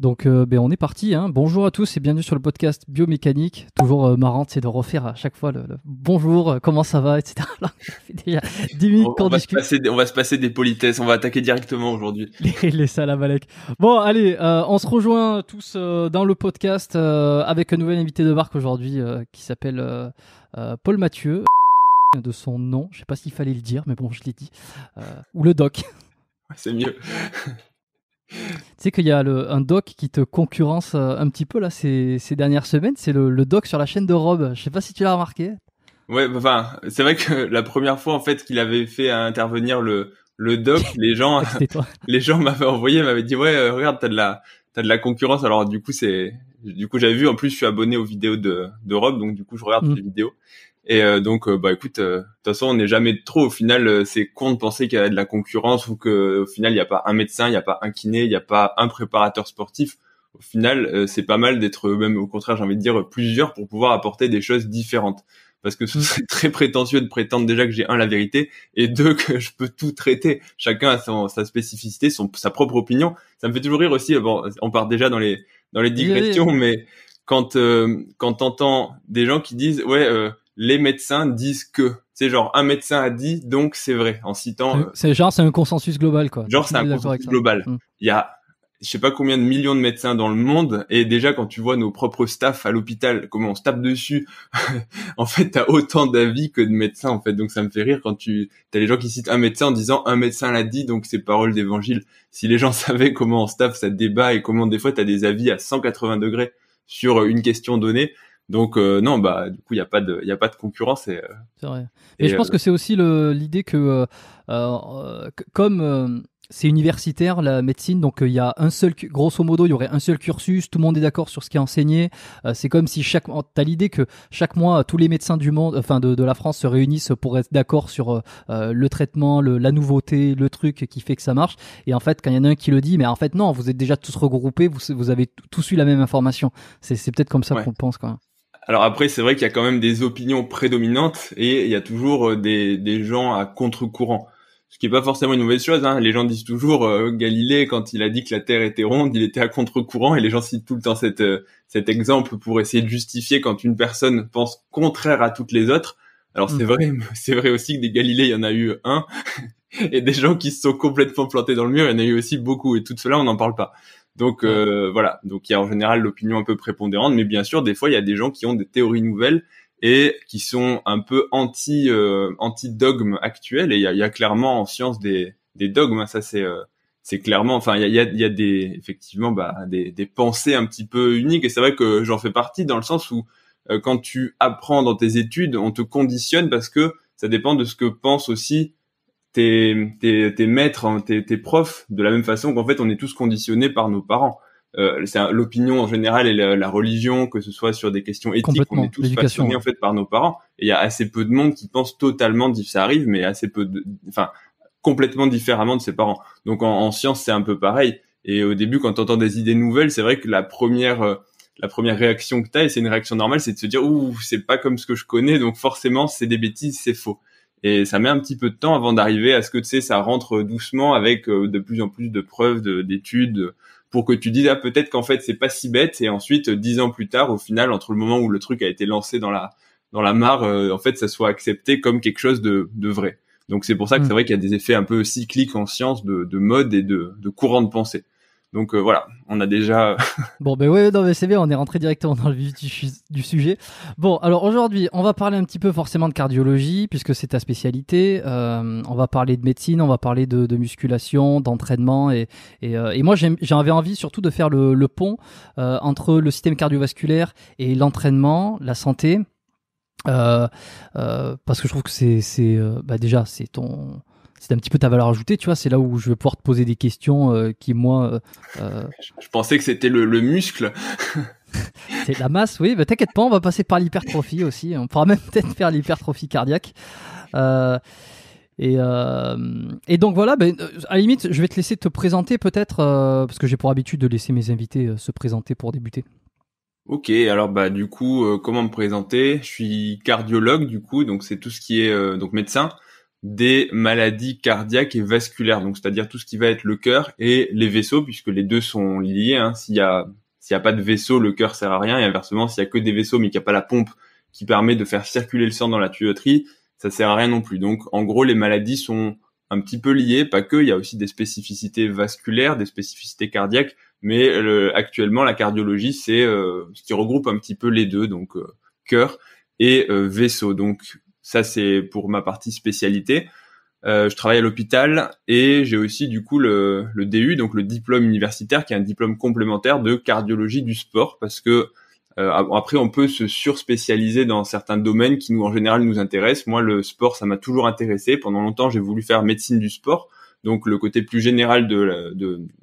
Donc euh, ben, on est parti. Hein. Bonjour à tous et bienvenue sur le podcast Biomécanique. Toujours euh, marrant, c'est de refaire à chaque fois le, bonjour, euh, comment ça va, etc. on va se passer des politesses, on va attaquer directement aujourd'hui. Les, les Bon, allez, on se rejoint tous dans le podcast avec un nouvel invité de marque aujourd'hui qui s'appelle Paul Mathieu, de son nom. Je sais pas s'il fallait le dire, mais bon, je l'ai dit. ou le doc. C'est mieux. Tu sais qu'il y a un doc qui te concurrence euh, un petit peu là ces, dernières semaines, c'est le, doc sur la chaîne de Rob. Je sais pas si tu l'as remarqué. Ouais, bah, enfin, c'est vrai que la première fois en fait qu'il avait fait intervenir le, le doc, les gens, les gens m'avaient envoyé, m'avaient dit ouais, euh, regarde, t'as de la de la concurrence. Alors du coup c'est, du coup j'avais vu. En plus, je suis abonné aux vidéos de, de Rob, donc du coup je regarde mm. les vidéos. Et euh, donc, euh, bah écoute, euh, de toute façon, on n'est jamais trop. Au final, c'est con de penser qu'il y a de la concurrence ou que, au final, il n'y a pas un médecin, il n'y a pas un kiné, il n'y a pas un préparateur sportif. Au final, c'est pas mal d'être même, au contraire, j'ai envie de dire plusieurs pour pouvoir apporter des choses différentes parce que c'est mm. très prétentieux de prétendre déjà que j'ai un la vérité et deux que je peux tout traiter. Chacun a sa spécificité, son, sa propre opinion. Ça me fait toujours rire aussi. Bon, on part déjà dans les dans les digressions, mais quand euh, quand t'entends des gens qui disent ouais les médecins disent que. C'est genre un médecin a dit donc c'est vrai en citant. C'est euh, genre c'est un consensus global quoi. Genre c'est un consensus global. Mm. Il y a je sais pas combien de millions de médecins dans le monde et déjà quand tu vois nos propres staffs à l'hôpital comment on se tape dessus en fait t'as autant d'avis que de médecins en fait donc ça me fait rire quand tu t'as les gens qui citent un médecin en disant un médecin l'a dit donc c'est parole d'évangile si les gens savaient comment on staff ça débat et comment des fois t'as des avis à 180 degrés sur une question donnée donc euh, non, bah du coup il n'y a pas de, il a pas de concurrence. Et, euh, c'est vrai. et, je pense euh, que c'est aussi l'idée que, comme c'est universitaire la médecine, donc il y a un seul, grosso modo, il y aurait un seul cursus, tout le monde est d'accord sur ce qui est enseigné. c'est comme si chaque, t'as l'idée que chaque mois, tous les médecins du monde, enfin de, la France se réunissent pour être d'accord sur le traitement, la nouveauté, le truc qui fait que ça marche. Et en fait, quand il y en a un qui le dit, mais en fait non, vous êtes déjà tous regroupés, vous, vous avez tous eu la même information. C'est peut-être comme ça qu'on pense quand alors après, c'est vrai qu'il y a quand même des opinions prédominantes et il y a toujours euh, des, des gens à contre-courant. Ce qui n'est pas forcément une mauvaise chose. Hein. Les gens disent toujours euh, Galilée, quand il a dit que la Terre était ronde, il était à contre-courant et les gens citent tout le temps cette, euh, cet exemple pour essayer de justifier quand une personne pense contraire à toutes les autres. Alors c'est vrai, c'est vrai aussi que des Galilées, il y en a eu un et des gens qui se sont complètement plantés dans le mur, il y en a eu aussi beaucoup et tout cela, on n'en parle pas. Donc euh, voilà, donc il y a en général l'opinion un peu prépondérante, mais bien sûr, des fois, il y a des gens qui ont des théories nouvelles et qui sont un peu anti euh, anti dogmes actuels. Et il y a, clairement en science des des dogmes. Ça c'est euh, c'est clairement. Enfin, il y a, y, y a, des effectivement bah, des des pensées un petit peu uniques. Et c'est vrai que j'en fais partie dans le sens où quand tu apprends dans tes études, on te conditionne parce que ça dépend de ce que pense aussi tes, tes, tes maîtres, hein, tes, tes, profs, de la même façon qu'en fait on est tous conditionnés par nos parents. Euh, c'est l'opinion en général et la, religion, que ce soit sur des questions éthiques, on est tous passionnés en fait par nos parents. Et il y a assez peu de monde qui pense totalement, ça arrive, mais assez peu, enfin complètement différemment de ses parents. Donc en, science c'est un peu pareil. Et au début, quand t'entends entends des idées nouvelles, c'est vrai que la première euh, la première réaction que tu as, et c'est une réaction normale, c'est de se dire ouh, c'est pas comme ce que je connais, donc forcément c'est des bêtises, c'est faux et ça met un petit peu de temps avant d'arriver à ce que tu sais ça rentre doucement avec euh, de plus en plus de preuves d'études pour que tu dises ah peut-être qu'en fait c'est pas si bête et ensuite dix ans plus tard au final entre le moment où le truc a été lancé dans la dans la mare euh, en fait ça soit accepté comme quelque chose de, de vrai donc c'est pour ça que mm. c'est vrai qu'il y a des effets un peu cycliques en science de, de mode et de, de courant de pensée donc euh, voilà, on a déjà. bon, ben ouais, non, mais c'est bien, on est rentré directement dans le vif du, sujet. Bon, alors aujourd'hui, on va parler un petit peu forcément de cardiologie, puisque c'est ta spécialité. Euh, on va parler de médecine, on va parler de, musculation, d'entraînement. Et, et, euh, et moi, j'avais envie surtout de faire le, pont entre le système cardiovasculaire et l'entraînement, la santé. parce que je trouve que c'est bah déjà, c'est ton c'est un petit peu ta valeur ajoutée, tu vois. C'est là où je vais pouvoir te poser des questions euh, qui, moi. Euh, je pensais que c'était le, muscle. c'est la masse, oui. mais T'inquiète pas, on va passer par l'hypertrophie aussi. On pourra même peut-être faire l'hypertrophie cardiaque. Euh, et, donc voilà, ben, à la limite, je vais te laisser te présenter peut-être, parce que j'ai pour habitude de laisser mes invités se présenter pour débuter. Ok, alors bah du coup, comment me présenter Je suis cardiologue du coup, donc c'est tout ce qui est donc médecin des maladies cardiaques et vasculaires, donc c'est-à-dire tout ce qui va être le cœur et les vaisseaux, puisque les deux sont liés. Hein. S'il y a s'il y a pas de vaisseau, le cœur sert à rien, et inversement, s'il y a que des vaisseaux mais qu'il n'y a pas la pompe qui permet de faire circuler le sang dans la tuyauterie, ça sert à rien non plus. Donc en gros, les maladies sont un petit peu liées, pas que. Il y a aussi des spécificités vasculaires, des spécificités cardiaques, mais actuellement la cardiologie c'est euh, ce qui regroupe un petit peu les deux, donc euh, cœur et euh, vaisseau. Donc ça, c'est pour ma partie spécialité. Euh, je travaille à l'hôpital et j'ai aussi du coup le, le, DU, donc le diplôme universitaire, qui est un diplôme complémentaire de cardiologie du sport, parce que euh, après on peut se surspécialiser dans certains domaines qui nous en général nous intéressent. Moi, le sport, ça m'a toujours intéressé. Pendant longtemps, j'ai voulu faire médecine du sport, donc le côté plus général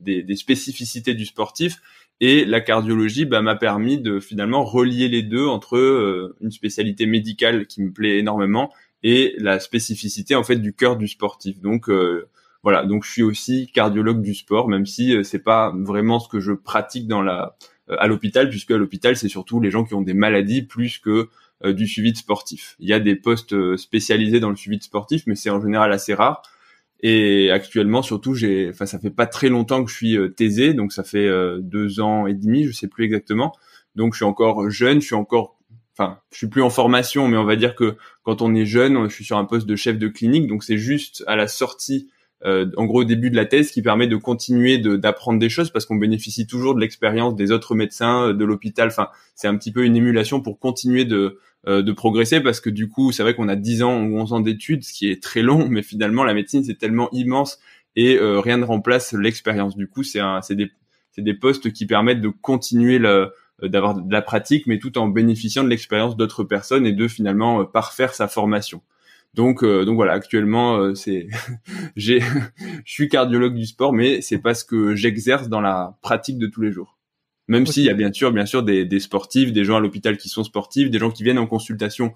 des spécificités du sportif. Et la cardiologie bah, m'a permis de finalement relier les deux entre euh, une spécialité médicale qui me plaît énormément et la spécificité en fait du cœur du sportif. Donc euh, voilà, donc je suis aussi cardiologue du sport, même si euh, c'est pas vraiment ce que je pratique dans la à l'hôpital, puisque à l'hôpital c'est surtout les gens qui ont des maladies plus que du suivi de sportif. Il y a des postes spécialisés dans le suivi de sportif, mais c'est en général assez rare. Et actuellement, surtout, j'ai, enfin, ça fait pas très longtemps que je suis euh, thésé, donc ça fait euh, deux ans et demi, je sais plus exactement. Donc, je suis encore jeune, je suis encore, enfin, je suis plus en formation, mais on va dire que quand on est jeune, je suis sur un poste de chef de clinique, donc c'est juste à la sortie, euh, en gros, au début de la thèse, qui permet de continuer d'apprendre des choses parce qu'on bénéficie toujours de l'expérience des autres médecins de l'hôpital. Enfin, c'est un petit peu une émulation pour continuer de euh, de progresser parce que du coup, c'est vrai qu'on a 10 ans ou 11 ans d'études, ce qui est très long, mais finalement, la médecine, c'est tellement immense et euh, rien ne remplace l'expérience. Du coup, c'est des, des postes qui permettent de continuer euh, d'avoir de la pratique, mais tout en bénéficiant de l'expérience d'autres personnes et de finalement parfaire sa formation. Donc, donc voilà, actuellement, c'est, j'ai, je suis cardiologue du sport, mais c'est pas ce que j'exerce dans la pratique de tous les jours. Même s'il y a bien sûr, bien sûr des, des sportifs, des gens à l'hôpital qui sont sportifs, des gens qui viennent en consultation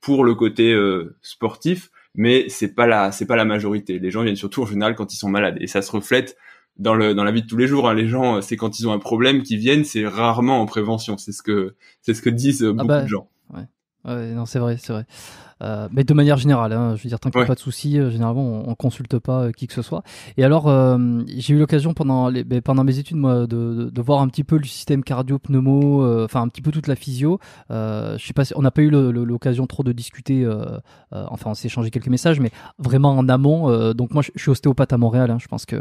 pour le côté euh, sportif, mais c'est pas la c'est pas la majorité. Les gens viennent surtout en général quand ils sont malades et ça se reflète dans le dans la vie de tous les jours. Hein. Les gens, euh, c'est quand ils ont un problème qu'ils viennent, c'est rarement en prévention. C'est ce que c'est ce que disent euh, ah beaucoup bah, de gens. Ouais. ouais non, c'est vrai, c'est vrai. Euh, mais de manière générale, hein, je veux dire, n'y a pas de soucis, euh, généralement on, ne consulte pas euh, qui que ce soit. Et alors, j'ai eu l'occasion pendant, ben, pendant mes études, moi, de, voir un petit peu le système cardio-pneumo, enfin un petit peu toute la physio. je suis passé, on n'a pas eu l'occasion trop de discuter, enfin on s'est échangé quelques messages, mais vraiment en amont. donc moi, je, suis ostéopathe à Montréal, hein, je pense que.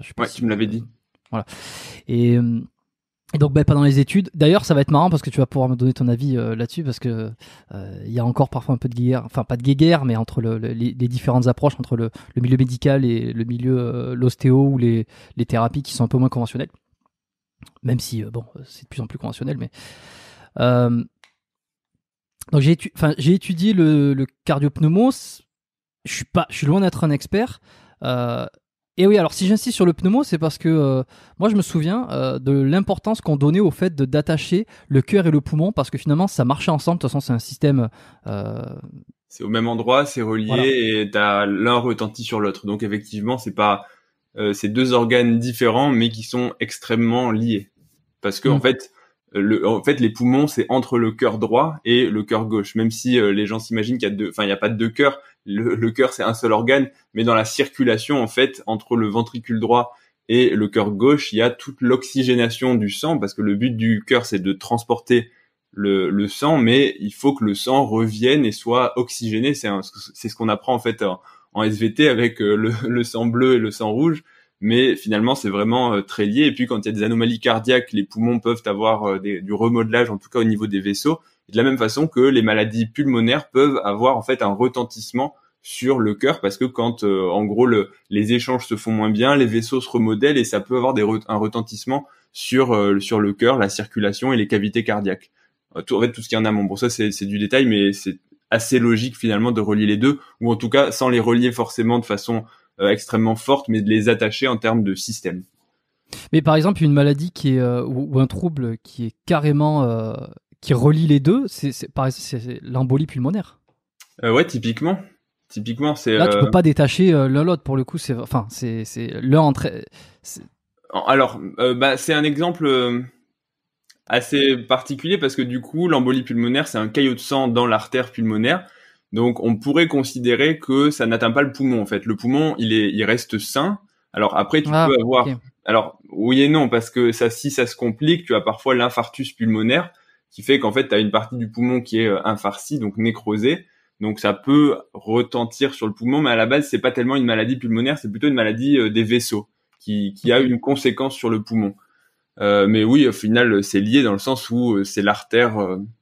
je sais pas si tu me l'avais dit. Voilà. Et et donc ben, pendant les études, d'ailleurs ça va être marrant parce que tu vas pouvoir me donner ton avis euh, là-dessus parce que euh, il y a encore parfois un peu de guerre, enfin pas de guéguerre, mais entre les, différentes approches entre le, milieu médical et le milieu euh, l'ostéo ou les, thérapies qui sont un peu moins conventionnelles, même si bon c'est de plus en plus conventionnel, mais donc j'ai étudié le, le cardiopneumos, je suis pas, je suis loin d'être un expert. Et oui, alors si j'insiste sur le pneumo, c'est parce que euh, moi je me souviens euh, de l'importance qu'on donnait au fait d'attacher le cœur et le poumon, parce que finalement ça marchait ensemble, de toute façon c'est un système... Euh, c'est au même endroit, c'est relié, et t'as l'un retentit sur l'autre. Donc effectivement, c'est pas... c'est deux organes différents, mais qui sont extrêmement liés. Parce que mm. en fait, en fait, les poumons, c'est entre le cœur droit et le cœur gauche. Même si euh, les gens s'imaginent qu'il y a deux, enfin, il n'y a pas de deux cœurs. Le, cœur, c'est un seul organe, mais dans la circulation, en fait, entre le ventricule droit et le cœur gauche, il y a toute l'oxygénation du sang, parce que le but du cœur, c'est de transporter le, le, sang, mais il faut que le sang revienne et soit oxygéné. C'est ce qu'on apprend en fait en, SVT avec euh, le, le sang bleu et le sang rouge mais finalement c'est vraiment euh, très lié. Et puis quand il y a des anomalies cardiaques, les poumons peuvent avoir euh, du remodelage, en tout cas au niveau des vaisseaux, de la même façon que les maladies pulmonaires peuvent avoir en fait un retentissement sur le cœur parce que quand euh, en gros les échanges se font moins bien, les vaisseaux se remodèlent et ça peut avoir un retentissement sur sur le cœur, la circulation et les cavités cardiaques. tout, en fait tout ce qu'il y en amont. Bon ça c'est du détail mais c'est assez logique finalement de relier les deux ou en tout cas sans les relier forcément de façon euh, extrêmement fortes, mais de les attacher en termes de système. Mais par exemple, une maladie qui est, euh, ou, un trouble qui est carrément euh, qui relie les deux, c'est l'embolie pulmonaire. ouais, typiquement typiquement c'est là tu peux pas détacher l'un l'autre pour le coup c'est enfin c'est c'est l'un entre alors bah, c'est un exemple assez particulier parce que du coup l'embolie pulmonaire c'est un caillot de sang dans l'artère pulmonaire donc on pourrait considérer que ça n'atteint pas le poumon en fait. Le poumon, il est il reste sain. Alors après tu ah, peux avoir alors oui et non parce que ça si ça se complique, tu as parfois l'infarctus pulmonaire qui fait qu'en fait tu as une partie du poumon qui est euh, infarcie donc nécrosée. Donc ça peut retentir sur le poumon mais à la base c'est pas tellement une maladie pulmonaire, c'est plutôt une maladie euh, des vaisseaux qui qui a une conséquence sur le poumon. Euh, mais oui, au final, c'est lié dans le sens où c'est l'artère,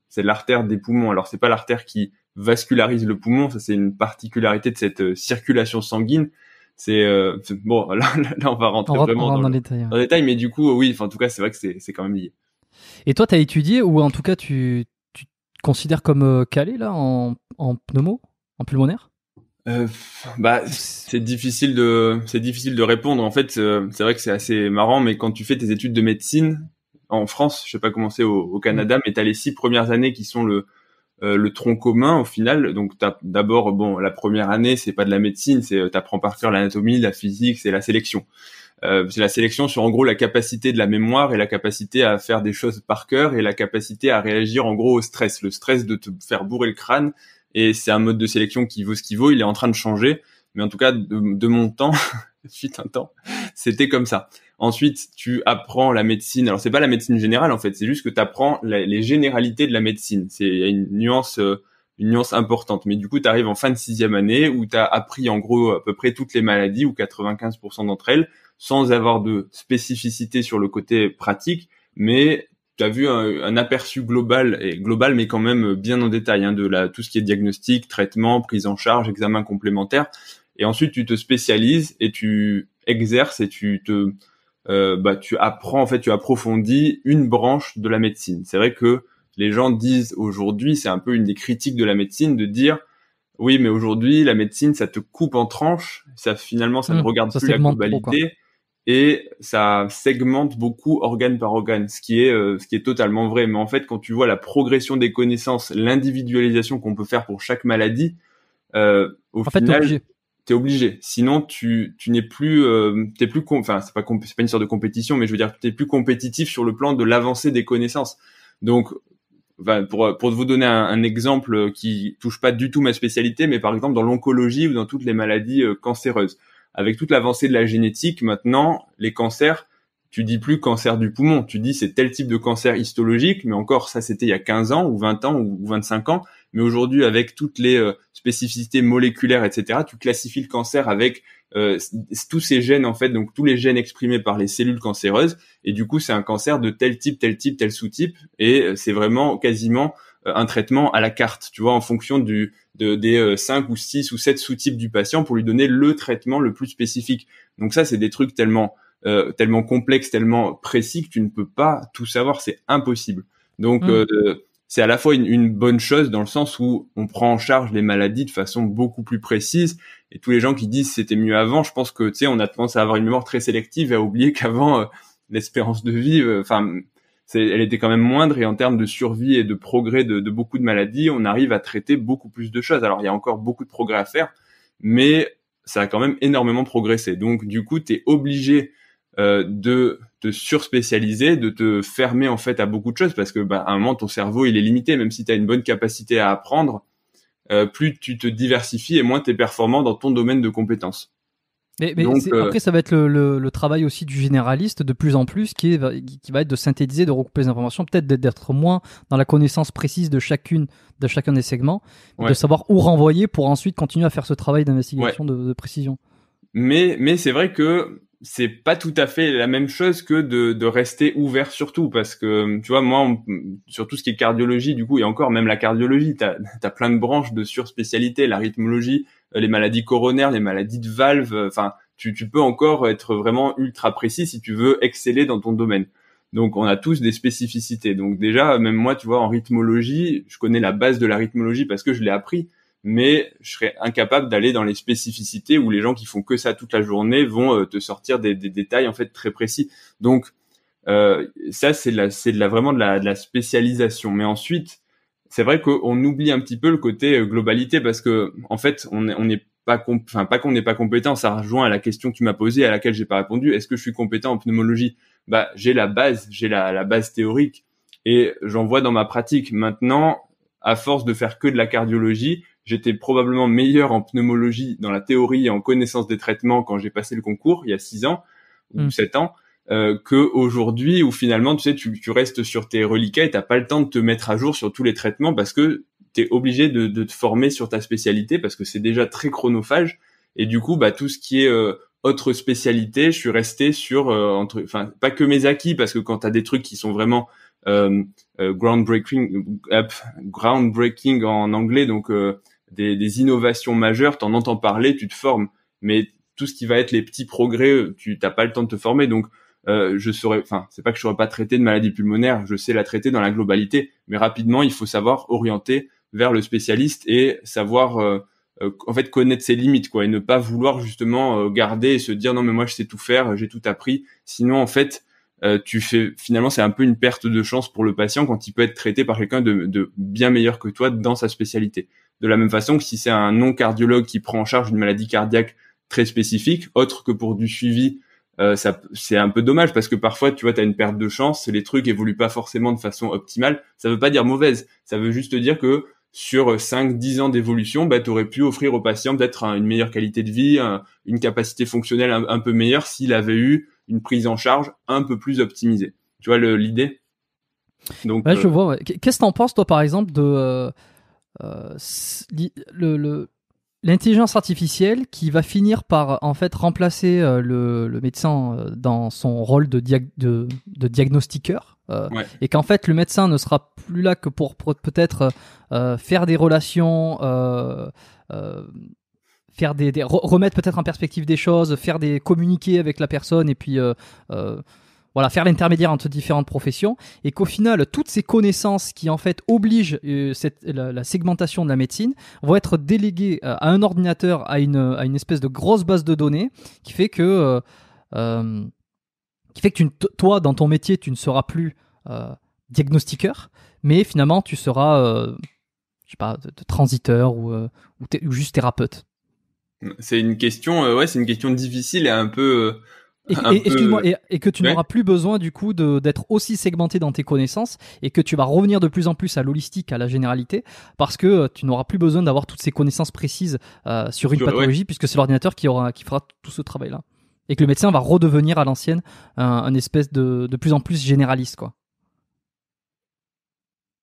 c'est l'artère des poumons. Alors c'est pas l'artère qui vascularise le poumon. Ça, c'est une particularité de cette euh, circulation sanguine. C'est euh, bon, là, on va rentrer vraiment dans, le, détail, mais du coup, oui, en tout cas, c'est vrai que c'est quand même lié. Et toi, tu as étudié, ou en tout cas, tu, te considères comme euh, calé là en, en pneumo, en pulmonaire bah, c'est difficile de, c'est difficile de répondre. En fait, c'est vrai que c'est assez marrant, mais quand tu fais tes études de médecine en France, je sais pas comment au, au, Canada, mm. mais tu les six premières années qui sont le, euh, le tronc commun au final. Donc d'abord, bon, la première année, c'est pas de la médecine, c'est euh, t'apprends par cœur l'anatomie, la physique, c'est la sélection. Euh, c'est la sélection sur en gros la capacité de la mémoire et la capacité à faire des choses par cœur et la capacité à réagir en gros au stress. Le stress de te faire bourrer le crâne et c'est un mode de sélection qui vaut ce qu'il vaut. Il est en train de changer mais en tout cas de, mon temps, un temps, c'était comme ça. Ensuite, tu apprends la médecine. Alors c'est pas la médecine générale en fait, c'est juste que tu apprends les généralités de la médecine. C'est une nuance euh, une nuance importante. Mais du coup, tu arrives en fin de sixième année où tu as appris en gros à peu près toutes les maladies ou 95% d'entre elles sans avoir de spécificité sur le côté pratique, mais tu as vu un, aperçu global et global mais quand même bien en détail hein, de la tout ce qui est diagnostic, traitement, prise en charge, examen complémentaire et ensuite tu te spécialises et tu exerces et tu te euh, bah tu apprends en fait tu approfondis une branche de la médecine. C'est vrai que les gens disent aujourd'hui, c'est un peu une des critiques de la médecine de dire oui, mais aujourd'hui la médecine ça te coupe en tranches, ça finalement ça ne mmh, regarde plus la globalité et ça segmente beaucoup organe par organe, ce qui est euh, ce qui est totalement vrai. Mais en fait, quand tu vois la progression des connaissances, l'individualisation qu'on peut faire pour chaque maladie, euh, au final, fait, t'es obligé. Sinon, tu tu n'es plus euh, t'es plus enfin c'est pas c'est pas une sorte de compétition, mais je veux dire t'es plus compétitif sur le plan de l'avancée des connaissances. Donc pour, pour vous donner un, un, exemple qui touche pas du tout ma spécialité, mais par exemple dans l'oncologie ou dans toutes les maladies euh, cancéreuses, avec toute l'avancée de la génétique, maintenant, les cancers, tu dis plus cancer du poumon, tu dis c'est tel type de cancer histologique, mais encore ça c'était il y a 15 ans ou 20 ans ou 25 ans, mais aujourd'hui avec toutes les euh, spécificités moléculaires, etc., tu classifies le cancer avec euh, tous ces gènes en fait, donc tous les gènes exprimés par les cellules cancéreuses, et du coup c'est un cancer de tel type, tel type, tel sous-type, et euh, c'est vraiment quasiment un traitement à la carte, tu vois, en fonction du, des 5 euh, ou 6 ou 7 sous-types du patient pour lui donner le traitement le plus spécifique. Donc ça, c'est des trucs tellement, euh, tellement complexes, tellement précis que tu ne peux pas tout savoir, c'est impossible. Donc mm. euh, c'est à la fois une, bonne chose dans le sens où on prend en charge les maladies de façon beaucoup plus précise. Et tous les gens qui disent c'était mieux avant, je pense que tu sais, on a tendance à avoir une mémoire très sélective et à oublier qu'avant l'espérance de vie, enfin elle était quand même moindre et en termes de survie et de progrès de, beaucoup de maladies, on arrive à traiter beaucoup plus de choses. Alors il y a encore beaucoup de progrès à faire, mais ça a quand même énormément progressé. Donc du coup, tu es obligé euh, de te surspécialiser, de te fermer en fait à beaucoup de choses parce que bah, à un moment ton cerveau il est limité, même si tu as une bonne capacité à apprendre, euh, plus tu te diversifies et moins tu es performant dans ton domaine de compétences. Mais, euh, après, ça va être le, le, travail aussi du généraliste de plus en plus qui, qui va être de synthétiser, de recouper les informations, peut-être d'être moins dans la connaissance précise de chacune de chacun des segments, de savoir où renvoyer pour ensuite continuer à faire ce travail d'investigation de, précision. Mais, mais c'est vrai que c'est pas tout à fait la même chose que de, de rester ouvert surtout parce que tu vois moi on, sur tout ce qui est cardiologie du coup et encore même la cardiologie t'as as plein de branches de surspécialité, la rythmologie euh, les maladies coronaires, les maladies de valve. Euh, enfin, tu, peux encore être vraiment ultra précis si tu veux exceller dans ton domaine. Donc on a tous des spécificités. Donc déjà, même moi, tu vois, en rythmologie, je connais la base de la rythmologie parce que je l'ai appris, mais je serais incapable d'aller dans les spécificités où les gens qui font que ça toute la journée vont euh, te sortir des, détails en fait très précis. Donc ça, c'est la, de la, vraiment de la spécialisation. Mais ensuite, c'est vrai qu'on oublie un petit peu le côté euh, globalité parce que en fait, on n'est pas, enfin pas qu'on n'est pas compétent, ça rejoint à la question que tu m'as posée à laquelle j'ai pas répondu. Est-ce que je suis compétent en pneumologie Bah, j'ai la base, j'ai la, base théorique et j'en vois dans ma pratique. Maintenant, à force de faire que de la cardiologie, j'étais probablement meilleur en pneumologie dans la théorie et en connaissance des traitements quand j'ai passé le concours il y a six ans ou hmm. sept ans euh, que aujourd'hui où finalement tu sais tu, tu restes sur tes reliquats et t'as pas le temps de te mettre à jour sur tous les traitements parce que tu es obligé de, de, te former sur ta spécialité parce que c'est déjà très chronophage et du coup bah tout ce qui est euh, autre spécialité, je suis resté sur euh, entre enfin pas que mes acquis parce que quand tu as des trucs qui sont vraiment euh, groundbreaking groundbreaking en anglais donc des, des, innovations majeures, t'en entends parler, tu te formes mais tout ce qui va être les petits progrès, tu t'as pas le temps de te former donc euh, je saurais, enfin, c'est pas que je saurais pas traiter de maladie pulmonaire, je sais la traiter dans la globalité, mais rapidement, il faut savoir orienter vers le spécialiste et savoir, euh, euh, en fait, connaître ses limites, quoi, et ne pas vouloir justement euh, garder et se dire non mais moi je sais tout faire, j'ai tout appris. Sinon, en fait, tu fais, finalement, c'est un peu une perte de chance pour le patient quand il peut être traité par quelqu'un de, de bien meilleur que toi dans sa spécialité. De la même façon que si c'est un non cardiologue qui prend en charge une maladie cardiaque très spécifique, autre que pour du suivi euh, ça c'est un peu dommage parce que parfois tu vois tu as une perte de chance, les trucs évoluent pas forcément de façon optimale, ça veut pas dire mauvaise, ça veut juste dire que sur 5 10 ans d'évolution, bah tu aurais pu offrir au patient peut-être une meilleure qualité de vie, une capacité fonctionnelle un, peu meilleure s'il avait eu une prise en charge un peu plus optimisée. Tu vois l'idée Donc je euh, vois. Qu'est-ce que t'en penses toi par exemple de euh, euh le, le L'intelligence artificielle qui va finir par en fait remplacer euh, le, médecin euh, dans son rôle de, diagnostiqueur euh, et qu'en fait le médecin ne sera plus là que pour, peut-être faire des relations, faire des, remettre peut-être en perspective des choses, faire des communiquer avec la personne et puis voilà, faire l'intermédiaire entre différentes professions, et qu'au final, toutes ces connaissances qui en fait obligent euh, la, segmentation de la médecine vont être déléguées euh, à un ordinateur, à une, à une espèce de grosse base de données, qui fait que, euh, qui fait que tu, toi, dans ton métier, tu ne seras plus diagnostiqueur, mais finalement, tu seras, je sais pas, de, transiteur ou, ou, juste thérapeute. C'est une question, ouais, c'est une question difficile et un peu et, que tu n'auras plus besoin du coup d'être aussi segmenté dans tes connaissances et que tu vas revenir de plus en plus à l'holistique, à la généralité, parce que euh, tu n'auras plus besoin d'avoir toutes ces connaissances précises euh, sur une pathologie, puisque c'est l'ordinateur qui, qui fera tout ce travail-là. Et que le médecin va redevenir à l'ancienne un, espèce de, de plus en plus généraliste, quoi.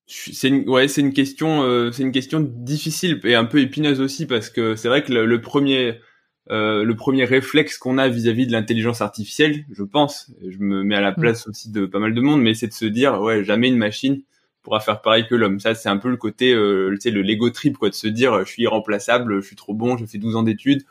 C'est une, ouais, c'est une question, euh, c'est une question difficile et un peu épineuse aussi parce que c'est vrai que le premier, euh, le premier réflexe qu'on a vis-à-vis de l'intelligence artificielle, je pense, je me mets à la mm. place aussi de pas mal de monde, mais c'est de se dire ouais jamais une machine pourra faire pareil que l'homme. Ça c'est un peu le côté euh, tu sais le Lego trip quoi, de se dire je suis irremplaçable, je suis trop bon, j'ai fait 12 ans d'études,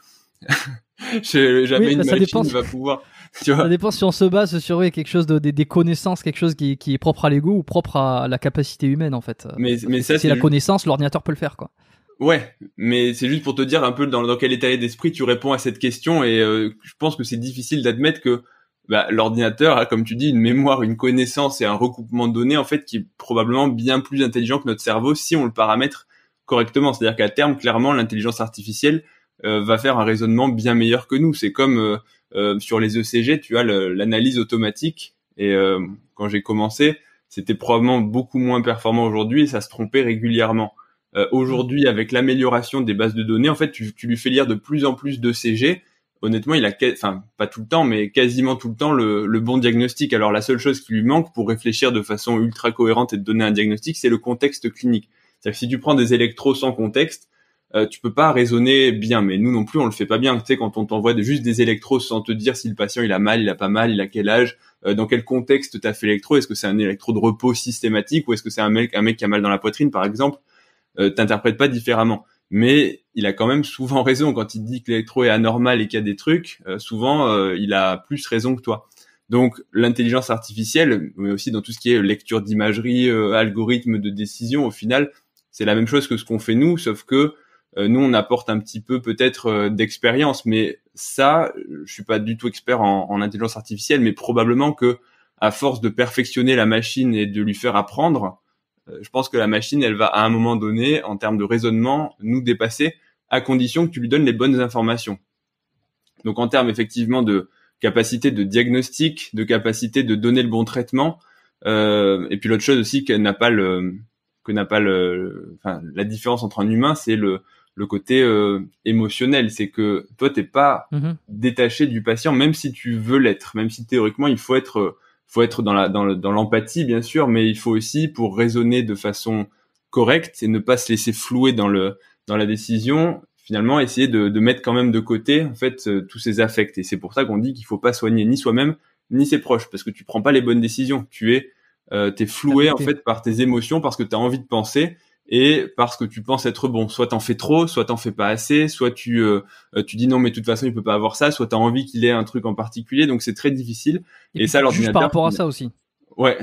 jamais une bah, machine ne va pouvoir. ça dépend si on se base sur quelque chose de, des, connaissances, quelque chose qui, est propre à l'ego ou propre à la capacité humaine en fait. Mais, ça, c'est la connaissance, l'ordinateur peut le faire quoi. Ouais, mais c'est juste pour te dire un peu dans, quel état d'esprit tu réponds à cette question et euh, je pense que c'est difficile d'admettre que bah, l'ordinateur a, comme tu dis, une mémoire, une connaissance et un recoupement de données en fait qui est probablement bien plus intelligent que notre cerveau si on le paramètre correctement. C'est-à-dire qu'à terme, clairement, l'intelligence artificielle euh, va faire un raisonnement bien meilleur que nous. C'est comme euh, sur les ECG, tu as l'analyse automatique. Et quand j'ai commencé, c'était probablement beaucoup moins performant aujourd'hui et ça se trompait régulièrement. Euh, aujourd'hui, mm. avec l'amélioration des bases de données, en fait, tu, tu, lui fais lire de plus en plus de CG. Honnêtement, il a, enfin, pas tout le temps, mais quasiment tout le temps le, bon diagnostic. Alors, la seule chose qui lui manque pour réfléchir de façon ultra cohérente et de donner un diagnostic, c'est le contexte clinique. C'est-à-dire que si tu prends des électros sans contexte, euh, tu peux pas raisonner bien, mais nous non plus, on le fait pas bien. Tu sais, quand on t'envoie juste des électros sans te dire si le patient il a mal, il a pas mal, il a quel âge, euh, dans quel contexte t'as fait l'électro, est-ce que c'est un électro de repos systématique ou est-ce que c'est un mec, un mec qui a mal dans la poitrine, par exemple euh, pas différemment. Mais il a quand même souvent raison quand il dit que l'électro est anormal et qu'il y a des trucs. Euh, souvent, euh, il a plus raison que toi. Donc l'intelligence artificielle, mais aussi dans tout ce qui est lecture d'imagerie, euh, algorithme de décision, au final, c'est la même chose que ce qu'on fait nous, sauf que nous on apporte un petit peu peut-être d'expérience. Mais ça, je suis pas du tout expert en, en intelligence artificielle, mais probablement que à force de perfectionner la machine et de lui faire apprendre, euh, je pense que la machine, elle va à un moment donné, en termes de raisonnement, nous dépasser, à condition que tu lui donnes les bonnes informations. Donc en termes effectivement de capacité de diagnostic, de capacité de donner le bon traitement, euh, et puis l'autre chose aussi qu'elle n'a pas le que n'a pas le, enfin, la différence entre un humain, c'est le, le côté euh, émotionnel, c'est que toi t'es pas mm-hmm. détaché du patient, même si tu veux l'être, même si théoriquement il faut être euh, faut être dans la dans l'empathie bien sûr, mais il faut aussi pour raisonner de façon correcte et ne pas se laisser flouer dans le dans la décision, finalement essayer de, de mettre quand même de côté en fait euh, tous ces affects et c'est pour ça qu'on dit qu'il faut pas soigner ni soi-même ni ses proches parce que tu prends pas les bonnes décisions, tu es euh, t'es floué en fait par tes émotions parce que tu as envie de penser et parce que tu penses être bon. Soit t'en fais trop, soit t'en fais pas assez, soit tu euh, tu dis non mais de toute façon il peut pas avoir ça, soit t'as envie qu'il ait un truc en particulier, donc c'est très difficile. Et, ça alors Juste par rapport à ça aussi. Ouais.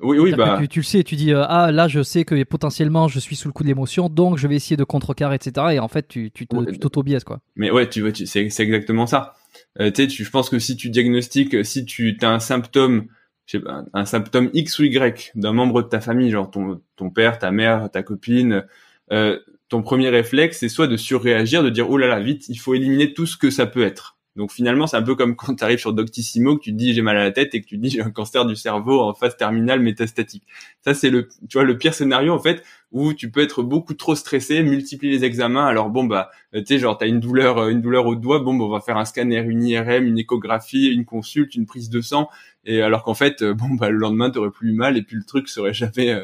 Oui, oui, bah. Tu, le sais, tu dis euh, ah là je sais que potentiellement je suis sous le coup de l'émotion, donc je vais essayer de contrecarrer, etc. Et en fait tu tu t'auto-biaises quoi. Mais ouais, tu, vois c'est exactement ça. Euh, tu sais, je pense que si tu diagnostiques, si tu as un symptôme je sais pas, un symptôme X ou Y d'un membre de ta famille, genre ton, ton père, ta mère, ta copine, euh, ton premier réflexe, c'est soit de surréagir, de dire oh là là, vite, il faut éliminer tout ce que ça peut être. Donc finalement, c'est un peu comme quand tu arrives sur Doctissimo, que tu te dis j'ai mal à la tête et que tu te dis j'ai un cancer du cerveau en phase terminale métastatique. Ça c'est le, tu vois, le pire scénario en fait où tu peux être beaucoup trop stressé, multiplier les examens. Alors bon bah, euh, tu sais genre t'as une douleur, euh, une douleur au doigt, bon bah, on va faire un scanner, une IRM, une échographie, une consulte, une prise de sang. Et alors qu'en fait, euh, bon bah le lendemain t'aurais plus eu mal et puis le truc serait jamais.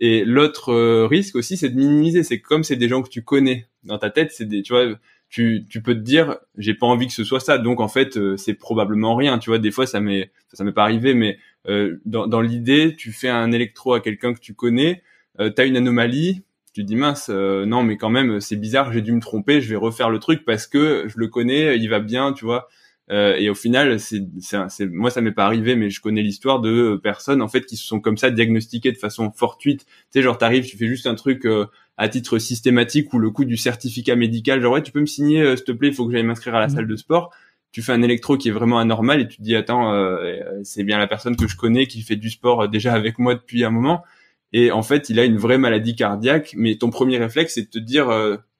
Et l'autre risque aussi, c'est de minimiser. C'est comme c'est des gens que tu connais dans ta tête, c'est des, tu vois tu, peux te dire j'ai pas envie que ce soit ça donc en fait euh, c'est probablement rien tu vois des fois ça m'est ça m'est pas arrivé mais euh, dans, l'idée tu fais un électro à quelqu'un que tu connais tu euh, t'as une anomalie tu dis mince non mais quand même c'est bizarre j'ai dû me tromper je vais refaire le truc parce que je le connais il va bien tu vois et au final c'est c'est moi ça m'est pas arrivé mais je connais l'histoire de personnes en fait qui se sont comme ça diagnostiquées de façon fortuite tu sais genre t'arrives tu fais juste un truc à titre systématique ou le coût du certificat médical, genre ouais tu peux me signer euh, s'il te plaît, il faut que j'aille m'inscrire à la mm. salle de sport. Tu fais un électro qui est vraiment anormal et tu te dis attends euh, euh, c'est bien la personne que je connais qui fait du sport déjà avec moi depuis un moment et en fait il a une vraie maladie cardiaque mais ton premier réflexe c'est de te dire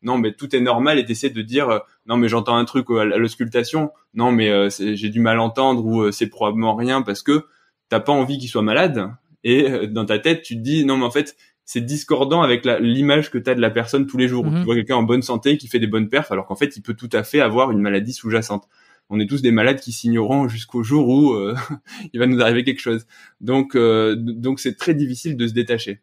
non mais tout est normal et t'essaies de dire non mais j'entends un truc à l'auscultation non mais j'ai du mal à entendre ou c'est probablement rien parce que t'as pas envie qu'il soit malade et dans ta tête tu te dis non mais en fait c'est discordant avec l'image que tu as de la personne tous les jours. tu mhm. vois quelqu'un en bonne santé qui fait des bonnes perfs, alors qu'en fait, il peut tout à fait avoir une maladie sous-jacente. On est tous des malades qui s'ignorent jusqu'au jour où euh, il va nous arriver quelque chose. Donc, euh, donc c'est très difficile de se détacher.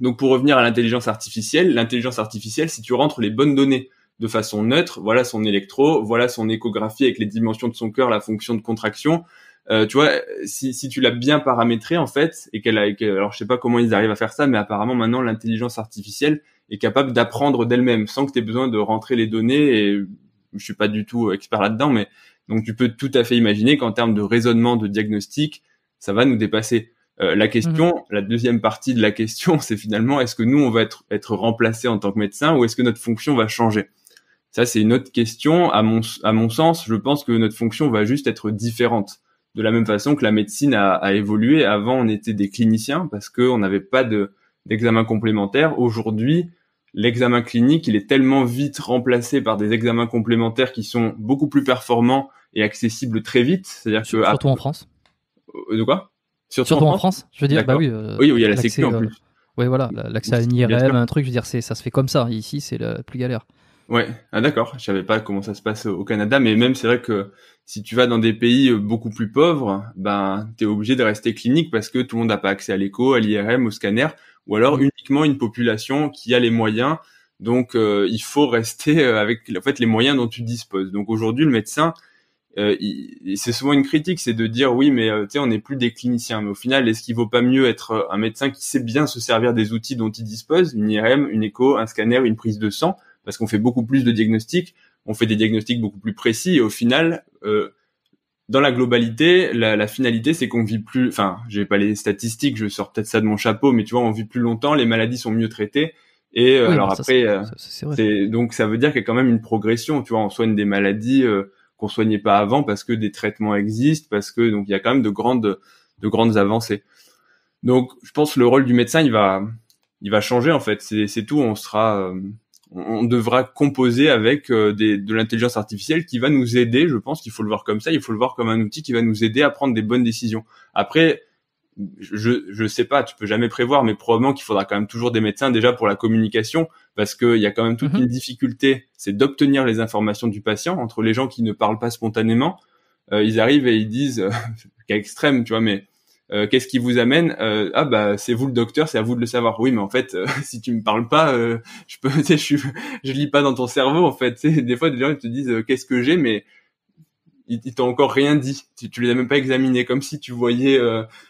Donc, pour revenir à l'intelligence artificielle, l'intelligence artificielle, si tu rentres les bonnes données de façon neutre, voilà son électro, voilà son échographie avec les dimensions de son cœur, la fonction de contraction, euh, tu vois, si, tu l'as bien paramétré en fait, et qu'elle a, alors je sais pas comment ils arrivent à faire ça, mais apparemment maintenant l'intelligence artificielle est capable d'apprendre d'elle-même sans que tu aies besoin de rentrer les données. Et je suis pas du tout expert là-dedans, mais donc tu peux tout à fait imaginer qu'en termes de raisonnement, de diagnostic, ça va nous dépasser. Euh, la question, mhm. la deuxième partie de la question, c'est finalement est-ce que nous on va être être remplacé en tant que médecin ou est-ce que notre fonction va changer Ça c'est une autre question. À mon à mon sens, je pense que notre fonction va juste être différente de la même façon que la médecine a, évolué. Avant, on était des cliniciens parce qu'on n'avait pas de d'examen complémentaire. Aujourd'hui, l'examen clinique, il est tellement vite remplacé par des examens complémentaires qui sont beaucoup plus performants et accessibles très vite. C'est-à-dire que surtout en France. Euh, de quoi Surtout, en, France, Je veux dire, bah euh, oui. oui, il y a la sécu en euh, plus. oui, voilà, l'accès à une IRM, un truc, je veux dire, ça se fait comme ça. Ici, c'est la plus galère. Ouais, ah, d'accord. Je savais pas comment ça se passe au Canada, mais même c'est vrai que si tu vas dans des pays euh, beaucoup plus pauvres, ben t'es obligé de rester clinique parce que tout le monde n'a pas accès à l'écho, à l'IRM, au scanner, ou alors mm. uniquement une population qui a les moyens. Donc euh, il faut rester euh, avec en fait les moyens dont tu disposes. Donc aujourd'hui le médecin, c'est souvent une critique, c'est de dire oui mais tu sais on n'est plus des cliniciens. Mais au final est-ce qu'il vaut pas mieux être un médecin qui sait bien se servir des outils dont il dispose, une IRM, une écho, un scanner, une prise de sang? parce qu'on fait beaucoup plus de diagnostics, on fait des diagnostics beaucoup plus précis et au final, euh, dans la globalité, la, finalité, c'est qu'on vit plus. Enfin, j'ai pas les statistiques, je sors peut-être ça de mon chapeau, mais tu vois, on vit plus longtemps, les maladies sont mieux traitées. Et euh, alors après, euh, c'est donc ça veut dire qu'il y a quand même une progression. Tu vois, on soigne des maladies euh, qu'on soignait pas avant parce que des traitements existent, parce que donc il y a quand même de grandes de grandes avancées. Donc, je pense que le rôle du médecin, il va, il va changer en fait. C'est tout. On sera, on devra composer avec euh, des, de l'intelligence artificielle qui va nous aider. Je pense qu'il faut le voir comme ça. Il faut le voir comme un outil qui va nous aider à prendre des bonnes décisions. Après, je je sais pas, tu peux jamais prévoir, mais probablement qu'il faudra quand même toujours des médecins déjà pour la communication, parce qu'il y a quand même toute les mhm. une difficulté, c'est d'obtenir les informations du patient entre les gens qui ne parlent pas spontanément. Euh, ils arrivent et ils disent, euh, extrême, tu vois, mais euh, qu'est-ce qui vous amène euh, Ah bah c'est vous le docteur, c'est à vous de le savoir. Oui, mais en fait, euh, si tu me parles pas, je peux, je je lis pas dans ton cerveau en fait. des fois, des gens ils te disent qu'est-ce que j'ai, mais ils, t'ont encore rien dit. Tu, tu, les as même pas examinés, comme si tu voyais.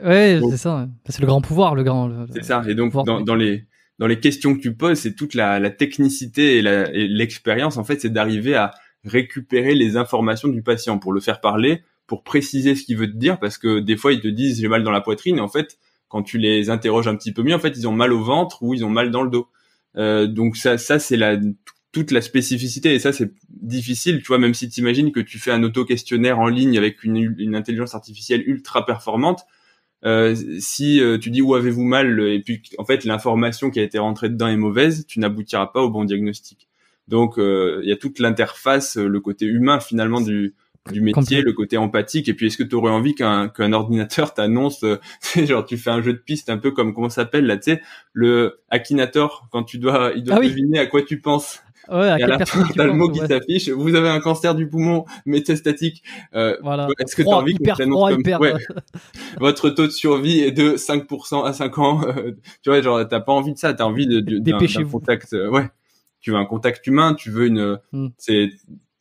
ouais, c'est ça. C'est le grand pouvoir, le grand. C'est ça. Et donc dans, dans, les dans les questions que tu poses, c'est toute la, la, technicité et l'expérience en fait, c'est d'arriver à récupérer les informations du patient pour le faire parler pour préciser ce qu'il veut te dire parce que des fois ils te disent j'ai mal dans la poitrine et en fait quand tu les interroges un petit peu mieux en fait ils ont mal au ventre ou ils ont mal dans le dos euh, donc ça ça c'est la toute la spécificité et ça c'est difficile tu vois même si tu imagines que tu fais un auto questionnaire en ligne avec une, intelligence artificielle ultra performante euh, si euh, tu dis où avez-vous mal et puis en fait l'information qui a été rentrée dedans est mauvaise, tu n'aboutiras pas au bon diagnostic. Donc il y a toute l'interface, le côté humain finalement du du métier, le côté empathique. Et puis, est-ce que tu aurais envie qu'un qu'un ordinateur t'annonce, euh, genre tu fais un jeu de piste un peu comme comment s'appelle là, tu sais, le Akinator quand tu dois, il doit ah deviner à quoi tu penses. Ouais, à, et à le mot qui s'affiche. Vous avez un cancer du poumon métastatique. Euh, est-ce que t'as envie qu'on t'annonce comme euh, votre taux de survie est de 5% à 5 ans Tu vois, genre t'as pas envie de ça. T'as envie de, de d'un contact. ouais, tu veux un contact humain. Tu veux une. Hmm. C'est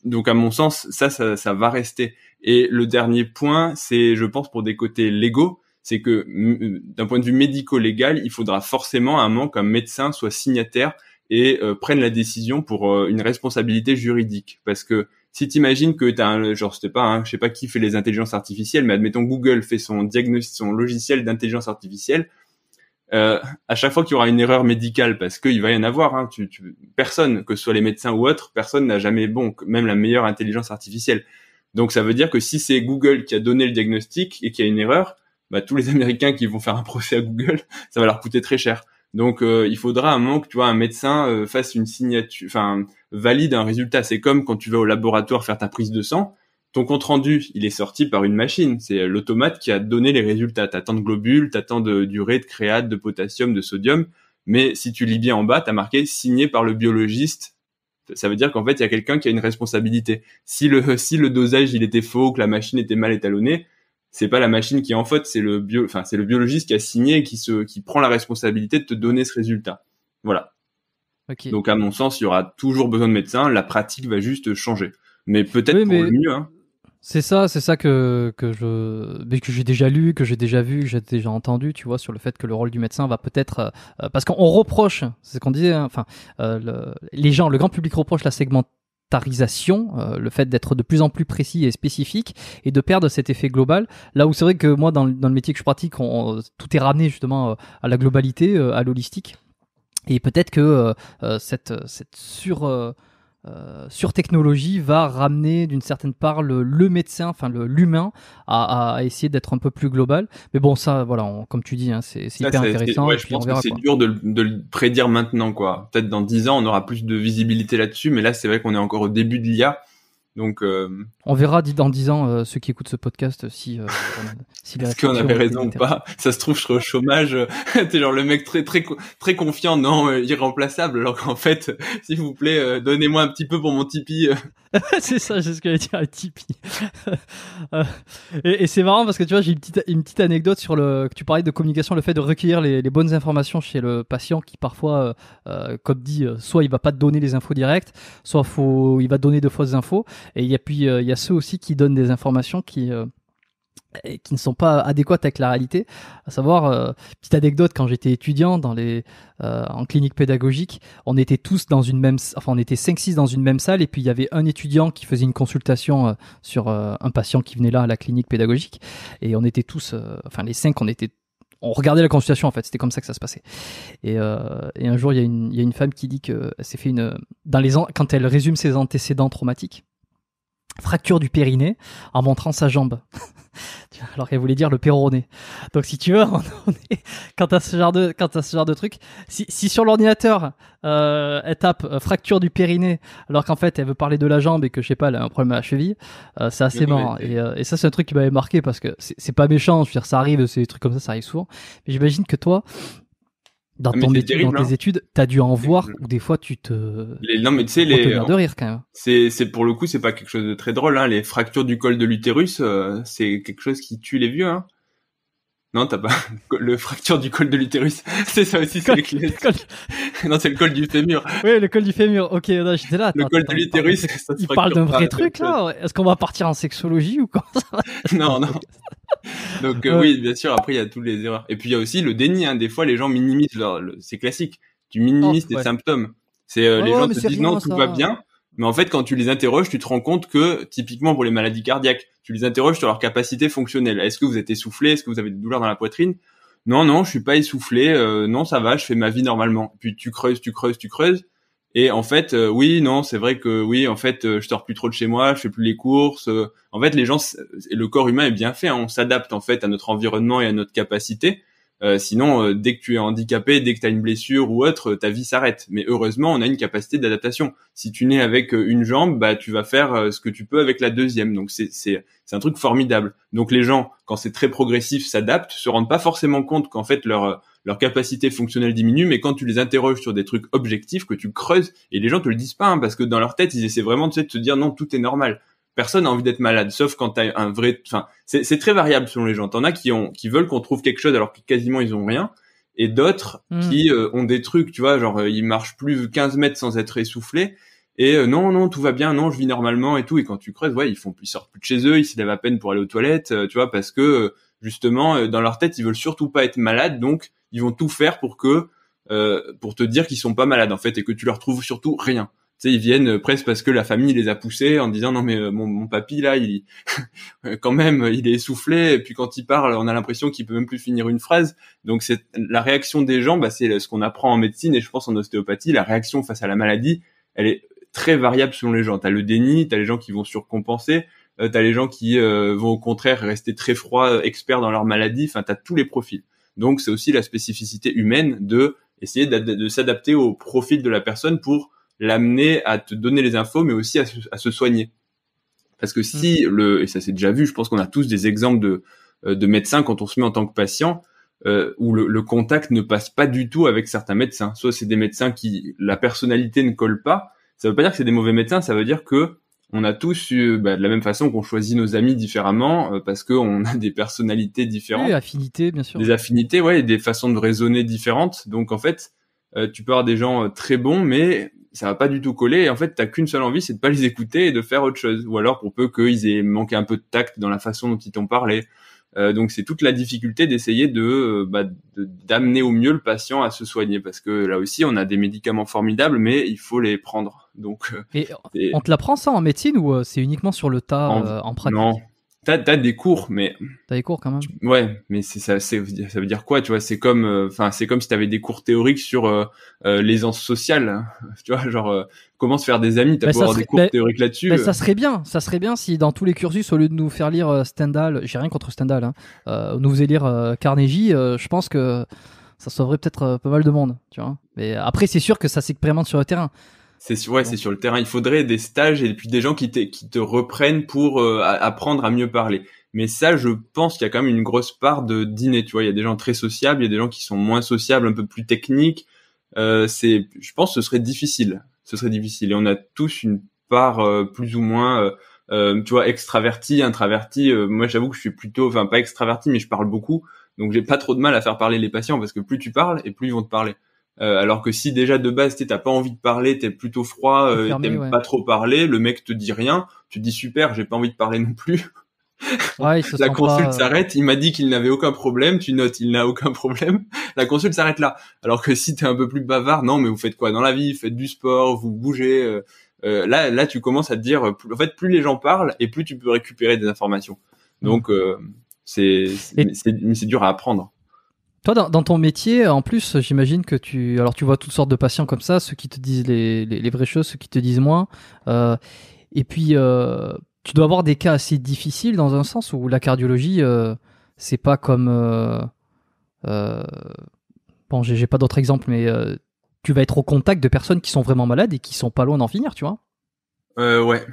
donc à mon sens, ça, ça, va rester. Et le dernier point, c'est, je pense, pour des côtés légaux, c'est que mm, d'un point de vue médico-légal, il faudra forcément à un moment qu'un médecin soit signataire et euh, prenne la décision pour euh, une responsabilité juridique. Parce que si tu imagines que tu as un, genre, je pas, hein, je sais pas qui fait les intelligences artificielles, mais admettons Google fait son diagnostic, son logiciel d'intelligence artificielle, euh, à chaque fois qu'il y aura une erreur médicale, parce qu'il va y en avoir, hein, tu, personne, que ce soit les médecins ou autres, personne n'a jamais bon, même la meilleure intelligence artificielle. Donc ça veut dire que si c'est Google qui a donné le diagnostic et qui a une erreur, bah, tous les Américains qui vont faire un procès à Google, ça va leur coûter très cher. Donc euh, il faudra à un moment que tu vois un médecin euh, fasse une signature, enfin valide un résultat. C'est comme quand tu vas au laboratoire faire ta prise de sang, ton compte rendu, il est sorti par une machine. C'est euh, l'automate qui a donné les résultats. T'as tant de globules, t'as de durée, de créate, de potassium, de sodium. Mais si tu lis bien en bas, t'as marqué signé par le biologiste. Ça veut dire qu'en fait, il y a quelqu'un qui a une responsabilité. Si le, si le dosage, il était faux, que la machine était mal étalonnée, c'est pas la machine qui est en faute, c'est le bio, enfin, c'est le biologiste qui a signé et qui se, qui prend la responsabilité de te donner ce résultat. Voilà. Donc, à mon sens, il y aura toujours besoin de médecins. La pratique va juste changer. Mais peut-être pour le mieux, hein. C'est ça, c'est ça que, que je que j'ai déjà lu, que j'ai déjà vu, que j'ai déjà entendu, tu vois, sur le fait que le rôle du médecin va peut-être euh, parce qu'on reproche, c'est ce qu'on disait, hein, enfin euh, le, les gens, le grand public reproche la segmentarisation, euh, le fait d'être de plus en plus précis et spécifique et de perdre cet effet global. Là où c'est vrai que moi dans, dans, le métier que je pratique, tout est ramené justement à la globalité, à l'holistique, et peut-être que cette cette sur euh, sur technologie va ramener d'une certaine part le, médecin, enfin l'humain, à, à, essayer d'être un peu plus global. Mais bon, ça, voilà, comme tu dis, hein, c'est hyper intéressant. je pense que c'est dur de, le prédire maintenant, quoi. Peut-être dans 10 ans, on aura plus de visibilité là-dessus, mais là, c'est vrai qu'on est encore au début de l'IA. Donc, euh, on verra dans 10 ans euh, ceux qui écoutent ce podcast si, euh, est-ce qu'on avait raison ou pas. Ça se trouve, je serais au chômage. T'es genre le mec très très très confiant, non irremplaçable. Alors qu'en fait, s'il vous plaît, donnez-moi un petit peu pour mon Tipeee. c'est ça, c'est ce que j'allais dire, un Tipeee. et, c'est marrant parce que tu vois, j'ai une petite une petite anecdote sur le que tu parlais de communication, le fait de recueillir les, bonnes informations chez le patient qui parfois, comme dit, soit il va pas te donner les infos directes, soit il va donner de fausses infos. Et il y a puis euh, il y a ceux aussi qui donnent des informations qui euh, qui ne sont pas adéquates avec la réalité. À savoir, euh, petite anecdote, quand j'étais étudiant dans les, en clinique pédagogique, on était tous dans une même, enfin on était 5-6 dans une même salle, et puis il y avait un étudiant qui faisait une consultation sur un patient qui venait là à la clinique pédagogique, et on était tous, enfin les 5, on était on regardait la consultation en fait, c'était comme ça que ça se passait. Et, et un jour, il y, y, a une femme qui dit que s'est fait une dans les quand elle résume ses antécédents traumatiques, fracture du périnée en montrant sa jambe. Alors qu'elle voulait dire le péroné. Donc si tu veux, quand tu as ce genre de, ce genre de truc, si, si sur l'ordinateur euh, elle tape euh, fracture du périnée, alors qu'en fait elle veut parler de la jambe et que je sais pas, elle a un problème à la cheville, euh, c'est assez marrant. Et, ça c'est un truc qui m'avait marqué parce que c'est pas méchant, je veux dire ça arrive, c'est des trucs comme ça, ça arrive souvent. Mais j'imagine que toi, dans, ah, ton tes hein. études, t'as dû en voir où des fois tu te. Les, non mais tu sais les. de rire quand même. C'est pour le coup c'est pas quelque chose de très drôle hein. Les fractures du col de l'utérus euh, c'est quelque chose qui tue les vieux hein. Non t'as pas le fracture du col de l'utérus c'est ça aussi c'est Non c'est le col du fémur. Oui le col du fémur ok j'étais là. Le col de l'utérus. Il parle d'un vrai truc euh, là est-ce qu'on va partir en sexologie ou quoi Non non. Donc euh, oui, bien sûr, après, il y a toutes les erreurs. Et puis, il y a aussi le déni. Hein. Des fois, les gens minimisent leur... C'est classique. Tu minimises oh, symptômes. C'est euh, Les gens te disent non, tout va bien. Mais en fait, quand tu les interroges, tu te rends compte que, typiquement pour les maladies cardiaques, tu les interroges sur leur capacité fonctionnelle. Est-ce que vous êtes essoufflé Est-ce que vous avez des douleurs dans la poitrine Non, non, je suis pas essoufflé. Euh, non, ça va, je fais ma vie normalement. Puis tu creuses, tu creuses, tu creuses. Et en fait, euh, oui, non, c'est vrai que oui, en fait, euh, je sors plus trop de chez moi, je fais plus les courses. Euh, en fait, les gens, le corps humain est bien fait, hein, on s'adapte en fait à notre environnement et à notre capacité. Euh, sinon, dès que tu es handicapé, dès que tu as une blessure ou autre, ta vie s'arrête. Mais heureusement, on a une capacité d'adaptation. Si tu nais avec une jambe, bah tu vas faire ce que tu peux avec la deuxième. Donc c'est c'est c'est un truc formidable. Donc les gens, quand c'est très progressif, s'adaptent, se rendent pas forcément compte qu'en fait leur leur capacité fonctionnelle diminue, mais quand tu les interroges sur des trucs objectifs, que tu creuses, et les gens te le disent pas, hein, parce que dans leur tête, ils essaient vraiment de se dire non, tout est normal. Personne n'a envie d'être malade, sauf quand t'as un vrai. Enfin, c'est très variable selon les gens. T'en as qui ont, qui veulent qu'on trouve quelque chose alors que quasiment ils ont rien, et d'autres hmm. qui euh, ont des trucs, tu vois, genre euh, ils marchent plus 15 mètres sans être essoufflés. Et euh, non, non, tout va bien, non, je vis normalement et tout. Et quand tu creuses, ouais, ils font, ils sortent plus de chez eux, ils se lèvent à peine pour aller aux toilettes, tu vois, parce que justement, euh, dans leur tête, ils veulent surtout pas être malades, donc ils vont tout faire pour que euh, pour te dire qu'ils sont pas malades en fait et que tu leur trouves surtout rien. Tu sais, ils viennent euh, presque parce que la famille les a poussés en disant non mais mon, mon papy là, il quand même il est essoufflé et puis quand il parle, on a l'impression qu'il peut même plus finir une phrase. Donc c'est la réaction des gens, bah, c'est ce qu'on apprend en médecine et je pense en ostéopathie, la réaction face à la maladie, elle est très variable selon les gens. T'as le déni, t'as les gens qui vont surcompenser, euh, t'as les gens qui euh, vont au contraire rester très froids, euh, experts dans leur maladie. Enfin, t'as tous les profils. Donc, c'est aussi la spécificité humaine de essayer de, s'adapter au profil de la personne pour l'amener à te donner les infos, mais aussi à, se soigner. Parce que si mm. le, et ça c'est déjà vu, je pense qu'on a tous des exemples de, de médecins quand on se met en tant que patient, euh, où le, le, contact ne passe pas du tout avec certains médecins. Soit c'est des médecins qui la personnalité ne colle pas. Ça veut pas dire que c'est des mauvais médecins, ça veut dire que on a tous eu, bah, de la même façon qu'on choisit nos amis différemment euh, parce qu'on a des personnalités différentes, des affinités bien sûr, des affinités, ouais, et des façons de raisonner différentes. Donc en fait, euh, tu peux avoir des gens euh, très bons, mais ça va pas du tout coller. Et en fait, t'as qu'une seule envie, c'est de pas les écouter et de faire autre chose. Ou alors pour peu qu'ils aient manqué un peu de tact dans la façon dont ils t'ont parlé. donc c'est toute la difficulté d'essayer de bah, d'amener au mieux le patient à se soigner parce que là aussi on a des médicaments formidables mais il faut les prendre donc, euh, et on te l'apprend ça en médecine ou euh, c'est uniquement sur le tas en, euh, pratique Non, t'as des cours, mais t'as des cours quand même. Ouais, mais ça, veut dire quoi, tu vois C'est comme, enfin, c'est comme si t'avais des cours théoriques sur l'aisance sociale, hein. tu vois, genre comment se faire des amis. T'as des cours théoriques là-dessus. ça serait bien, ça serait bien si dans tous les cursus, au lieu de nous faire lire Stendhal, j'ai rien contre Stendhal, hein, on nous faisait lire Carnegie. je pense que ça sauverait peut-être pas mal de monde, tu vois. Mais après, c'est sûr que ça s'expérimente sur le terrain. C'est ouais, c'est sur le terrain. Il faudrait des stages et puis des gens qui, qui te reprennent pour euh, apprendre à mieux parler. Mais ça, je pense qu'il y a quand même une grosse part de dîner. Tu vois, il y a des gens très sociables, il y a des gens qui sont moins sociables, un peu plus techniques. Euh, c'est, je pense, que ce serait difficile. Ce serait difficile. Et on a tous une part euh, plus ou moins, tu vois, extraverti, intraverti. moi, j'avoue que je suis plutôt, enfin, pas extraverti, mais je parle beaucoup. Donc, j'ai pas trop de mal à faire parler les patients parce que plus tu parles et plus ils vont te parler. Euh, alors que si déjà de base t'as pas envie de parler, t'es plutôt froid, euh, t'aimes pas trop parler, le mec te dit rien, tu dis super, j'ai pas envie de parler non plus. la consulte euh. s'arrête, il m'a dit qu'il n'avait aucun problème, tu notes, il n'a aucun problème, la consulte s'arrête là. Alors que si t'es un peu plus bavard, non mais vous faites quoi dans la vie, faites du sport, vous bougez, euh, là, là tu commences à te dire, en fait plus les gens parlent et plus tu peux récupérer des informations. Mm. Donc c'est dur à apprendre. Toi, dans, ton métier, euh, en plus, j'imagine que tu, alors tu vois toutes sortes de patients comme ça, ceux qui te disent les, les, vraies choses, ceux qui te disent moins. Euh, et puis, euh, tu dois avoir des cas assez difficiles dans un sens où la cardiologie, c'est pas comme, bon, j'ai pas d'autres exemples, mais tu vas être au contact de personnes qui sont vraiment malades et qui sont pas loin d'en finir, tu vois. ouais.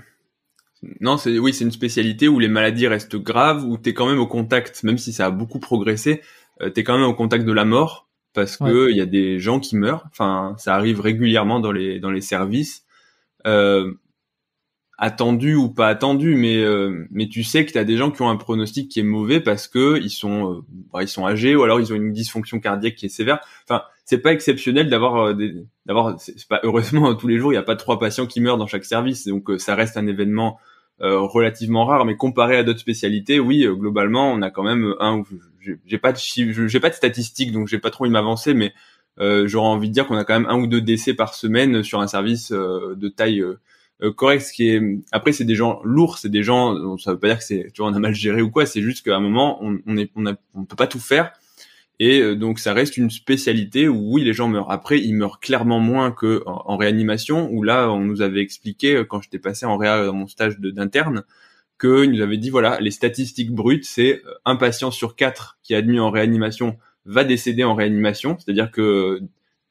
Non, c'est oui, c'est une spécialité où les maladies restent graves, où tu es quand même au contact, même si ça a beaucoup progressé, euh, t'es quand même au contact de la mort parce que il y a des gens qui meurent. Enfin, ça arrive régulièrement dans les dans les services, euh, attendu ou pas attendu, mais euh, mais tu sais que tu as des gens qui ont un pronostic qui est mauvais parce que ils sont euh, bah, ils sont âgés ou alors ils ont une dysfonction cardiaque qui est sévère. Enfin, c'est pas exceptionnel d'avoir euh, d'avoir c'est pas heureusement tous les jours il y a pas trois patients qui meurent dans chaque service, donc ça reste un événement. relativement rare, mais comparé à d'autres spécialités, oui, globalement, on a quand même un ou j'ai pas de j'ai pas de statistiques, donc j'ai pas trop envie de m'avancer, mais euh, j'aurais envie de dire qu'on a quand même un ou deux décès par semaine sur un service euh, de taille euh, correcte. Ce qui est après, c'est des gens lourds, c'est des gens. Ça veut pas dire que c'est tu vois on a mal géré ou quoi. C'est juste qu'à un moment on on, est, on, peut pas tout faire. Et donc ça reste une spécialité où oui les gens meurent. Après ils meurent clairement moins que en, réanimation où là on nous avait expliqué quand j'étais passé en réa dans mon stage d'interne que nous avait dit voilà, les statistiques brutes, c'est euh, un patient sur quatre qui est admis en réanimation va décéder en réanimation, c'est-à-dire que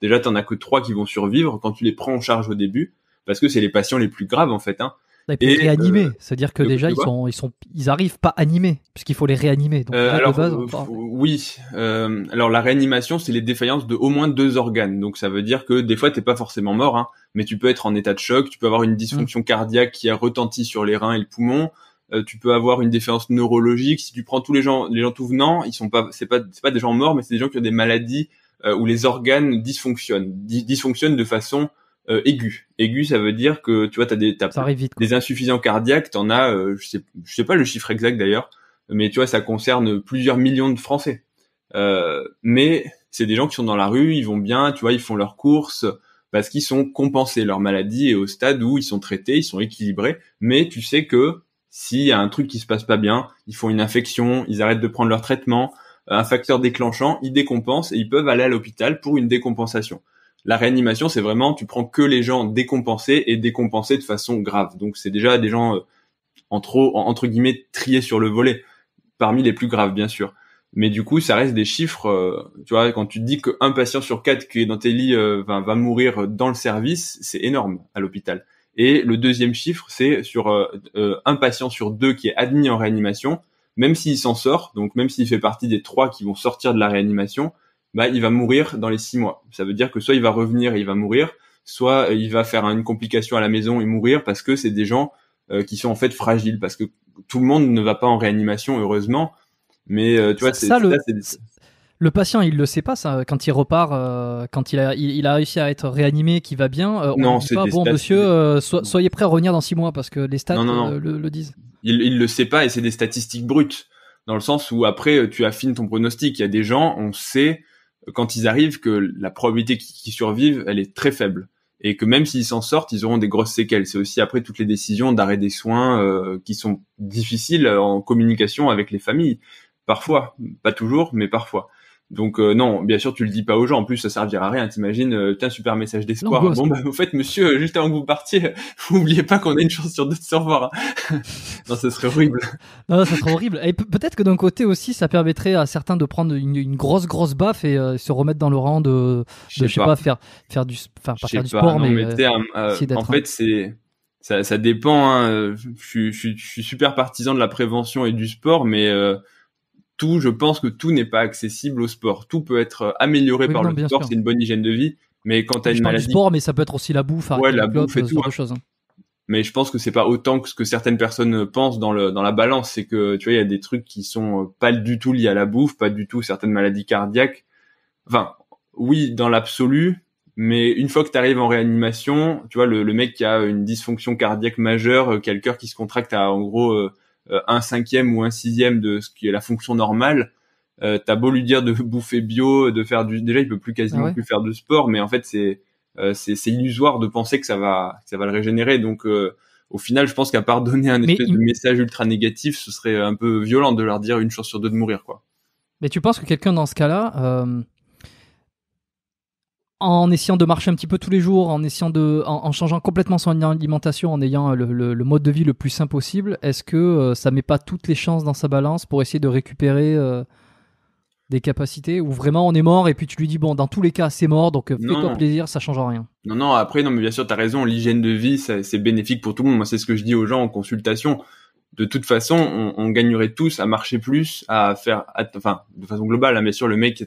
déjà tu en as que trois qui vont survivre quand tu les prends en charge au début parce que c'est les patients les plus graves en fait hein. Bah, et réanimés, euh, c'est-à-dire que déjà ils sont, ils sont, ils arrivent pas animés puisqu'il faut les réanimer. Donc, euh, oui. alors la réanimation, c'est les défaillances de au moins deux organes. Donc ça veut dire que des fois t'es pas forcément mort, hein, mais tu peux être en état de choc, tu peux avoir une dysfonction mmh. cardiaque qui a retenti sur les reins et le poumon, euh, tu peux avoir une déférence neurologique. Si tu prends tous les gens, les gens tout venant, ils sont pas, c'est pas, c'est pas des gens morts, mais c'est des gens qui ont des maladies euh, où les organes dysfonctionnent, dysfonctionnent de façon euh, aiguë. Aiguë, ça veut dire que tu vois, t'as des, t'as des insuffisants cardiaques, t'en as, je sais, je sais pas le chiffre exact d'ailleurs, mais tu vois, ça concerne plusieurs millions de Français. mais c'est des gens qui sont dans la rue, ils vont bien, tu vois, ils font leurs courses parce qu'ils sont compensés leur maladie est au stade où ils sont traités, ils sont équilibrés, mais tu sais que s'il y a un truc qui se passe pas bien, ils font une infection, ils arrêtent de prendre leur traitement, un facteur déclenchant, ils décompensent et ils peuvent aller à l'hôpital pour une décompensation. La réanimation, c'est vraiment, tu prends que les gens décompensés et décompensés de façon grave. Donc c'est déjà des gens euh, entre guillemets, triés sur le volet, parmi les plus graves, bien sûr. Mais du coup, ça reste des chiffres, euh, tu vois, quand tu dis qu'un patient sur quatre qui est dans tes lits euh, va, mourir dans le service, c'est énorme à l'hôpital. Et le deuxième chiffre, c'est sur euh, euh, un patient sur deux qui est admis en réanimation, même s'il s'en sort, donc même s'il fait partie des trois qui vont sortir de la réanimation, bah, il va mourir dans les six mois. Ça veut dire que soit il va revenir et il va mourir, soit euh, il va faire une complication à la maison et mourir parce que c'est des gens qui sont en fait fragiles, parce que tout le monde ne va pas en réanimation, heureusement. Mais tu vois, c'est ça, le le patient, il le sait pas, ça, quand il repart, euh, quand il a, il, a, réussi à être réanimé, qu'il va bien, euh, on ne dit pas, bon monsieur, euh, soyez prêt à revenir dans six mois, parce que les stats le, disent. Il, le sait pas, et c'est des statistiques brutes, dans le sens où après, tu affines ton pronostic. Il y a des gens, on sait, quand ils arrivent, que la probabilité qu'ils survivent, elle est très faible. Et que même s'ils s'en sortent, ils auront des grosses séquelles. C'est aussi après toutes les décisions d'arrêt des soins qui sont difficiles en communication avec les familles. Parfois, pas toujours, mais parfois. Donc euh, non, bien sûr, tu le dis pas aux gens. En plus, ça servira à rien. T'imagines, euh, un super message d'espoir. Bon, bah, au fait, monsieur, euh, juste avant que vous partiez, vous oubliez pas qu'on a une chance sur deux de se revoir. Hein. non, ce serait horrible. non, ça serait horrible. Et peut-être que d'un côté aussi, ça permettrait à certains de prendre une, grosse, grosse baffe et euh, se remettre dans le rang de, je sais pas. faire, faire du, enfin, faire du sport, mais, en fait, c'est ça, ça dépend. Hein. Je, suis super partisan de la prévention et du sport, mais tout, je pense que tout n'est pas accessible au sport. Tout peut être euh, amélioré par le sport, c'est une bonne hygiène de vie. Mais quand tu as je une maladie. Du sport, mais ça peut être aussi la bouffe, ouais, la, bouffe et tout. Chose, hein. hein. Mais je pense que c'est pas autant que ce que certaines personnes pensent dans, le, dans la balance. C'est que, tu vois, il y a des trucs qui sont euh, pas du tout liés à la bouffe, pas du tout certaines maladies cardiaques. Enfin, oui, dans l'absolu, mais une fois que tu arrives en réanimation, tu vois, le, mec qui a une dysfonction cardiaque majeure, euh, qui cœur qui se contracte à, en gros, euh, un cinquième ou un sixième de ce qui est la fonction normale, euh, t'as beau lui dire de bouffer bio, de faire du, déjà il peut plus quasiment ah plus faire de sport, mais en fait c'est euh, c'est illusoire de penser que ça va ça va le régénérer. Donc euh, au final, je pense qu'à part donner un espèce de message ultra négatif, ce serait un peu violent de leur dire une chance sur deux de mourir quoi. Mais tu penses que quelqu'un dans ce cas-là, en essayant de marcher un petit peu tous les jours, en essayant de, en, changeant complètement son alimentation, en ayant euh, le, mode de vie le plus sain possible, est-ce que euh, ça met pas toutes les chances dans sa balance pour essayer de récupérer euh, des capacités ou vraiment on est mort et puis tu lui dis bon dans tous les cas c'est mort donc fais-toi plaisir ça change rien. Non non après non mais bien sûr as raison l'hygiène de vie c'est bénéfique pour tout le monde moi c'est ce que je dis aux gens en consultation de toute façon, on, gagnerait tous à marcher plus, à faire, enfin, de façon globale, mais hein, sur sûr, le mec qui,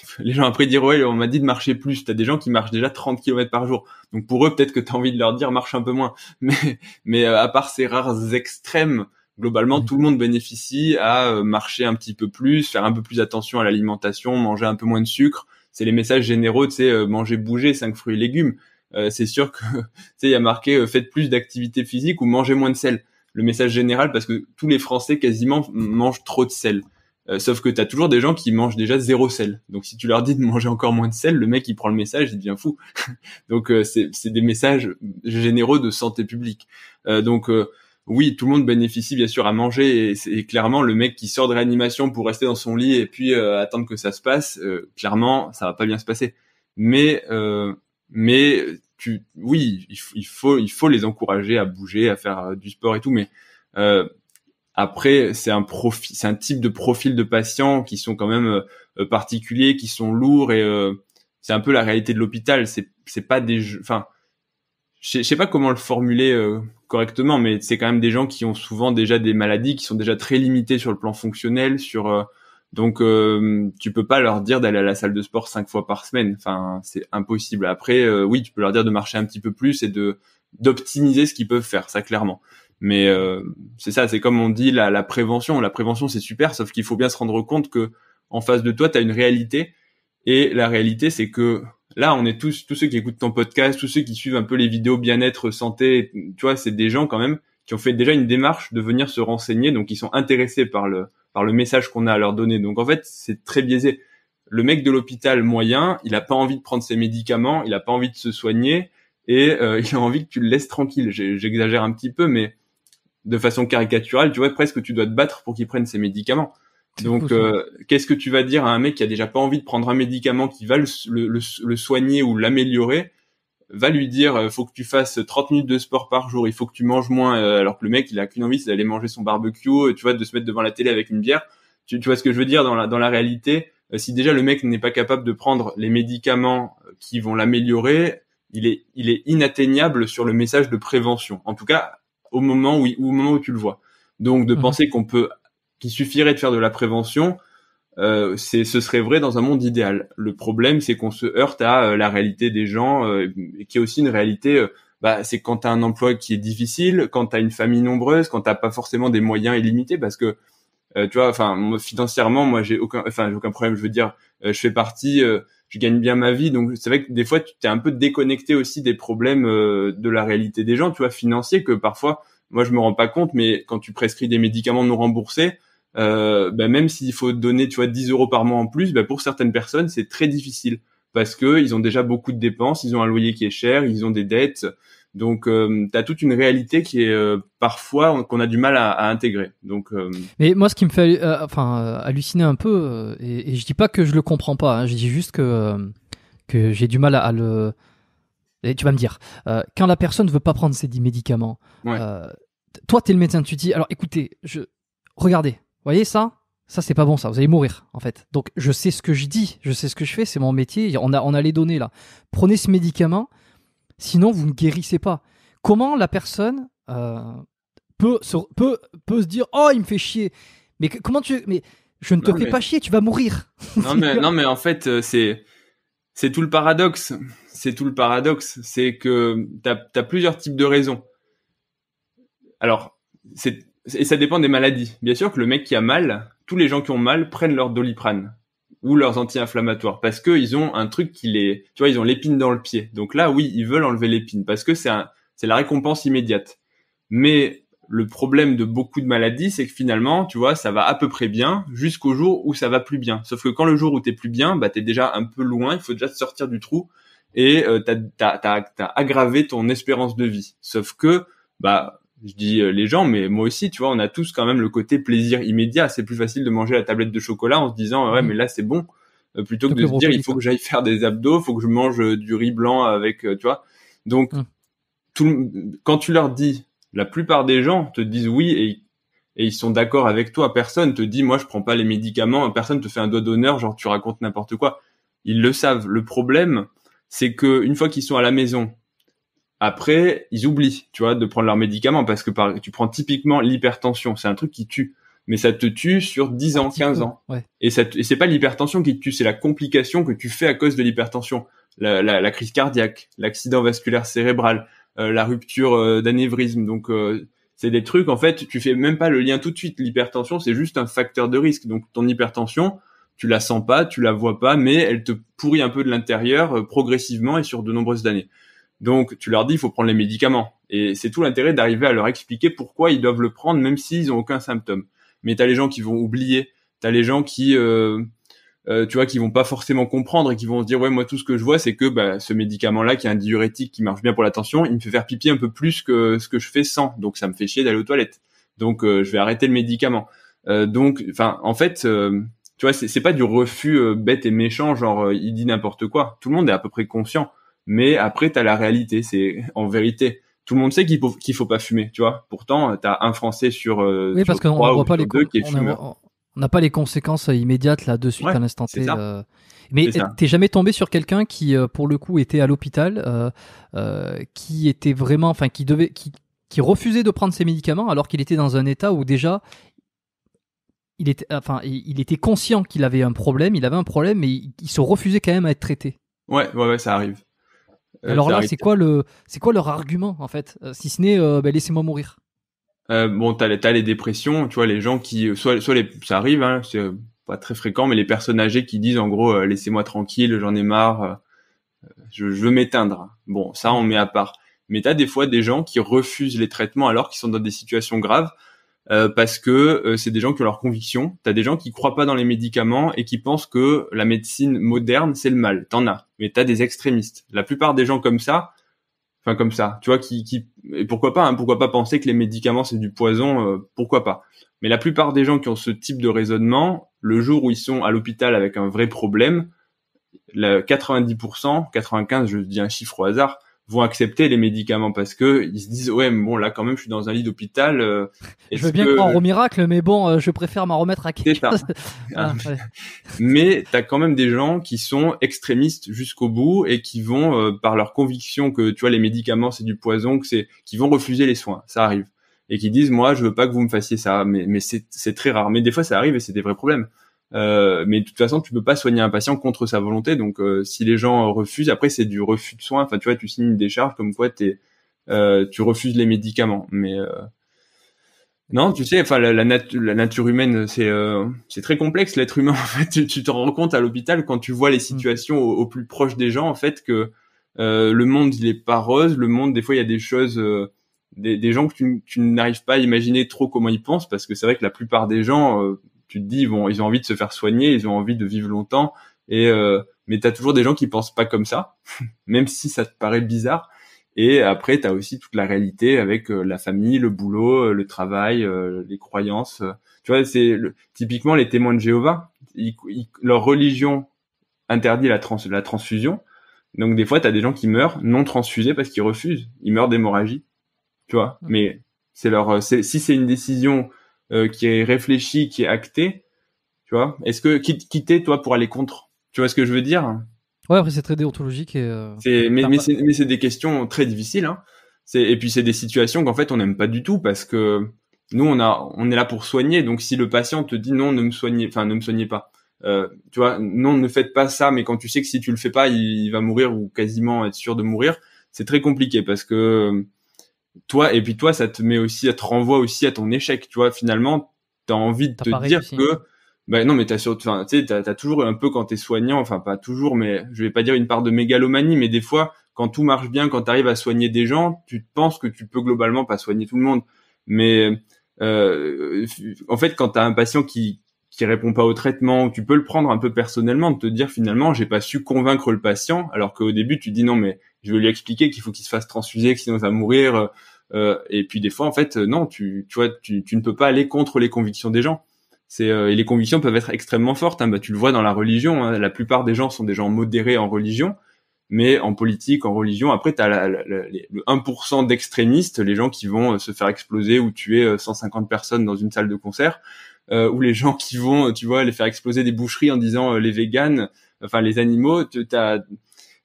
les gens après dire ouais on m'a dit de marcher plus t'as des gens qui marchent déjà 30 km par jour donc pour eux peut-être que t'as envie de leur dire marche un peu moins mais mais euh, à part ces rares extrêmes globalement tout le monde bénéficie à euh, marcher un petit peu plus faire un peu plus attention à l'alimentation manger un peu moins de sucre c'est les messages généraux tu sais euh, manger bouger cinq fruits et légumes c'est sûr que tu sais il y a marqué faites plus d'activité physique ou mangez moins de sel le message général parce que tous les français quasiment mangent trop de sel euh, sauf que tu as toujours des gens qui mangent déjà zéro sel. Donc si tu leur dis de manger encore moins de sel, le mec il prend le message, il devient fou. donc euh, c'est des messages généraux de santé publique. Euh, donc oui, tout le monde bénéficie bien sûr à manger et, c'est clairement le mec qui sort de réanimation pour rester dans son lit et puis attendre que ça se passe, clairement ça va pas bien se passer. Mais mais tu oui il, il, faut il faut les encourager à bouger, à faire du sport et tout, mais euh, après, c'est un profil, c'est un type de profil de patients qui sont quand même euh, euh, particuliers, qui sont lourds et euh, c'est un peu la réalité de l'hôpital. C'est c'est pas des, enfin, je sais pas comment le formuler correctement, mais c'est quand même des gens qui ont souvent déjà des maladies, qui sont déjà très limitées sur le plan fonctionnel, sur donc euh, tu peux pas leur dire d'aller à la salle de sport cinq fois par semaine. Enfin, c'est impossible. Après, oui, tu peux leur dire de marcher un petit peu plus et de d'optimiser ce qu'ils peuvent faire, ça clairement. Mais euh, c'est ça, c'est comme on dit la, la prévention. La prévention, c'est super, sauf qu'il faut bien se rendre compte que en face de toi, tu as une réalité. Et la réalité, c'est que là, on est tous, tous ceux qui écoutent ton podcast, tous ceux qui suivent un peu les vidéos bien-être, santé, tu vois, c'est des gens quand même qui ont fait déjà une démarche de venir se renseigner, donc ils sont intéressés par le, par le message qu'on a à leur donner. Donc en fait, c'est très biaisé. Le mec de l'hôpital moyen, il n'a pas envie de prendre ses médicaments, il n'a pas envie de se soigner, et euh, il a envie que tu le laisses tranquille. J'exagère un petit peu, mais de façon caricaturale, tu vois, presque tu dois te battre pour qu'il prenne ses médicaments. Donc, euh, qu'est-ce que tu vas dire à un mec qui a déjà pas envie de prendre un médicament qui va le, soigner ou l'améliorer Va lui dire, euh, faut que tu fasses 30 minutes de sport par jour, il faut que tu manges moins, euh, alors que le mec, il a qu'une envie, c'est d'aller manger son barbecue, tu vois, de se mettre devant la télé avec une bière. Tu, tu vois ce que je veux dire dans la, dans la réalité Si déjà le mec n'est pas capable de prendre les médicaments qui vont l'améliorer, il est, il est inatteignable sur le message de prévention. En tout cas, au moment où, au moment où tu le vois. Donc de mhm. penser qu'on peut, qu'il suffirait de faire de la prévention, euh, c'est, ce serait vrai dans un monde idéal. Le problème, c'est qu'on se heurte à euh, la réalité des gens, euh, qui est aussi une réalité. Bah, c'est quand t'as un emploi qui est difficile, quand t'as une famille nombreuse, quand t'as pas forcément des moyens illimités, parce que tu vois, enfin, financièrement, moi, j'ai aucun, enfin, aucun problème. Je veux dire, je fais partie je gagne bien ma vie. Donc c'est vrai que des fois, tu t'es un peu déconnecté aussi des problèmes euh, de la réalité des gens, tu vois, financiers, que parfois, moi, je me rends pas compte, mais quand tu prescris des médicaments non remboursés, euh, bah, même s'il faut donner, tu vois, 10 euros par mois en plus, bah, pour certaines personnes, c'est très difficile parce que ils ont déjà beaucoup de dépenses, ils ont un loyer qui est cher, ils ont des dettes. Donc, euh, tu as toute une réalité qui est euh, parfois qu'on a du mal à, intégrer. Donc, euh, Mais moi, ce qui me fait enfin, halluciner un peu, et, et, je dis pas que je le comprends pas, hein, je dis juste que, que j'ai du mal à, le. Et tu vas me dire, quand la personne ne veut pas prendre ses 10 médicaments, toi, tu es le médecin, tu dis, alors écoutez, je... regardez, vous voyez ça ça c'est pas bon ça, vous allez mourir en fait. Donc je sais ce que je dis, je sais ce que je fais, c'est mon métier, on a, on a les données là. Prenez ce médicament, Sinon, vous ne guérissez pas. Comment la personne euh, peut, se, peut, peut se dire Oh, il me fait chier Mais comment tu. Mais je ne te fais pas chier, tu vas mourir. Non, mais, non, mais en fait, euh, c'est. C'est tout le paradoxe. C'est tout le paradoxe. C'est que tu as, plusieurs types de raisons. Alors, c'est et ça dépend des maladies. Bien sûr que le mec qui a mal, tous les gens qui ont mal prennent leur doliprane ou leurs anti-inflammatoires parce que ils ont un truc qui les, tu vois, ils ont l'épine dans le pied. Donc là, oui, ils veulent enlever l'épine parce que c'est c'est la récompense immédiate. Mais le problème de beaucoup de maladies, c'est que finalement, tu vois, ça va à peu près bien jusqu'au jour où ça va plus bien. Sauf que quand le jour où t'es plus bien, bah t'es déjà un peu loin, il faut déjà te sortir du trou et euh, t'as, t'as aggravé ton espérance de vie. Sauf que bah je dis euh, les gens, mais moi aussi, tu vois, on a tous quand même le côté plaisir immédiat. C'est plus facile de manger la tablette de chocolat en se disant euh, ouais, mhm. mais là c'est bon, euh, plutôt que de se dire il faut que j'aille faire des abdos, faut que je mange du riz blanc avec, tu vois. Donc mhm. quand tu leur dis, la plupart des gens te disent oui et et ils sont d'accord avec toi. Personne te dit, moi, je prends pas les médicaments. Personne te fait un doigt d'honneur, genre tu racontes n'importe quoi. Ils le savent. Le problème, c'est que une fois qu'ils sont à la maison, après, ils oublient, tu vois, de prendre leurs médicaments parce que tu prends typiquement l'hypertension, c'est un truc qui tue mais ça te tue sur 10 ans, 15 ans. Et, c'est pas l'hypertension qui te tue, c'est la complication que tu fais à cause de l'hypertension. La, crise cardiaque, l'accident vasculaire cérébral, euh, la rupture euh, d'anévrisme. Donc, euh, c'est des trucs, en fait, tu fais même pas le lien tout de suite. L'hypertension, c'est juste un facteur de risque. Donc, ton hypertension, tu la sens pas, tu la vois pas, mais elle te pourrit un peu de l'intérieur progressivement et sur de nombreuses années. Donc, tu leur dis, il faut prendre les médicaments. Et c'est tout l'intérêt d'arriver à leur expliquer pourquoi ils doivent le prendre, même s'ils ont aucun symptôme. Mais t'as les gens qui vont oublier, t'as les gens qui, euh, euh, tu vois, qui vont pas forcément comprendre et qui vont se dire, ouais, moi tout ce que je vois, c'est que bah, ce médicament-là, qui est un diurétique, qui marche bien pour la tension, il me fait faire pipi un peu plus que ce que je fais sans, donc ça me fait chier d'aller aux toilettes. Donc, euh, je vais arrêter le médicament. donc, enfin, en fait tu vois, c'est pas du refus bête et méchant, genre il dit n'importe quoi. Tout le monde est à peu près conscient. Mais après, tu as la réalité. C'est en vérité, tout le monde sait qu'il faut, qu'il faut pas fumer, tu vois. Pourtant, tu as un Français sur euh, oui, parce qu'on les qui est fumeur. On n'a pas les conséquences euh, immédiates là de suite à l'instant T. Euh... Mais t'es jamais tombé sur quelqu'un qui, euh, pour le coup, était à l'hôpital, euh, qui était vraiment, enfin, qui devait, qui, refusait de prendre ses médicaments alors qu'il était dans un état où déjà il était, enfin, il était conscient qu'il avait un problème, il avait un problème, mais il, se refusait quand même à être traité. Ouais, ouais, ouais, ça arrive. Euh, alors là, c'est quoi le, quoi leur argument en fait, euh, si ce n'est euh, bah, laissez-moi mourir. bon, t'as les, as les dépressions, tu vois, les gens qui, soit, les, ça arrive, hein, c'est pas très fréquent, mais les personnes âgées qui disent en gros laissez-moi tranquille, j'en ai marre, je, je veux m'éteindre. Bon, ça on met à part. Mais t'as des fois des gens qui refusent les traitements alors qu'ils sont dans des situations graves euh, parce que euh, c'est des gens qui ont leurs convictions. T'as des gens qui croient pas dans les médicaments et qui pensent que la médecine moderne c'est le mal. T'en as, mais t'as des extrémistes. La plupart des gens comme ça, enfin comme ça, tu vois, qui, qui et pourquoi pas, hein, pourquoi pas penser que les médicaments c'est du poison, euh, pourquoi pas. Mais la plupart des gens qui ont ce type de raisonnement, le jour où ils sont à l'hôpital avec un vrai problème, 90%, 95, je dis un chiffre au hasard, vont accepter les médicaments parce que ils se disent ouais bon là quand même je suis dans un lit d'hôpital euh, je veux bien que... croire au miracle mais bon euh, je préfère m'en remettre à quelque chose ah, mais t'as quand même des gens qui sont extrémistes jusqu'au bout et qui vont euh, par leur conviction que tu vois les médicaments c'est du poison que c'est qui vont refuser les soins ça arrive et qui disent moi je veux pas que vous me fassiez ça mais mais c'est très rare mais des fois ça arrive et c'est des vrais problèmes euh, mais de toute façon, tu peux pas soigner un patient contre sa volonté. Donc, euh, si les gens refusent, après c'est du refus de soins. Enfin, tu vois, tu signes une décharge comme quoi t'es, euh, tu refuses les médicaments. Mais euh, non, tu sais, enfin la, la, nature humaine, c'est c'est très complexe l'être humain. En fait, tu, te rends compte à l'hôpital quand tu vois les mm. situations au, plus proche des gens, en fait, que le monde il est pas rose. Le monde, des fois, il y a des choses. Des, des, gens que tu, tu n'arrives pas à imaginer trop comment ils pensent parce que c'est vrai que la plupart des gens tu te dis ils ils ont envie de se faire soigner, ils ont envie de vivre longtemps et euh, mais t'as toujours des gens qui pensent pas comme ça, même si ça te paraît bizarre. Et après, tu as aussi toute la réalité avec euh, la famille, le boulot, euh, le travail, euh, les croyances. Tu vois, c'est le, typiquement les témoins de Jéhovah. leur religion interdit la, trans, la transfusion. Donc des fois, tu as des gens qui meurent non transfusés parce qu'ils refusent. Ils meurent d'hémorragie. Tu vois, mmh. mais c'est leur. si c'est une décision euh, qui est réfléchi, qui est acté, tu vois Est-ce que quitter toi pour aller contre Tu vois ce que je veux dire Ouais, après c'est très déontologique et. Euh, c'est mais mais c'est des questions très difficiles. Hein. C'est et puis c'est des situations qu'en fait on n'aime pas du tout parce que nous on a on est là pour soigner. Donc si le patient te dit non, ne me soignez, enfin ne me soignez pas. Euh, tu vois, non, ne faites pas ça, mais quand tu sais que si tu le fais pas, il va mourir ou quasiment être sûr de mourir, c'est très compliqué parce que toi et puis toi ça te met aussi, ça te renvoie aussi à ton échec, tu vois. Finalement, t'as envie de te dire que ben non, mais t'as tu sais, t'as, toujours un peu quand t'es soignant, enfin pas toujours, mais je vais pas dire une part de mégalomanie, mais des fois, quand tout marche bien, quand t'arrives à soigner des gens, tu te penses que tu peux globalement pas soigner tout le monde. Mais euh, en fait, quand t'as un patient qui qui répond pas au traitement, tu peux le prendre un peu personnellement, de te dire finalement, j'ai pas su convaincre le patient, alors qu'au début tu dis non mais je vais lui expliquer qu'il faut qu'il se fasse transfuser, que sinon il va mourir. Euh, et puis des fois, en fait, euh, non, tu, tu vois, tu, tu ne peux pas aller contre les convictions des gens. C'est euh, et les convictions peuvent être extrêmement fortes. Hein. Bah, tu le vois dans la religion. Hein. La plupart des gens sont des gens modérés en religion, mais en politique, en religion, après, tu as le 1% d'extrémistes, les gens qui vont euh, se faire exploser ou tuer 150 personnes dans une salle de concert, euh, ou les gens qui vont, tu vois, les faire exploser des boucheries en disant les véganes, enfin les animaux. Tu as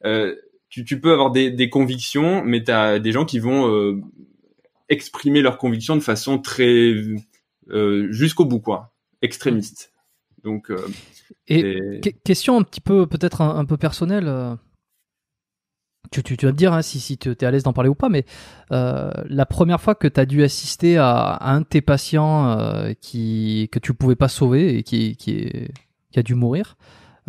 euh, tu, peux avoir des, convictions, mais tu as des gens qui vont euh, exprimer leurs convictions de façon très euh, jusqu'au bout, quoi, extrémiste. Donc, euh, et question un petit peu, peut-être un, peu personnelle. Tu, vas me dire hein, si, si tu es à l'aise d'en parler ou pas, mais la première fois que tu as dû assister à, un de tes patients qui, que tu pouvais pas sauver et qui, qui, est, qui a dû mourir,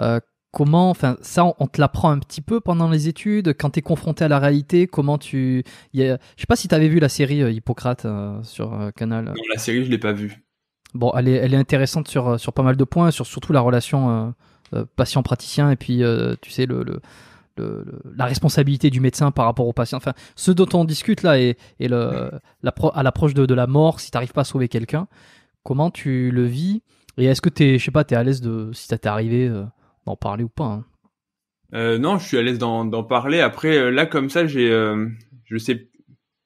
euh, comment, enfin ça on, te l'apprend un petit peu pendant les études, quand tu es confronté à la réalité, comment tu... je sais pas si tu avais vu la série euh, Hippocrate euh, sur euh, Canal. Non, la série je l'ai pas vue. Bon, elle est, elle est intéressante sur, sur pas mal de points, sur surtout la relation patient-praticien et puis tu sais le, le, la responsabilité du médecin par rapport au patient. Enfin, ce dont on discute là et, et le, à l'approche de, de, la mort, si t'arrives pas à sauver quelqu'un, comment tu le vis et est-ce que tu es sais pas, à l'aise de si ça t'est arrivé d'en parler ou pas. Hein. Euh, non, je suis à l'aise d'en parler. Après, euh, là, comme ça, j'ai, euh, je sais,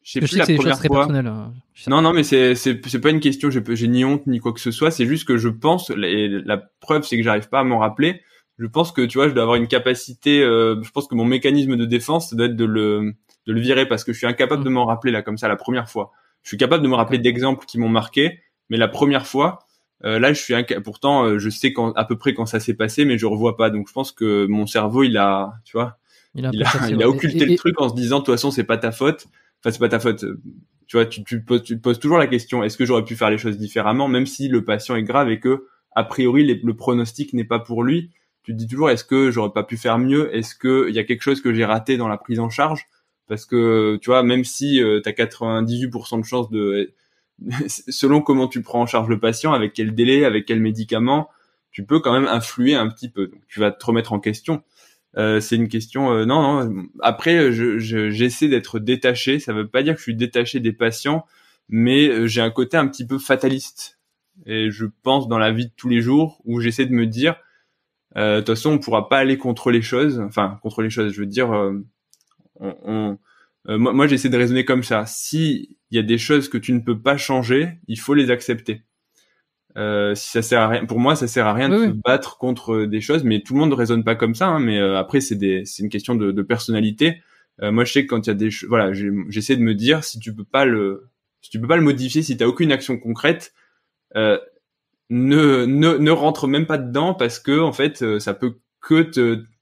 je sais plus la première fois. Hein. Non, non, mais c'est, c'est, pas une question. J'ai ni honte ni quoi que ce soit. C'est juste que je pense. Et la preuve, c'est que j'arrive pas à m'en rappeler. Je pense que tu vois, je dois avoir une capacité. je pense que mon mécanisme de défense ça doit être de le, de le virer parce que je suis incapable mm. de m'en rappeler là comme ça la première fois. Je suis capable de me rappeler d'exemples qui m'ont marqué, mais la première fois, euh, là, je suis pourtant, euh, je sais quand, à peu près quand ça s'est passé, mais je revois pas. Donc, je pense que mon cerveau, il a, tu vois, il a, occulté le truc en se disant, de toute façon, c'est pas ta faute. Enfin, c'est pas ta faute. Tu vois, tu, tu, poses, toujours la question, est-ce que j'aurais pu faire les choses différemment, même si le patient est grave et que, a priori, le pronostic n'est pas pour lui. Tu te dis toujours, est-ce que j'aurais pas pu faire mieux Est-ce que il y a quelque chose que j'ai raté dans la prise en charge Parce que, tu vois, même si tu as 98% de chances de selon comment tu prends en charge le patient, avec quel délai, avec quel médicament, tu peux quand même influer un petit peu. Donc tu vas te remettre en question. Euh, c'est une question. Euh, non, non. Après, j'essaie je, d'être détaché. Ça ne veut pas dire que je suis détaché des patients, mais euh, j'ai un côté un petit peu fataliste. Et je pense dans la vie de tous les jours où j'essaie de me dire, de toute façon, on pourra pas aller contre les choses. Enfin, contre les choses. Je veux dire, on euh, moi, j'essaie de raisonner comme ça. Si il y a des choses que tu ne peux pas changer, il faut les accepter. Euh, si ça sert à rien, pour moi, ça sert à rien de se battre contre euh, des choses, mais tout le monde ne raisonne pas comme ça. Hein, mais après, c'est une question de, de personnalité. moi, je sais que quand il y a des, voilà, j'essaie de me dire si tu peux pas le, si tu peux pas le modifier, si tu n'as aucune action concrète, ne, ne, rentre même pas dedans parce que en fait, ça peut que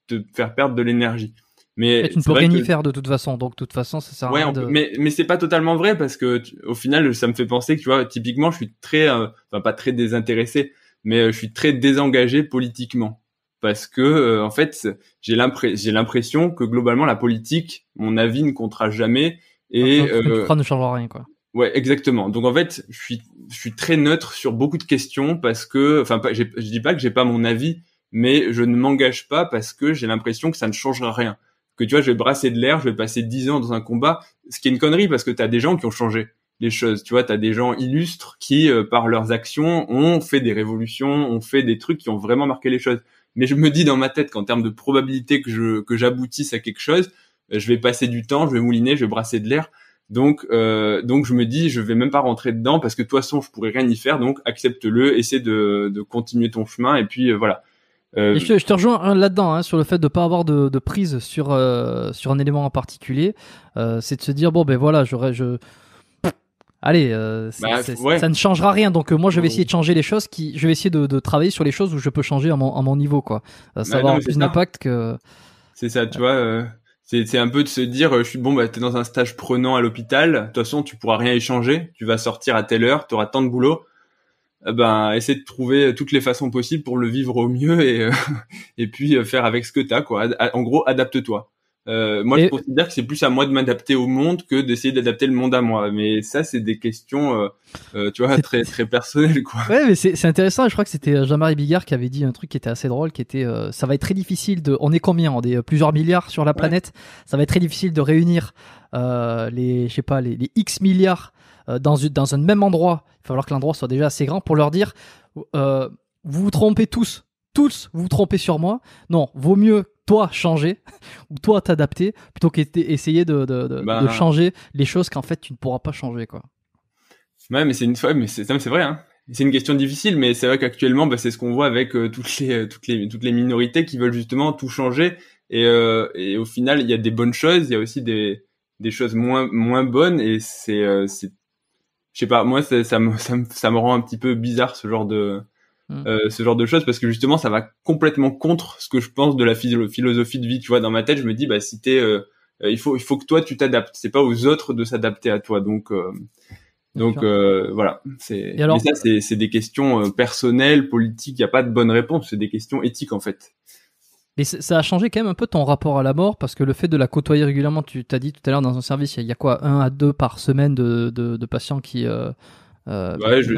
te faire perdre de l'énergie. Mais tu ne peux rien y faire de toute façon, donc de toute façon, ça Mais mais c'est pas totalement vrai parce que au final, ça me fait penser que tu vois, typiquement, je suis très, euh, enfin pas très désintéressé, mais euh, je suis très désengagé politiquement parce que euh, en fait, j'ai l'impression que globalement, la politique, mon avis ne comptera jamais et ça ne changera rien quoi. Ouais, exactement. Donc en fait, je suis je suis très neutre sur beaucoup de questions parce que, enfin, je dis pas que j'ai pas mon avis, mais je ne m'engage pas parce que j'ai l'impression que ça ne changera rien que tu vois, je vais brasser de l'air, je vais passer 10 ans dans un combat, ce qui est une connerie parce que tu as des gens qui ont changé les choses. Tu vois, tu as des gens illustres qui, euh, par leurs actions, ont fait des révolutions, ont fait des trucs qui ont vraiment marqué les choses. Mais je me dis dans ma tête qu'en termes de probabilité que je que j'aboutisse à quelque chose, euh, je vais passer du temps, je vais mouliner, je vais brasser de l'air. Donc, euh, donc je me dis, je vais même pas rentrer dedans parce que de toute façon, je pourrais rien y faire. Donc, accepte-le, essaie de, de continuer ton chemin et puis voilà. Euh, je, te rejoins hein, là-dedans hein, sur le fait de ne pas avoir de, de prise sur euh, sur un élément en particulier. Euh, c'est de se dire bon ben voilà, j'aurais je Allez, euh, bah, ça ne changera rien. Donc moi, je vais essayer de changer les choses. Qui, je vais essayer de, de travailler sur les choses où je peux changer à mon, à mon niveau, quoi. Bah ça va avoir plus d'impact que. C'est ça, tu vois. C'est c'est un peu de se dire, je suis bon, bah, t'es dans un stage prenant à l'hôpital. De toute façon, tu pourras rien échanger. Tu vas sortir à telle heure, tu t'auras tant de boulot. Eh ben essayer de trouver euh, toutes les façons possibles pour le vivre au mieux et euh, et puis euh, faire avec ce que t'as quoi. En gros, adapte-toi. moi, je considère que c'est plus à moi de m'adapter au monde que d'essayer d'adapter le monde à moi. Mais ça, c'est des questions, tu vois, très très personnelles quoi. Ouais, mais c'est intéressant. Je crois que c'était Jean-Marie Bigard qui avait dit un truc qui était assez drôle, qui était ça va être très difficile de. On est combien On est plusieurs milliards sur la planète. Ça va être très difficile de réunir les, je sais pas, les X milliards euh, dans, dans un même endroit, il va falloir que l'endroit soit déjà assez grand pour leur dire euh, vous vous trompez tous, tous vous vous trompez sur moi. Non, vaut mieux toi changer ou toi t'adapter plutôt qu'essayer de, de, bah. de, changer les choses qu'en fait tu ne pourras pas changer quoi. Ouais, mais c'est une fois, mais c'est vrai. Hein. C'est une question difficile, mais c'est vrai qu'actuellement, bah, c'est ce qu'on voit avec euh, toutes les toutes les toutes les minorités qui veulent justement tout changer. Et, et au final, il y a des bonnes choses, il y a aussi des des choses moins moins bonnes, et c'est je sais pas, moi ça, me, ça, me, ça, me, rend un petit peu bizarre ce genre de hmm. euh, ce genre de choses parce que justement ça va complètement contre ce que je pense de la philosophie de vie. Tu vois, dans ma tête, je me dis bah si t'es, euh, euh, il faut il faut que toi tu t'adaptes. C'est pas aux autres de s'adapter à toi. Donc donc voilà. C'est c'est des questions personnelles, politiques. Il n'y a pas de bonne réponse. C'est des questions éthiques en fait. Mais ça a changé quand même un peu ton rapport à la mort, parce que le fait de la côtoyer régulièrement, tu t'as dit tout à l'heure dans un service, il y, a quoi, un à deux par semaine de, patients qui. Euh, euh, ouais, je,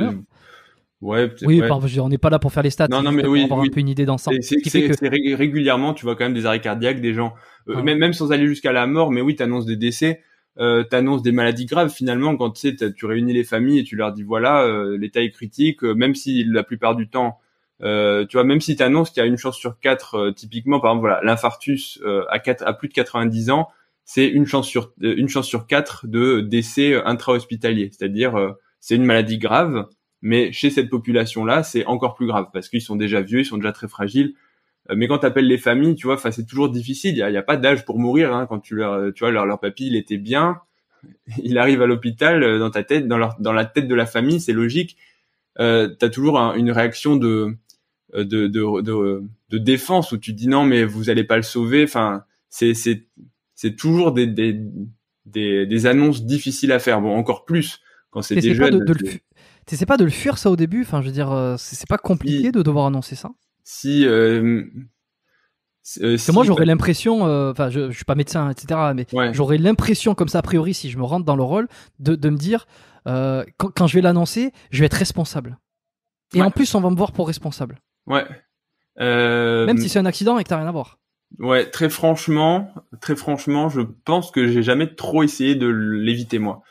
oui, on n'est pas là pour faire les stats, non, non, mais oui, pour avoir un peu une idée d'ensemble. C'est régulièrement, tu vois quand même des arrêts cardiaques des gens, euh, même, même sans aller jusqu'à la mort, mais oui, tu annonces des décès, tu annonces des maladies graves finalement quand tu sais, tu réunis les familles et tu leur dis voilà, l'état est critique, même si la plupart du temps euh, tu vois, même si tu annonces qu'il y a une chance sur quatre, euh, typiquement, par exemple, voilà, l'infarctus euh, à, à plus de 90 ans, c'est une chance sur une chance sur quatre de décès intra-hospitalier. C'est-à-dire, c'est une maladie grave, mais chez cette population-là, c'est encore plus grave parce qu'ils sont déjà vieux, ils sont déjà très fragiles. Mais quand t'appelles les familles, tu vois, c'est toujours difficile. Il n'y a, pas d'âge pour mourir. Hein, quand tu leur, tu vois, leur, leur papy, il était bien. Il arrive à l'hôpital dans ta tête, dans, leur, dans la tête de la famille, c'est logique. Euh, t'as toujours une réaction de, euh, de, de, défense où tu dis non mais vous allez pas le sauver. Enfin, c'est c'est toujours des, des, annonces difficiles à faire. Bon, encore plus quand c'est des jeunes. c'est pas de le fuir ça au début. Enfin, je veux dire, euh, c'est pas compliqué de devoir annoncer ça. Si euh, c'est moi j'aurais l'impression, enfin je, suis pas médecin, etc. Mais j'aurais l'impression comme ça a priori si je me rentre dans le rôle de, me dire quand, je vais l'annoncer, je vais être responsable. Et en plus on va me voir pour responsable. Ouais. Euh... Même si c'est un accident et que t'as rien à voir. Ouais, très franchement, très franchement, je pense que j'ai jamais trop essayé de l'éviter moi,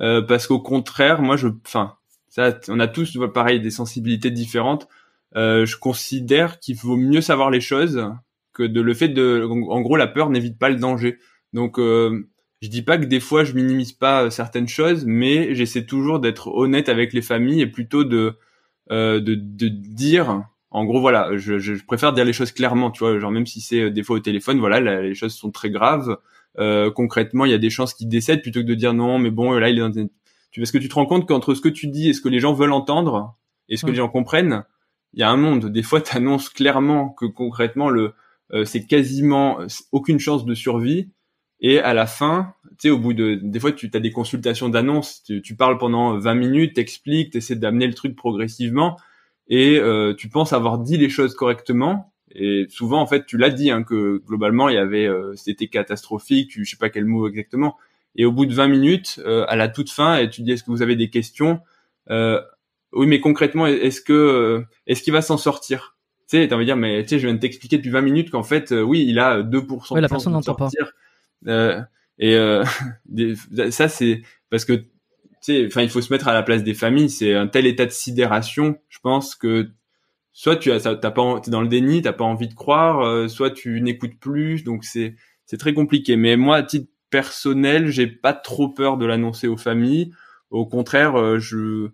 euh, parce qu'au contraire, moi, je, enfin, ça, on a tous, pareil, des sensibilités différentes. Euh, je considère qu'il vaut mieux savoir les choses que de le fait de, en gros, la peur n'évite pas le danger. Donc, euh, je dis pas que des fois je minimise pas euh, certaines choses, mais j'essaie toujours d'être honnête avec les familles et plutôt de, euh, de, de dire en gros voilà je, préfère dire les choses clairement tu vois genre même si c'est euh, des fois au téléphone voilà les choses sont très graves euh, concrètement il y a des chances qu'il décède plutôt que de dire non mais bon euh, là il est dans tu parce que tu te rends compte qu'entre ce que tu dis et ce que les gens veulent entendre et ce que les gens comprennent il y a un monde des fois tu annonces clairement que concrètement le c'est quasiment aucune chance de survie et à la fin tu sais au bout de des fois tu as des consultations d'annonces tu, parles pendant 20 minutes t'expliques t'essaies d'amener le truc progressivement et euh, tu penses avoir dit les choses correctement. Et souvent, en fait, tu l'as dit hein, que globalement, il y avait, euh, c'était catastrophique. je sais pas quel mot exactement. Et au bout de 20 minutes, euh, à la toute fin, et tu dis est-ce que vous avez des questions Oui, mais concrètement, est-ce que est-ce qu'il va s'en sortir tu sais, t'as envie de dire, mais tu sais, je viens de t'expliquer depuis 20 minutes qu'en fait, oui, il a 2% ouais, la personne n'entend pas. et ça, c'est parce que enfin, il faut se mettre à la place des familles. C'est un tel état de sidération, je pense que soit tu as, t'as pas, t'es dans le déni, t'as pas envie de croire, euh, soit tu n'écoutes plus. Donc c'est, c'est très compliqué. Mais moi, à titre personnel, j'ai pas trop peur de l'annoncer aux familles. Au contraire, euh, je,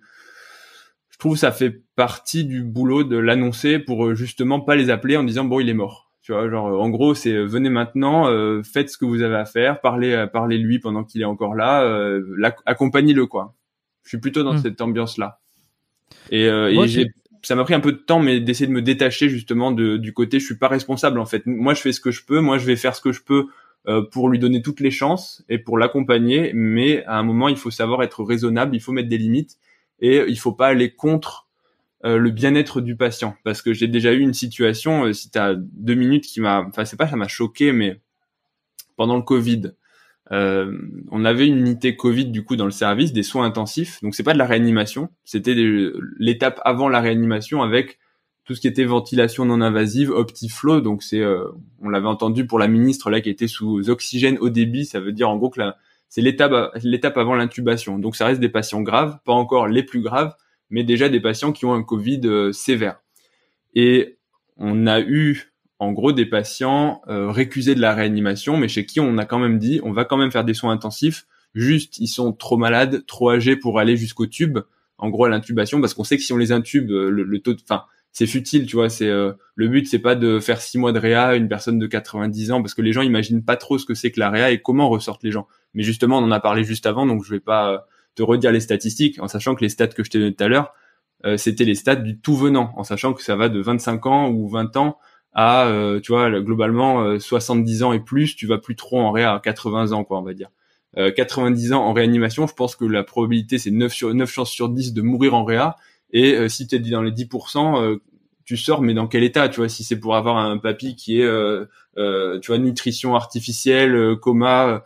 je trouve ça fait partie du boulot de l'annoncer pour euh, justement pas les appeler en disant bon, il est mort. Tu vois, genre euh, en gros, c'est euh, venez maintenant, euh, faites ce que vous avez à faire, parlez, parlez lui pendant qu'il est encore là, euh, accompagnez-le quoi. Je suis plutôt dans hmm. cette ambiance là. Et, ça m'a pris un peu de temps, mais d'essayer de me détacher justement du côté, je suis pas responsable en fait. Moi, je fais ce que je peux. Moi, je vais faire ce que je peux pour lui donner toutes les chances et pour l'accompagner. Mais à un moment, il faut savoir être raisonnable. Il faut mettre des limites et il faut pas aller contre euh, le bien-être du patient parce que j'ai déjà eu une situation euh, si tu as deux minutes qui m'a enfin c'est pas ça m'a choqué mais pendant le Covid euh, on avait une unité Covid du coup dans le service des soins intensifs donc c'est pas de la réanimation c'était l'étape avant la réanimation avec tout ce qui était ventilation non invasive Optiflow donc c'est on l'avait entendu pour la ministre là qui était sous oxygène au débit ça veut dire en gros que c'est l'étape l'étape avant l'intubation donc ça reste des patients graves pas encore les plus graves mais déjà des patients qui ont un Covid euh, sévère. Et on a eu en gros des patients euh, récusés de la réanimation, mais chez qui on a quand même dit on va quand même faire des soins intensifs, juste ils sont trop malades, trop âgés pour aller jusqu'au tube, en gros à l'intubation, parce qu'on sait que si on les intube, euh, le, le taux de... Enfin, c'est futile, tu vois. C'est le but, c'est pas de faire six mois de réa une personne de 90 ans, parce que les gens imaginent pas trop ce que c'est que la réa et comment ressortent les gens. Mais justement, on en a parlé juste avant, donc je vais pas te redire les statistiques, en sachant que les stats que je t'ai donné tout à l'heure, euh, c'était les stats du tout venant, en sachant que ça va de 25 ans ou 20 ans à, euh, tu vois, globalement, 70 euh, ans et plus, tu vas plus trop en réa à 80 ans, quoi, on va dire. 90 ans en réanimation, je pense que la probabilité, c'est 9, sur, 9 chances sur 10 de mourir en réa. Et si tu es dans les 10%, tu sors, mais dans quel état, tu vois, si c'est pour avoir un papy qui est, tu vois, nutrition artificielle, coma,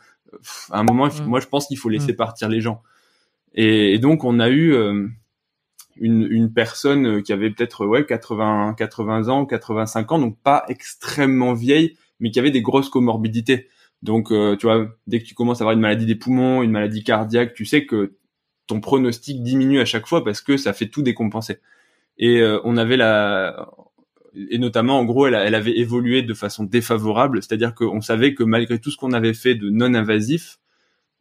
à un moment, mm. moi, je pense qu'il faut laisser mm. partir les gens. Et, donc on a eu euh, une, personne qui avait peut-être ouais 80 80 ans 85 ans donc pas extrêmement vieille mais qui avait des grosses comorbidités donc euh, tu vois dès que tu commences à avoir une maladie des poumons une maladie cardiaque tu sais que ton pronostic diminue à chaque fois parce que ça fait tout décompenser et euh, on avait la et notamment en gros elle, elle avait évolué de façon défavorable c'est-à-dire qu'on savait que malgré tout ce qu'on avait fait de non invasif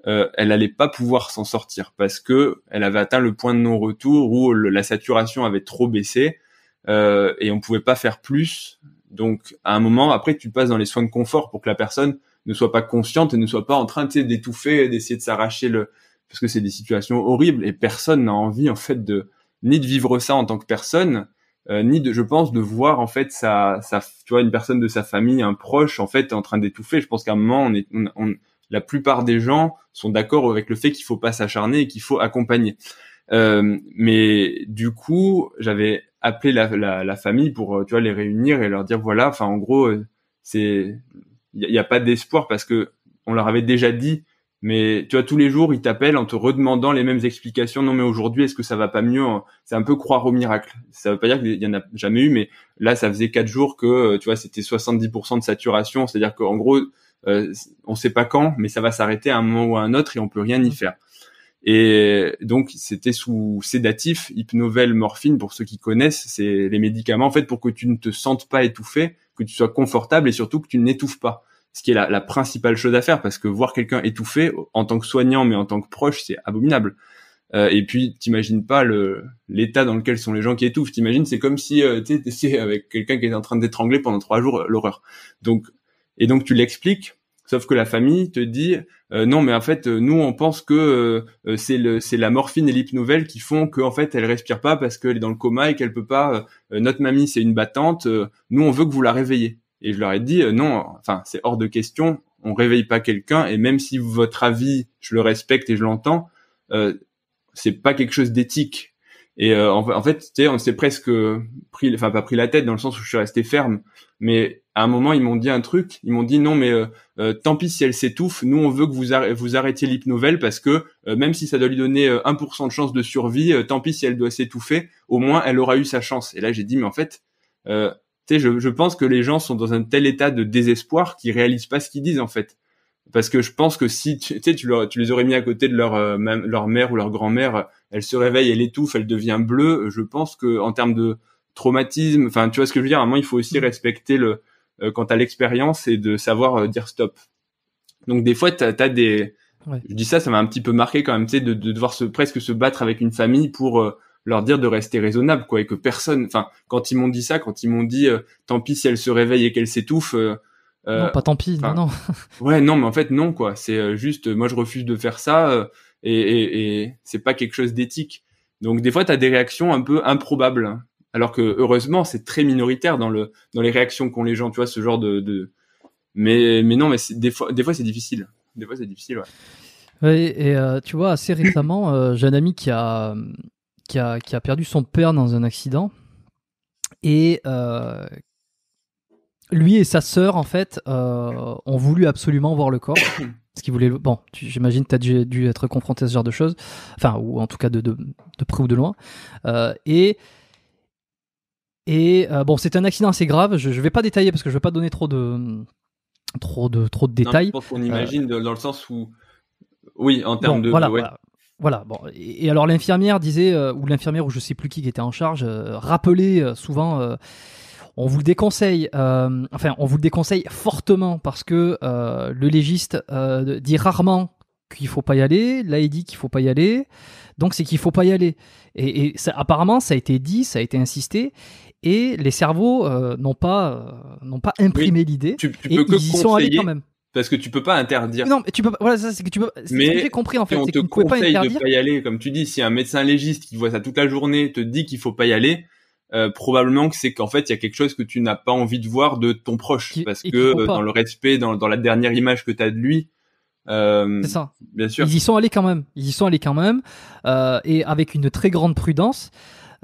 euh, elle allait pas pouvoir s'en sortir parce que elle avait atteint le point de non-retour où la saturation avait trop baissé euh, et on pouvait pas faire plus. Donc à un moment, après, tu passes dans les soins de confort pour que la personne ne soit pas consciente et ne soit pas en train de d'étouffer, d'essayer de s'arracher le, parce que c'est des situations horribles et personne n'a envie en fait de ni de vivre ça en tant que personne, euh, ni de, je pense, de voir en fait sa, sa, tu vois, une personne de sa famille, un proche en fait en train d'étouffer. Je pense qu'à un moment, on est, on, la plupart des gens sont d'accord avec le fait qu'il faut pas s'acharner et qu'il faut accompagner. Euh, mais du coup, j'avais appelé la, famille pour euh, tu vois les réunir et leur dire voilà, enfin en gros, euh, c'est il n'y a, pas d'espoir parce que on leur avait déjà dit. Mais tu vois tous les jours ils t'appellent en te redemandant les mêmes explications. Non mais aujourd'hui est-ce que ça va pas mieux hein C'est un peu croire au miracle. Ça veut pas dire qu'il y en a jamais eu, mais là ça faisait quatre jours que tu vois c'était 70% de saturation, c'est-à-dire qu'en gros euh, on sait pas quand, mais ça va s'arrêter à un moment ou à un autre et on peut rien y faire. Et donc c'était sous sédatif, hypnovel, morphine pour ceux qui connaissent, c'est les médicaments en fait pour que tu ne te sentes pas étouffé, que tu sois confortable et surtout que tu n'étouffes pas. Ce qui est la, la principale chose à faire parce que voir quelqu'un étouffé en tant que soignant mais en tant que proche, c'est abominable. Euh, et puis, t'imagines pas le l'état dans lequel sont les gens qui étouffent. T'imagines, c'est comme si euh, tu t'étais avec quelqu'un qui est en train d'étrangler pendant trois jours, l'horreur. Donc, et donc tu l'expliques, sauf que la famille te dit euh, non, mais en fait euh, nous on pense que euh, c'est le c'est la morphine et nouvelle qui font qu'en en fait elle respire pas parce qu'elle est dans le coma et qu'elle peut pas. notre mamie c'est une battante. nous on veut que vous la réveillez. Et je leur ai dit non, enfin c'est hors de question. On réveille pas quelqu'un et même si votre avis je le respecte et je l'entends, c'est pas quelque chose d'éthique. Et en, en, fait, on s'est presque pris, enfin pas pris la tête dans le sens où je suis resté ferme, mais à un moment, ils m'ont dit un truc. Ils m'ont dit non, mais euh, euh, tant pis si elle s'étouffe. Nous, on veut que vous, vous arrêtiez l'hypnovelle parce que euh, même si ça doit lui donner 1% de chance de survie, tant pis si elle doit s'étouffer. Au moins, elle aura eu sa chance. Et là, j'ai dit mais en fait, tu sais, je, pense que les gens sont dans un tel état de désespoir qu'ils réalisent pas ce qu'ils disent en fait. Parce que je pense que si tu tu, les aurais mis à côté de leur leur mère ou leur grand-mère, elle se réveille, elle étouffe, elle devient bleue. Je pense que en termes de traumatisme, enfin, tu vois ce que je veux dire. À un moment, il faut aussi mm. respecter le, euh, quant à l'expérience et de savoir euh, dire stop. Donc des fois, tu as, des... Je dis ça, ça m'a un petit peu marqué quand même, tu sais, de, de, devoir se, presque se battre avec une famille pour euh, leur dire de rester raisonnable, quoi, et que personne... Enfin, quand ils m'ont dit ça, quand ils m'ont dit tant pis si elle se réveille et qu'elle s'étouffe... non, pas tant pis, non, non. ouais, non, mais en fait, non, quoi. C'est juste, moi, je refuse de faire ça et, et, et c'est pas quelque chose d'éthique. Donc des fois, tu as des réactions un peu improbables alors que heureusement c'est très minoritaire dans le dans les réactions qu'ont les gens tu vois ce genre de, mais mais non mais des fois des fois c'est difficile des fois c'est difficile ouais et euh, tu vois, assez récemment, euh, j'ai un ami qui a, qui, a, perdu son père dans un accident. Et euh, lui et sa sœur, en fait, ont voulu absolument voir le corps. Parce qu'ils voulaient. Bon, j'imagine que tu as dû être confronté à ce genre de choses. Enfin, ou en tout cas de, de, de près ou de loin. et et euh, bon, c'est un accident assez grave. Je ne vais pas détailler parce que je ne vais pas donner trop de, trop de, trop de détails. On pense qu'on euh, imagine dans le sens où. Oui, en termes de. Voilà, voilà. Bon. Et, alors l'infirmière disait, euh, ou l'infirmière ou je sais plus qui qui était en charge, rappelait souvent. on vous le déconseille, enfin on vous le déconseille fortement parce que le légiste dit rarement qu'il faut pas y aller. Là il dit qu'il faut pas y aller, donc c'est qu'il faut pas y aller. Et, apparemment ça a été dit, ça a été insisté et les cerveaux euh, n'ont pas euh, n'ont pas imprimé l'idée ils y sont allés quand même parce que tu peux pas interdire non mais tu peux voilà c'est que tu peux mais j'ai compris en fait on te conseille pas interdire. de pas y aller comme tu dis si un médecin légiste qui voit ça toute la journée te dit qu'il faut pas y aller euh, probablement que c'est qu'en fait il y a quelque chose que tu n'as pas envie de voir de ton proche parce que dans le respect dans, la dernière image que tu as de lui ça. Bien sûr. Ils y sont allés quand même. Ils y sont allés quand même, et avec une très grande prudence.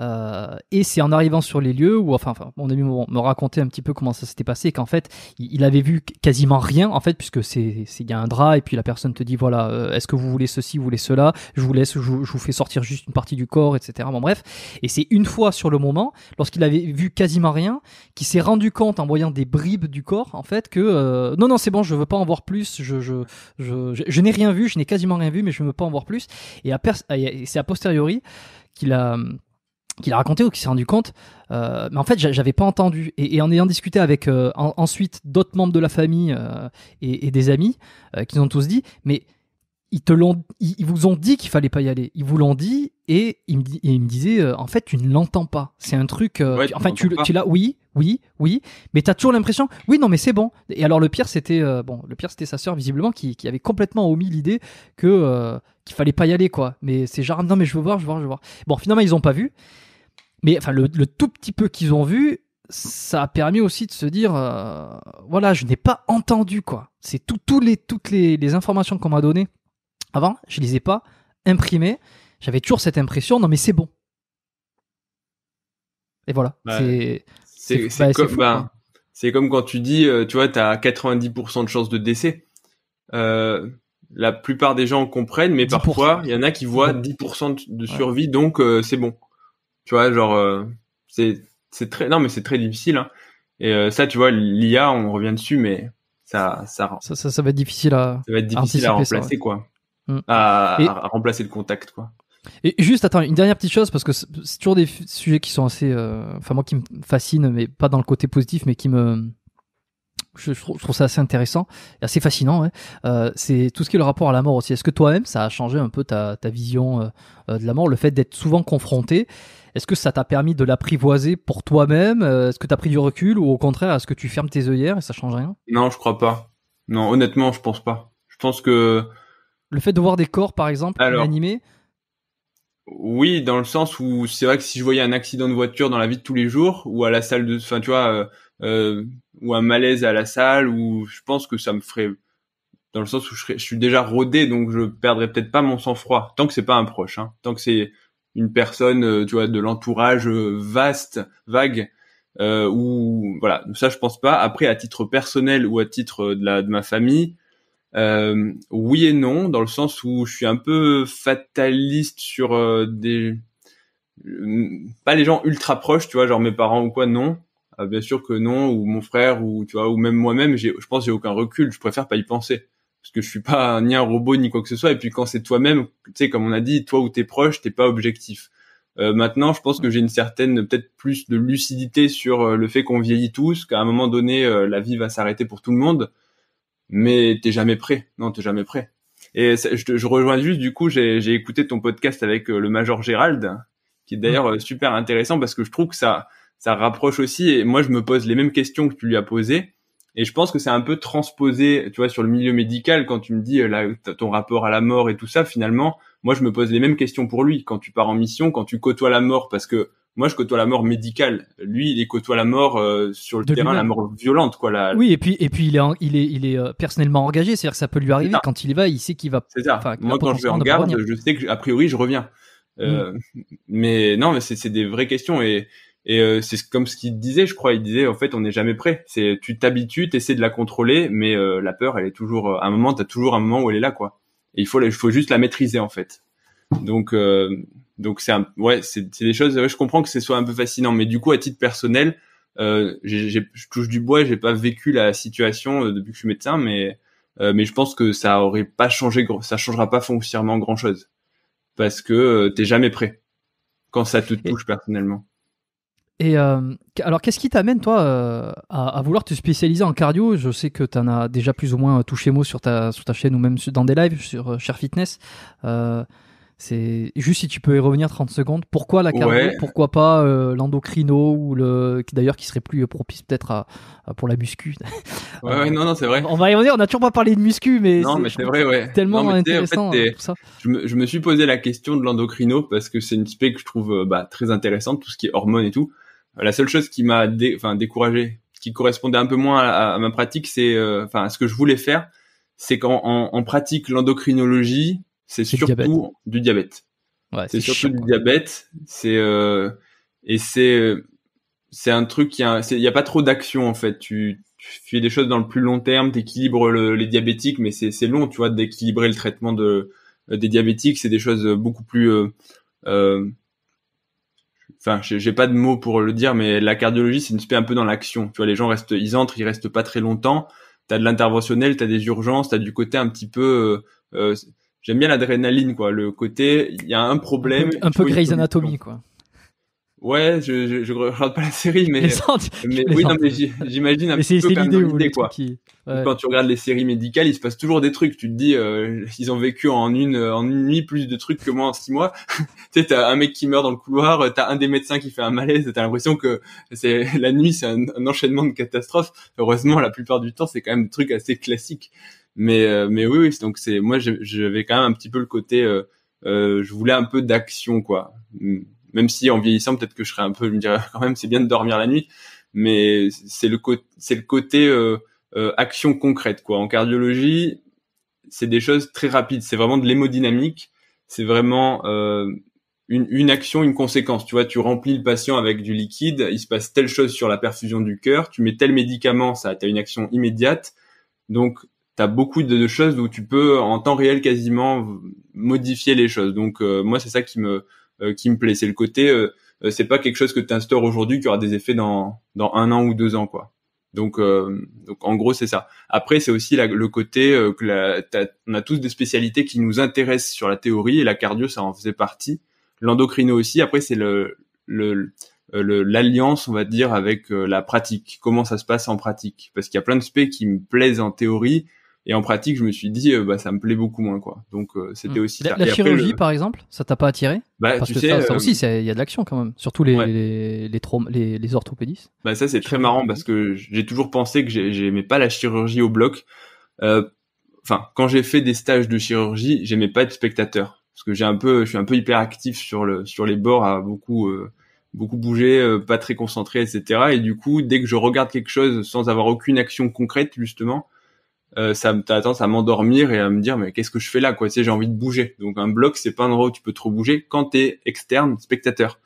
Euh, et c'est en arrivant sur les lieux où, enfin, enfin mon ami me racontait un petit peu comment ça s'était passé, qu'en fait, il, avait vu quasiment rien, en fait, puisque c'est il y a un drap et puis la personne te dit voilà, euh, est-ce que vous voulez ceci, vous voulez cela, je vous laisse, je, vous fais sortir juste une partie du corps, etc. Bon bref, et c'est une fois sur le moment, lorsqu'il avait vu quasiment rien, qu'il s'est rendu compte en voyant des bribes du corps, en fait, que euh, non non c'est bon, je veux pas en voir plus, je je, je, n'ai rien vu, je n'ai quasiment rien vu, mais je veux pas en voir plus. Et, et c'est a posteriori qu'il a qu'il a raconté ou qu'il s'est rendu compte, euh, mais en fait j'avais pas entendu. Et, en ayant discuté avec euh, ensuite d'autres membres de la famille euh, et, des amis, qui ont tous dit, mais ils te l'ont, ils, vous ont dit qu'il fallait pas y aller. Ils vous l'ont dit et ils me, disaient, en fait tu ne l'entends pas. C'est un truc. enfin tu, tu l'as, oui, oui, oui, mais tu as toujours l'impression, oui, non, mais c'est bon. Et alors le pire c'était, bon, le pire c'était sa sœur visiblement qui, qui, avait complètement omis l'idée que qu'il fallait pas y aller quoi. Mais c'est genre non mais je veux voir, je veux voir, je veux voir. Bon finalement ils ont pas vu. Mais enfin, le, tout petit peu qu'ils ont vu, ça a permis aussi de se dire, euh, voilà, je n'ai pas entendu quoi. C'est tout, tous les, toutes les, informations qu'on m'a données avant, je les ai pas imprimées. J'avais toujours cette impression, non mais c'est bon. Et voilà. c'est comme, quand tu dis, euh, tu vois, tu as 90% de chances de décès. Euh, la plupart des gens comprennent, mais parfois, il y en a qui voient 10% de survie, donc c'est bon. Tu vois, genre, euh, c'est, très, non, mais c'est très difficile. Hein. Et euh, ça, tu vois, l'IA, on revient dessus, mais ça, ça, ça, va être difficile à, ça va être difficile à remplacer, quoi. Mm. À, remplacer le contact, quoi. Et juste, attends, une dernière petite chose, parce que c'est toujours des sujets qui sont assez. Euh, enfin, moi qui me fascine, mais pas dans le côté positif, mais qui me. Je, trouve, ça assez intéressant et assez fascinant. c'est tout ce qui est le rapport à la mort aussi. Est-ce que toi-même, ça a changé un peu ta, vision de la mort, le fait d'être souvent confronté est-ce que ça t'a permis de l'apprivoiser pour toi-même euh, Est-ce que t'as pris du recul ou au contraire, est-ce que tu fermes tes œillères et ça change rien Non, je crois pas. Non, honnêtement, je pense pas. Je pense que le fait de voir des corps, par exemple, animés. Oui, dans le sens où c'est vrai que si je voyais un accident de voiture dans la vie de tous les jours, ou à la salle de, enfin tu vois, euh, euh, ou un malaise à la salle, ou je pense que ça me ferait, dans le sens où je, suis déjà rodé, donc je perdrais peut-être pas mon sang-froid, tant que c'est pas un proche, hein. tant que c'est une personne, euh, tu vois, de l'entourage euh, vaste, vague, euh, ou voilà. Ça, je pense pas. Après, à titre personnel ou à titre de, la, de ma famille, oui et non, dans le sens où je suis un peu fataliste sur des pas les gens ultra proches, tu vois, genre mes parents ou quoi, non. Ah, bien sûr que non, ou mon frère, ou tu vois, ou même moi-même, je pense j'ai aucun recul, je préfère pas y penser parce que je suis pas ni un robot ni quoi que ce soit. Et puis quand c'est toi-même, tu sais, comme on a dit, toi ou tes proches, t'es pas objectif. Euh, maintenant, je pense que j'ai une certaine, peut-être plus de lucidité sur euh, le fait qu'on vieillit tous, qu'à un moment donné, euh, la vie va s'arrêter pour tout le monde, mais t'es jamais prêt. Non, t'es jamais prêt. Et je, je, rejoins juste, du coup, j'ai écouté ton podcast avec euh, le Major Gérald, qui est d'ailleurs mmh. super intéressant parce que je trouve que ça, ça rapproche aussi. Et moi, je me pose les mêmes questions que tu lui as posées. Et je pense que c'est un peu transposé, tu vois, sur le milieu médical quand tu me dis euh, là ton rapport à la mort et tout ça. Finalement, moi, je me pose les mêmes questions pour lui quand tu pars en mission, quand tu côtoies la mort, parce que moi, je côtoie la mort médicale. Lui, il est côtoie la mort euh, sur le terrain, la mort violente, quoi. Oui, et puis et puis il est il est il est euh, personnellement engagé, c'est-à-dire que ça peut lui arriver. Quand il y va, il sait qu'il va. C'est ça. Moi, quand je vais en garde, je sais que a priori, je reviens. Euh, mm. Mais non, mais c'est des vraies questions et et euh, c'est comme ce qu'il disait, je crois. Il disait, en fait, on n'est jamais prêt. C'est, tu t'habitues, t'essaies de la contrôler, mais euh, la peur, elle est toujours. Euh, à un moment, t'as toujours un moment où elle est là, quoi. Et il faut, il faut juste la maîtriser, en fait. Donc, donc c'est ouais, c'est, des choses. je comprends que ce soit un peu fascinant, mais du coup, à titre personnel, j'ai, je touche du bois. J'ai pas vécu la situation depuis que je suis médecin, mais, mais je pense que ça aurait pas changé. Ça changera pas foncièrement grand chose, parce que t'es jamais prêt quand ça te touche personnellement. Et euh, alors, qu'est-ce qui t'amène, toi, euh, à, à, vouloir te spécialiser en cardio Je sais que tu en as déjà plus ou moins touché mot sur ta, sur ta chaîne ou même dans des lives sur euh, Cher Fitness. c'est juste si tu peux y revenir 30 secondes. Pourquoi la cardio Pourquoi pas l'endocrino ou le d'ailleurs qui serait plus propice peut-être à, pour la muscu Ouais, non, non, c'est vrai. On va y revenir. On n'a toujours pas parlé de muscu, mais c'est Tellement intéressant. Je, me, je me suis posé la question de l'endocrino parce que c'est une spé que je trouve bah, très intéressante, tout ce qui est hormones et tout. La seule chose qui m'a enfin, découragé, qui correspondait un peu moins à, ma pratique, c'est euh, enfin ce que je voulais faire, c'est qu'en pratique l'endocrinologie, c'est surtout du diabète. c'est surtout du diabète. C'est euh, et c'est euh, c'est un truc qui a il n'y a pas trop d'action en fait. Tu, fais des choses dans le plus long terme, t'équilibres le, les diabétiques, mais c'est c'est long, tu vois, d'équilibrer le traitement de des diabétiques. C'est des choses beaucoup plus enfin, j'ai pas de mots pour le dire, mais la cardiologie, c'est une spé un peu dans l'action. Tu vois, les gens restent, ils entrent, ils restent pas très longtemps. Tu as de l'interventionnel, tu as des urgences, tu as du côté un petit peu. Euh, euh, j'aime bien l'adrénaline, quoi. Le côté, il y a un problème. Un peu, un peu Grey's Anatomy, quoi. Ouais, je, je, je, regarde pas la série, mais, euh, mais oui, non, mais j'imagine un petit peu quand quoi. Quand tu regardes les séries médicales, il se passe toujours des trucs. Tu te dis, euh, ils ont vécu en une euh, en une nuit plus de trucs que moi en six mois. tu sais, t'as un mec qui meurt dans le couloir, t'as un des médecins qui fait un malaise, t'as l'impression que c'est la nuit, c'est un, enchaînement de catastrophes. Heureusement, la plupart du temps, c'est quand même des trucs assez classiques. Mais mais oui, oui donc c'est moi, j'avais quand même un petit peu le côté, euh, je voulais un peu d'action, quoi. Hmm même si en vieillissant, peut-être que je serais un peu, je me dirais quand même, c'est bien de dormir la nuit, mais c'est le, c'est le côté euh, euh, action concrète, quoi. En cardiologie, c'est des choses très rapides, c'est vraiment de l'hémodynamique, c'est vraiment euh, une, une, action, une conséquence. Tu vois, tu remplis le patient avec du liquide, il se passe telle chose sur la perfusion du cœur, tu mets tel médicament, ça, tu as une action immédiate. Donc, tu as beaucoup de, choses où tu peux, en temps réel, quasiment modifier les choses. Donc, moi, c'est ça qui me euh, qui me plaît. C'est le côté, euh, euh, c'est pas quelque chose que tu instaures aujourd'hui qui aura des effets dans, dans un an ou deux ans, quoi. Donc, donc en gros, c'est ça. Après, c'est aussi le côté que la, on a tous des spécialités qui nous intéressent sur la théorie et la cardio, ça en faisait partie. L'endocrino aussi. Après, c'est le, le l'alliance, on va dire, avec la pratique. Comment ça se passe en pratique Parce qu'il y a plein de spé qui me plaisent en théorie, et en pratique, je me suis dit, euh, bah, ça me plaît beaucoup moins, quoi. Donc, euh, c'était hmm. aussi La, la chirurgie, par exemple, ça t'a pas attiré bah, Parce que ça, ça euh, aussi, il y a de l'action quand même. Surtout les, les, les, les, orthopédistes. Bah, ça, c'est très marrant parce que j'ai toujours pensé que j'aimais pas la chirurgie au bloc. Enfin, quand j'ai fait des stages de chirurgie, j'aimais pas être spectateur parce que j'ai un peu, je suis un peu hyperactif sur le sur les bords, à beaucoup beaucoup bougé, pas très concentré, etc. Et du coup, dès que je regarde quelque chose sans avoir aucune action concrète, justement, euh, ça me tendance à m'endormir et à me dire mais qu'est-ce que je fais là quoi tu j'ai envie de bouger donc un bloc c'est pas un endroit où tu peux trop bouger quand t'es externe spectateur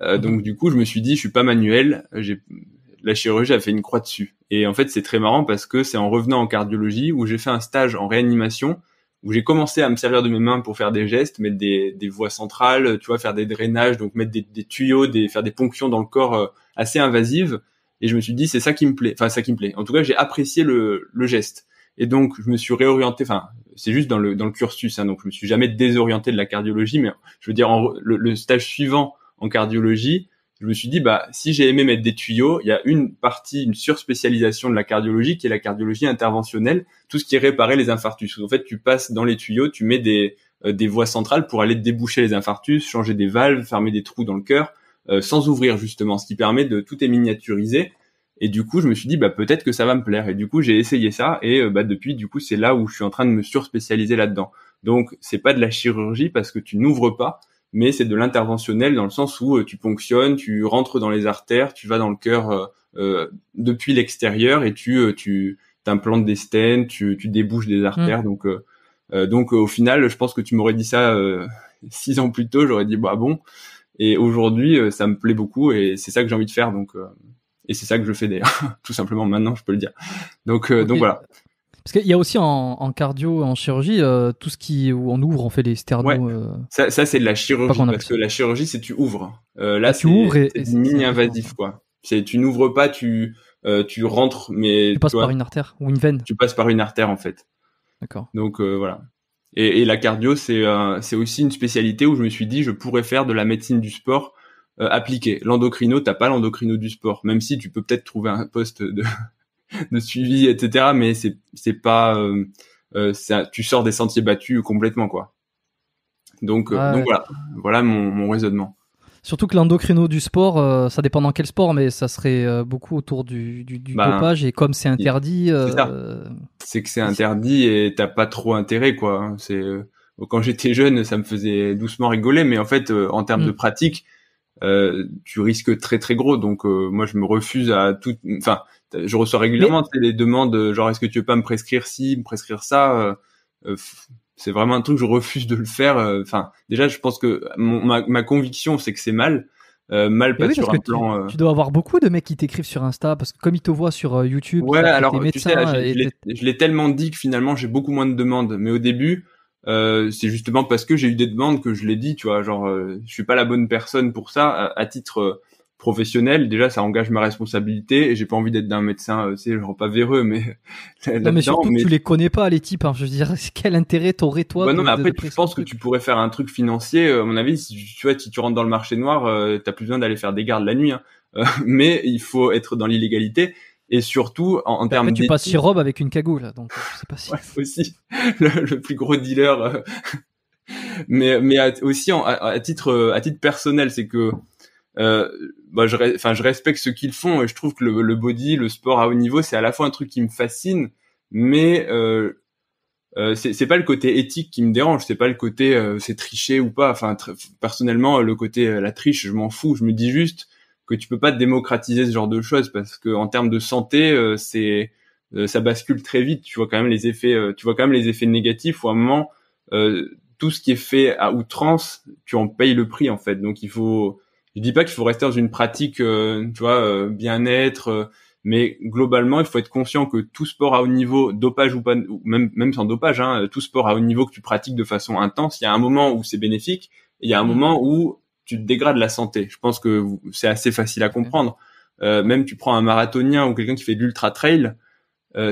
euh, mhm. donc du coup je me suis dit je suis pas manuel j'ai la chirurgie a fait une croix dessus et en fait c'est très marrant parce que c'est en revenant en cardiologie où j'ai fait un stage en réanimation où j'ai commencé à me servir de mes mains pour faire des gestes mettre des, des voies centrales tu vois faire des drainages donc mettre des, tuyaux des faire des ponctions dans le corps euh, assez invasives et je me suis dit, c'est ça qui me plaît. Enfin, ça qui me plaît. En tout cas, j'ai apprécié le, le geste. Et donc, je me suis réorienté. Enfin, c'est juste dans le, dans le cursus. Hein, donc, je me suis jamais désorienté de la cardiologie. Mais je veux dire, en, le, stage suivant en cardiologie, je me suis dit, bah, si j'ai aimé mettre des tuyaux, il y a une partie, une surspécialisation de la cardiologie qui est la cardiologie interventionnelle, tout ce qui est réparer les infarctus. En fait, tu passes dans les tuyaux, tu mets des, euh, des voies centrales pour aller déboucher les infarctus, changer des valves, fermer des trous dans le cœur. Euh, sans ouvrir justement, ce qui permet de tout est miniaturisé. Et du coup, je me suis dit bah peut-être que ça va me plaire. Et du coup, j'ai essayé ça et euh, bah depuis, du coup, c'est là où je suis en train de me surspécialiser là-dedans. Donc c'est pas de la chirurgie parce que tu n'ouvres pas, mais c'est de l'interventionnel dans le sens où euh, tu ponctionnes, tu rentres dans les artères, tu vas dans le cœur depuis l'extérieur et tu tu t'implantes des stènes, tu, tu débouches des artères. Mm. Donc donc au final, je pense que tu m'aurais dit ça six ans plus tôt, j'aurais dit bah bon. Et aujourd'hui, euh, ça me plaît beaucoup et c'est ça que j'ai envie de faire. Donc, euh, et c'est ça que je fais d'ailleurs, tout simplement maintenant, je peux le dire. Donc, euh, donc voilà. Parce qu'il y a aussi en, cardio, en chirurgie, tout ce qui où on ouvre, on fait les sternos. Ça, c'est de la chirurgie parce que la chirurgie, c'est tu ouvres. là, ah, tu ouvres et c'est mini invasif quoi. C'est tu n'ouvres pas, tu tu rentres, mais tu passes par une artère ou une veine. Tu passes par une artère en fait. D'accord. Donc voilà. Et, la cardio, c'est euh, c'est aussi une spécialité où je me suis dit, je pourrais faire de la médecine du sport euh, appliquée. L'endocrino, t'as pas l'endocrino du sport, même si tu peux peut-être trouver un poste de, de suivi, etc. Mais c'est c'est pas euh, ça, tu sors des sentiers battus complètement quoi. Donc, donc voilà, voilà mon, mon raisonnement. Surtout que l'endocrino du sport, euh, ça dépend dans quel sport, mais ça serait euh, beaucoup autour du, bah, dopage. Et comme c'est interdit, euh, c'est que c'est interdit et t'as pas trop intérêt, quoi. Hein. C'est quand j'étais jeune, ça me faisait doucement rigoler, mais en fait, en termes mm. de pratique, tu risques très très gros. Donc moi je me refuse à tout. Enfin, je reçois régulièrement les des demandes genre est-ce que tu veux pas me prescrire ci, me prescrire ça c'est vraiment un truc je refuse de le faire. Euh, enfin, déjà, je pense que ma, conviction, c'est que c'est mal. Euh, mal pas sur un plan. Euh, tu, dois avoir beaucoup de mecs qui t'écrivent sur Insta parce que comme ils te voient sur YouTube, tu sais, je l'ai tellement dit que finalement j'ai beaucoup moins de demandes. Mais au début, c'est justement parce que j'ai eu des demandes que je l'ai dit, tu vois. Genre, je suis pas la bonne personne pour ça. à titre professionnel, déjà ça engage ma responsabilité et j'ai pas envie d'être d'un médecin, euh, genre pas véreux, mais. non, mais surtout tu les connais pas les types, hein, je veux dire, quel intérêt t'aurais toi bah Non, mais après que tu pourrais faire un truc financier, euh, à mon avis, si tu vois, si tu rentres dans le marché noir, euh, t'as plus besoin d'aller faire des gardes la nuit, hein. Euh, mais il faut être dans l'illégalité. Et surtout, en, bah, termes termes tu passes sur robe avec une cagoule, hein, donc c'est euh, pas si. aussi, le, plus gros dealer. mais mais aussi à, à, titre à titre personnel, c'est que euh, bah, je, enfin, je respecte ce qu'ils font et je trouve que le, body, le sport à haut niveau, c'est à la fois un truc qui me fascine, mais euh, euh, c'est pas le côté éthique qui me dérange, c'est pas le côté euh, c'est tricher ou pas. Enfin, personnellement, le côté euh, la triche, je m'en fous. Je me dis juste que tu peux pas démocratiser ce genre de choses parce que en termes de santé, euh, c'est ça bascule très vite. Tu vois quand même les effets, tu vois quand même les effets négatifs. Ou à un moment, tout ce qui est fait à outrance, tu en payes le prix en fait. Donc il faut je dis pas qu'il faut rester dans une pratique, euh, tu vois, euh, bien-être, euh, mais globalement, il faut être conscient que tout sport à haut niveau, dopage ou pas, même même sans dopage, hein, tout sport à haut niveau que tu pratiques de façon intense, il y a un moment où c'est bénéfique, il y a un mm. moment où tu dégrades la santé. Je pense que c'est assez facile à comprendre. même tu prends un marathonien ou quelqu'un qui fait de l'ultra trail,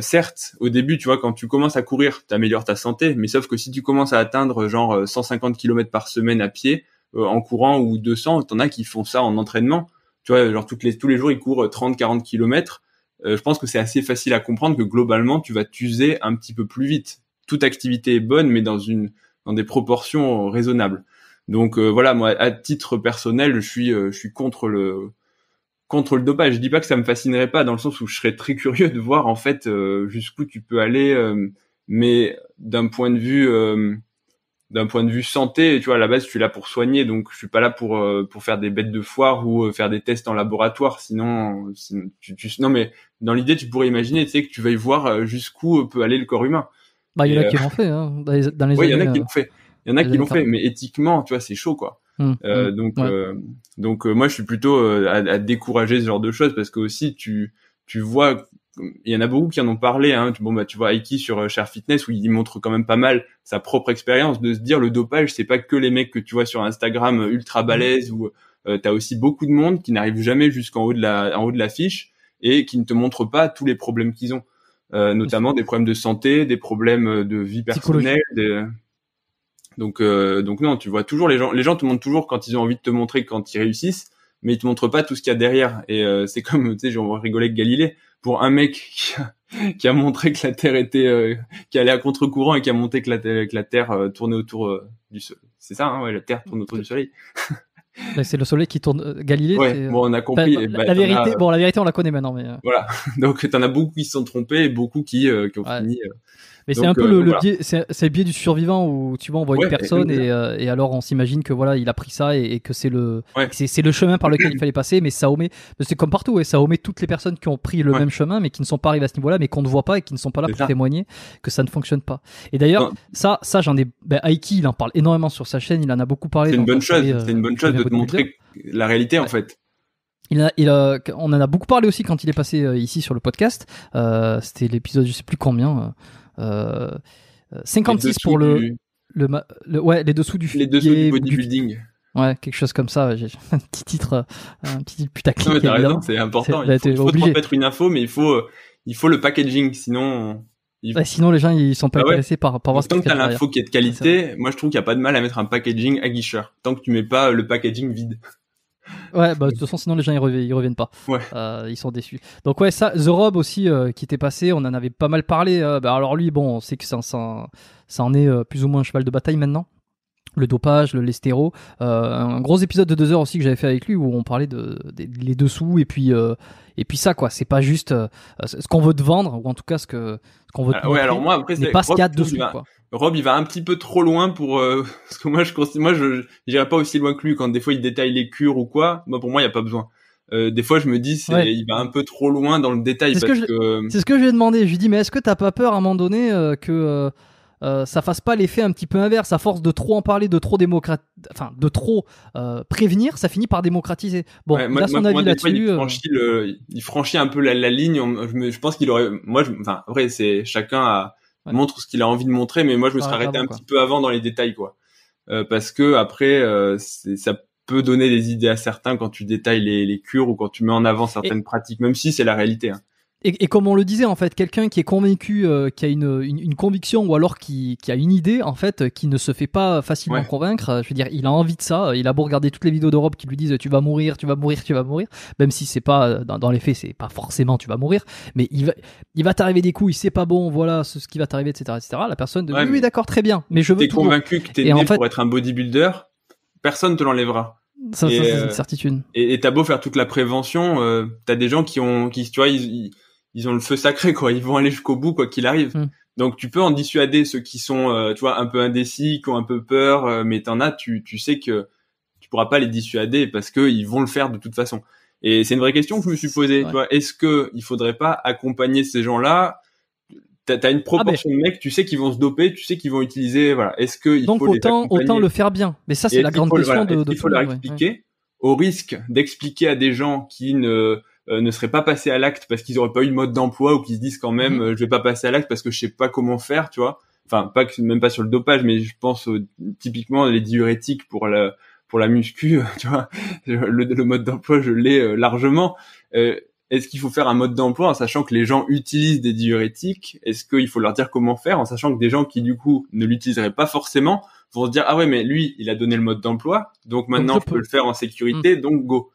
certes, au début, tu vois, quand tu commences à courir, tu améliores ta santé, mais sauf que si tu commences à atteindre genre 150 km par semaine à pied, euh, en courant ou 200, t'en as qui font ça en entraînement. Tu vois, genre toutes les, tous les jours, ils courent 30, 40 km. je pense que c'est assez facile à comprendre que globalement, tu vas t'user un petit peu plus vite. Toute activité est bonne, mais dans une, dans des proportions raisonnables. Donc euh, voilà, moi, à titre personnel, je suis, euh, je suis contre le, contre le dopage. Je dis pas que ça me fascinerait pas, dans le sens où je serais très curieux de voir en fait jusqu'où tu peux aller, mais d'un point de vue d'un point de vue santé, tu vois, à la base, je suis là pour soigner, donc je suis pas là pour euh, pour faire des bêtes de foire ou euh, faire des tests en laboratoire. Sinon, tu, non, mais dans l'idée, tu pourrais imaginer, tu sais, que tu veuilles voir euh, jusqu'où peut aller le corps humain. Bah, il y en a qui l'ont fait, hein, dans les, dans les il y en a qui l'ont fait. Il y en a qui l'ont fait, mais éthiquement, tu vois, c'est chaud, quoi. Hum, hum, donc, donc, moi, je suis plutôt à, à, décourager ce genre de choses parce que aussi, tu, tu vois il y en a beaucoup qui en ont parlé. Hein. Bon, bah, tu vois, Aiki sur euh, Share Fitness, où il montre quand même pas mal sa propre expérience de se dire le dopage, c'est pas que les mecs que tu vois sur Instagram euh, ultra mm. balèzes où euh, t'as aussi beaucoup de monde qui n'arrive jamais jusqu'en haut de la, en haut de l'affiche et qui ne te montre pas tous les problèmes qu'ils ont, euh, notamment des problèmes de santé, des problèmes de vie personnelle. Donc, donc non, tu vois toujours les gens, les gens te montrent toujours quand ils ont envie de te montrer quand ils réussissent, mais ils te montrent pas tout ce qu'il y a derrière. Et c'est comme, tu sais, j'ai rigolé rigoler avec Galilée pour un mec qui a, montré que la Terre était, euh, qui allait à contre-courant et qui a montré que la, la Terre euh, tournait autour euh, du Soleil. C'est ça, hein, ouais, la Terre tourne autour du Soleil. c'est le Soleil qui tourne. Galilée. Ouais, bon, on a compris. la, bah, vérité, bon, la vérité, on la connaît maintenant, mais. Voilà. Donc, t'en as beaucoup qui se sont trompés et beaucoup qui, ont fini mais c'est un peu euh, le, biais, c'est le biais du survivant où tu vois on voit une personne euh, et, alors on s'imagine que voilà il a pris ça et, que c'est le c'est le chemin par lequel il fallait passer, mais ça omet c'est comme partout et ça omet toutes les personnes qui ont pris le même chemin mais qui ne sont pas arrivées à ce niveau-là, mais qu'on ne voit pas et qui ne sont pas là pour témoigner que ça ne fonctionne pas. Et d'ailleurs ça ça j'en ai ben, Aiki il en parle énormément sur sa chaîne, il en a beaucoup parlé. C'est une bonne chose, c'est une bonne euh, chose de te montrer la réalité en fait a, il on en a beaucoup parlé aussi quand il est passé euh, ici sur le podcast. Euh, c'était l'épisode, je sais plus combien. 56 euh, pour le, le, ouais, les dessous du les dessous du bodybuilding. Ouais, quelque chose comme ça. un petit titre, un petit putaclic. c'est important. Bah, il faut, pas faut une info, mais il faut, il faut le packaging, sinon. sinon, les gens, ils sont pas ah intéressés par, par voir Tant que t'as l'info qui est de qualité, moi, je trouve qu'il n'y a pas de mal à mettre un packaging à guicheur Tant que tu mets pas le packaging vide. Ouais, bah, de toute façon, sinon les gens ils, ils reviennent pas. Ouais. Euh, ils sont déçus. Donc, ouais, ça, The Rob aussi, euh, qui était passé, on en avait pas mal parlé. Euh, bah, alors, lui, bon, on sait que ça, ça en est plus ou moins un cheval de bataille maintenant le dopage, le lestéro. Euh, un gros épisode de deux heures aussi que j'avais fait avec lui où on parlait de, les dessous et puis euh, et puis ça quoi. C'est pas juste euh, ce qu'on veut te vendre ou en tout cas ce que qu'on veut. Te ah, ouais alors moi après c'est pas ce qu'il y a dessous quoi. Rob il va un petit peu trop loin pour parce que moi je moi je j'irai pas aussi loin que lui quand des fois il détaille les cures ou quoi. Moi pour moi il y a pas besoin. des fois, je me dis, il va un peu trop loin dans le détail. C'est ce, que... je ce que demandé. Je lui dis, mais est-ce que t'as pas peur à un moment donné que euh, ça fasse pas l'effet un petit peu inverse. À force de trop en parler, de trop démocrate, enfin de trop euh, prévenir, ça finit par démocratiser. Bon, avis là-dessus. Il, euh. franchit il franchit un peu la, ligne. Je, pense qu'il aurait, moi, enfin vrai, c'est chacun a... montre ce qu'il a envie de montrer, mais moi, je me serais arrêté un petit peu avant dans les détails, quoi, parce que après, ça peut donner des idées à certains quand tu détailles les, les, cures ou quand tu mets en avant certaines pratiques, même si c'est la réalité. Hein. Et, comme on le disait, en fait, quelqu'un qui est convaincu, euh, qui a une, conviction ou alors qui, a une idée, en fait, euh, qui ne se fait pas facilement convaincre, euh, je veux dire, il a envie de ça, il a beau regarder toutes les vidéos d'Europe qui lui disent tu vas mourir, tu vas mourir, tu vas mourir, même si c'est pas, dans, les faits, c'est pas forcément tu vas mourir, mais il va, il va t'arriver des coups, il sait pas bon, voilà ce, qui va t'arriver, etc., etc. La personne de d'accord, très bien, mais je veux. T'es convaincu que t'es né pour être un bodybuilder, personne te l'enlèvera. Ça, c'est une certitude. Et t'as beau faire toute la prévention, t'as des gens qui ont, qui, tu vois, ils ils ont le feu sacré quoi. Ils vont aller jusqu'au bout quoi qu'il arrive. Hmm. Donc tu peux en dissuader ceux qui sont euh, tu vois un peu indécis, qui ont un peu peur, euh, mais t'en as, tu tu sais que tu pourras pas les dissuader parce que ils vont le faire de toute façon. Et c'est une vraie question que je me suis posée. Est est-ce que il faudrait pas accompagner ces gens-là T'as as une ah, proportion de mecs, tu sais qu'ils vont se doper, tu sais qu'ils vont utiliser. Voilà. Est-ce que il faut autant autant le faire bien. Mais ça c'est la grande question de, de. faut leur expliquer au risque d'expliquer à des gens qui ne euh, ne seraient pas passé à l'acte parce qu'ils n'auraient pas eu le mode d'emploi ou qu'ils se disent quand même mhm. euh, je vais pas passer à l'acte parce que je sais pas comment faire, tu vois. Enfin, pas même pas sur le dopage, mais je pense euh, typiquement les diurétiques pour la pour la muscu, tu vois. Le, le mode d'emploi, je l'ai euh, largement. Est-ce qu'il faut faire un mode d'emploi en sachant que les gens utilisent des diurétiques Est-ce qu'il faut leur dire comment faire en sachant que des gens qui du coup ne l'utiliseraient pas forcément vont se dire ah ouais mais lui il a donné le mode d'emploi donc maintenant on peut le faire en sécurité mmh. donc go.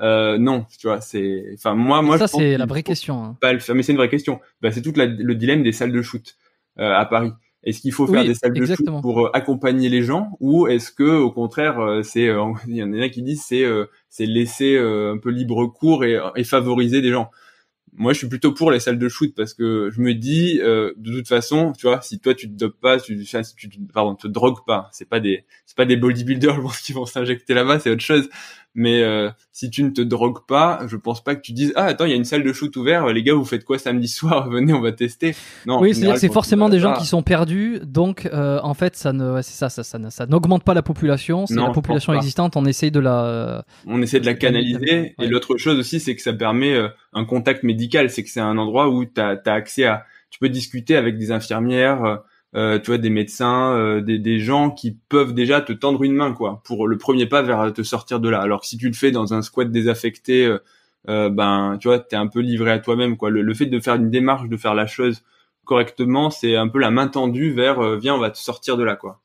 Euh, non, tu vois, c'est, enfin moi, moi, ça c'est la vraie question. Hein. Pas mais c'est une vraie question. Bah, c'est tout le dilemme des salles de shoot euh, à Paris. Est-ce qu'il faut faire des salles de shoot pour euh, accompagner les gens ou est-ce que au contraire c'est il y en a qui disent c'est c'est laisser un peu libre cours et, et, favoriser des gens. Moi, je suis plutôt pour les salles de shoot parce que je me dis de toute façon, tu vois, si toi tu te dopes pas, tu, tu pardon, te drogues pas, c'est pas des c'est pas des bodybuilders je pense qui vont s'injecter là-bas, c'est autre chose. Mais euh, si tu ne te drogues pas, je pense pas que tu dises ah attends il y a une salle de shoot ouverte, les gars vous faites quoi samedi soir Venez on va tester. Non. Oui, c'est forcément des gens qui sont perdus, donc euh, en fait ça ne ça ça, ça, ça n'augmente pas la population. C'est la population existante, on essaye de la. On essaie de la canaliser. Et l'autre chose aussi c'est que ça permet euh, un contact médical, c'est que c'est un endroit où tu as, as accès à tu peux discuter avec des infirmières euh, tu vois, des médecins, euh, des, des, gens qui peuvent déjà te tendre une main, quoi, pour le premier pas vers te sortir de là. Alors que si tu le fais dans un squat désaffecté, euh, ben, tu vois, t'es un peu livré à toi-même, quoi. Le, le, fait de faire une démarche, de faire la chose correctement, c'est un peu la main tendue vers, viens, on va te sortir de là, quoi.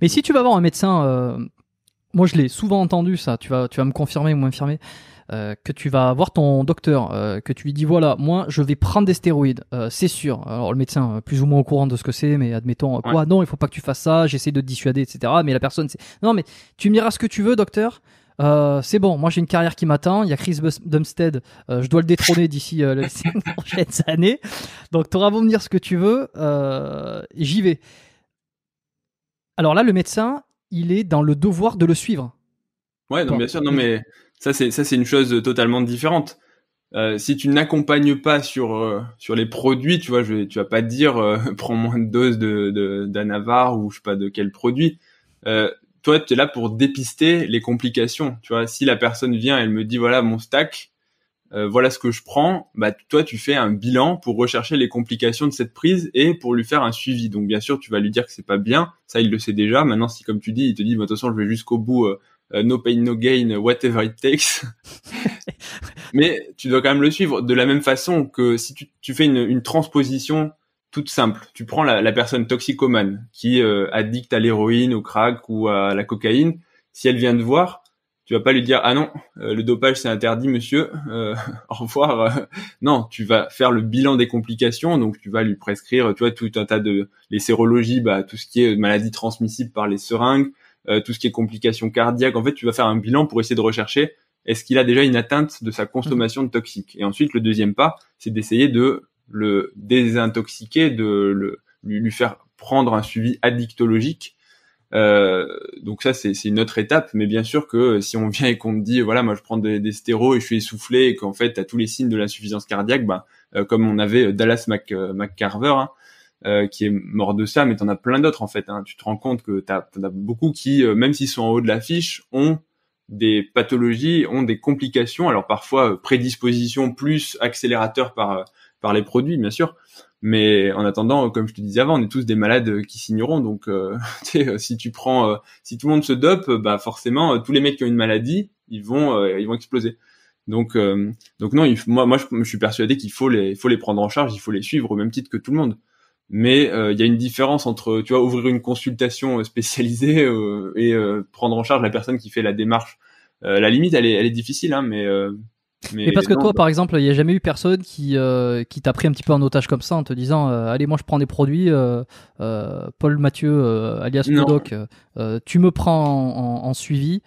Mais si tu vas voir un médecin moi je l'ai souvent entendu ça, tu vas, tu vas me confirmer ou m'infirmer, euh, que tu vas voir ton docteur, euh, que tu lui dis voilà, moi je vais prendre des stéroïdes, euh, c'est sûr. Alors le médecin, plus ou moins au courant de ce que c'est, mais admettons, quoi, non, il faut pas que tu fasses ça, j'essaie de te dissuader, etc. Mais la personne, c'est non, mais tu me diras ce que tu veux, docteur. c'est bon, moi j'ai une carrière qui m'attend. Il y a Chris Dumstead, je dois le détrôner d'ici les prochaines années. Donc auras beau me dire ce que tu veux, j'y vais. Alors là, le médecin, il est dans le devoir de le suivre. Ouais, non, bien sûr, non, mais ça, c'est, ça, c'est une chose totalement différente. Euh, si tu n'accompagnes pas sur euh, sur les produits, tu vois, je, tu vas pas dire euh, prends moins de dose de d'anavar ou je sais pas de quel produit. toi, tu es là pour dépister les complications. Tu vois, si la personne vient, elle me dit voilà mon stack, euh, voilà ce que je prends, bah, toi tu fais un bilan pour rechercher les complications de cette prise et pour lui faire un suivi. Donc bien sûr tu vas lui dire que c'est pas bien, ça il le sait déjà. Maintenant si comme tu dis il te dit bah, de toute façon je vais jusqu'au bout, euh, euh, no pain no gain, whatever it takes. Mais tu dois quand même le suivre de la même façon que si tu, fais une, transposition toute simple. Tu prends la, personne toxicomane qui addict à l'héroïne, au crack ou à la cocaïne. Si elle vient te voir, tu vas pas lui dire ah non, euh, le dopage c'est interdit monsieur, euh, au revoir. Euh, non, tu vas faire le bilan des complications, donc tu vas lui prescrire, tu vois tout un tas de les sérologies, bah tout ce qui est maladies transmissibles par les seringues, tout ce qui est complications cardiaques. En fait, tu vas faire un bilan pour essayer de rechercher est-ce qu'il a déjà une atteinte de sa consommation de toxiques. Et ensuite, le deuxième pas, c'est d'essayer de le désintoxiquer, de le, lui faire prendre un suivi addictologique euh, donc ça, c'est une autre étape. Mais bien sûr que si on vient et qu'on te dit, voilà, moi je prends des, des et je suis essoufflé et qu'en fait, tu as tous les signes de l'insuffisance cardiaque, bah, euh, comme on avait euh, Dallas Mac, McCarver, hein, qui est mort de ça, mais tu en as plein d'autres en fait. Hein. Tu te rends compte que tu as, as, beaucoup qui, même s'ils sont en haut de l'affiche ont des pathologies, ont des complications. Alors parfois, prédisposition plus accélérateur par, par les produits, bien sûr. Mais en attendant, comme je te disais avant, on est tous des malades qui signeront. Donc, euh, euh, si tu prends, euh, si tout le monde se dope, bah forcément, tous les mecs qui ont une maladie, ils vont, ils vont exploser. Donc, donc non, moi, moi, je, suis persuadé qu'il faut les, faut les prendre en charge, il faut les suivre au même titre que tout le monde. Mais il y a une différence entre, tu vois, ouvrir une consultation spécialisée et prendre en charge la personne qui fait la démarche. la limite, elle est, elle est difficile, hein, mais et parce que toi, bah. par exemple, il n'y a jamais eu personne qui, euh, qui t'a pris un petit peu en otage comme ça en te disant euh, Allez, moi je prends des produits, euh, Paul Mathieu, alias Modoc tu me prends en, suivi.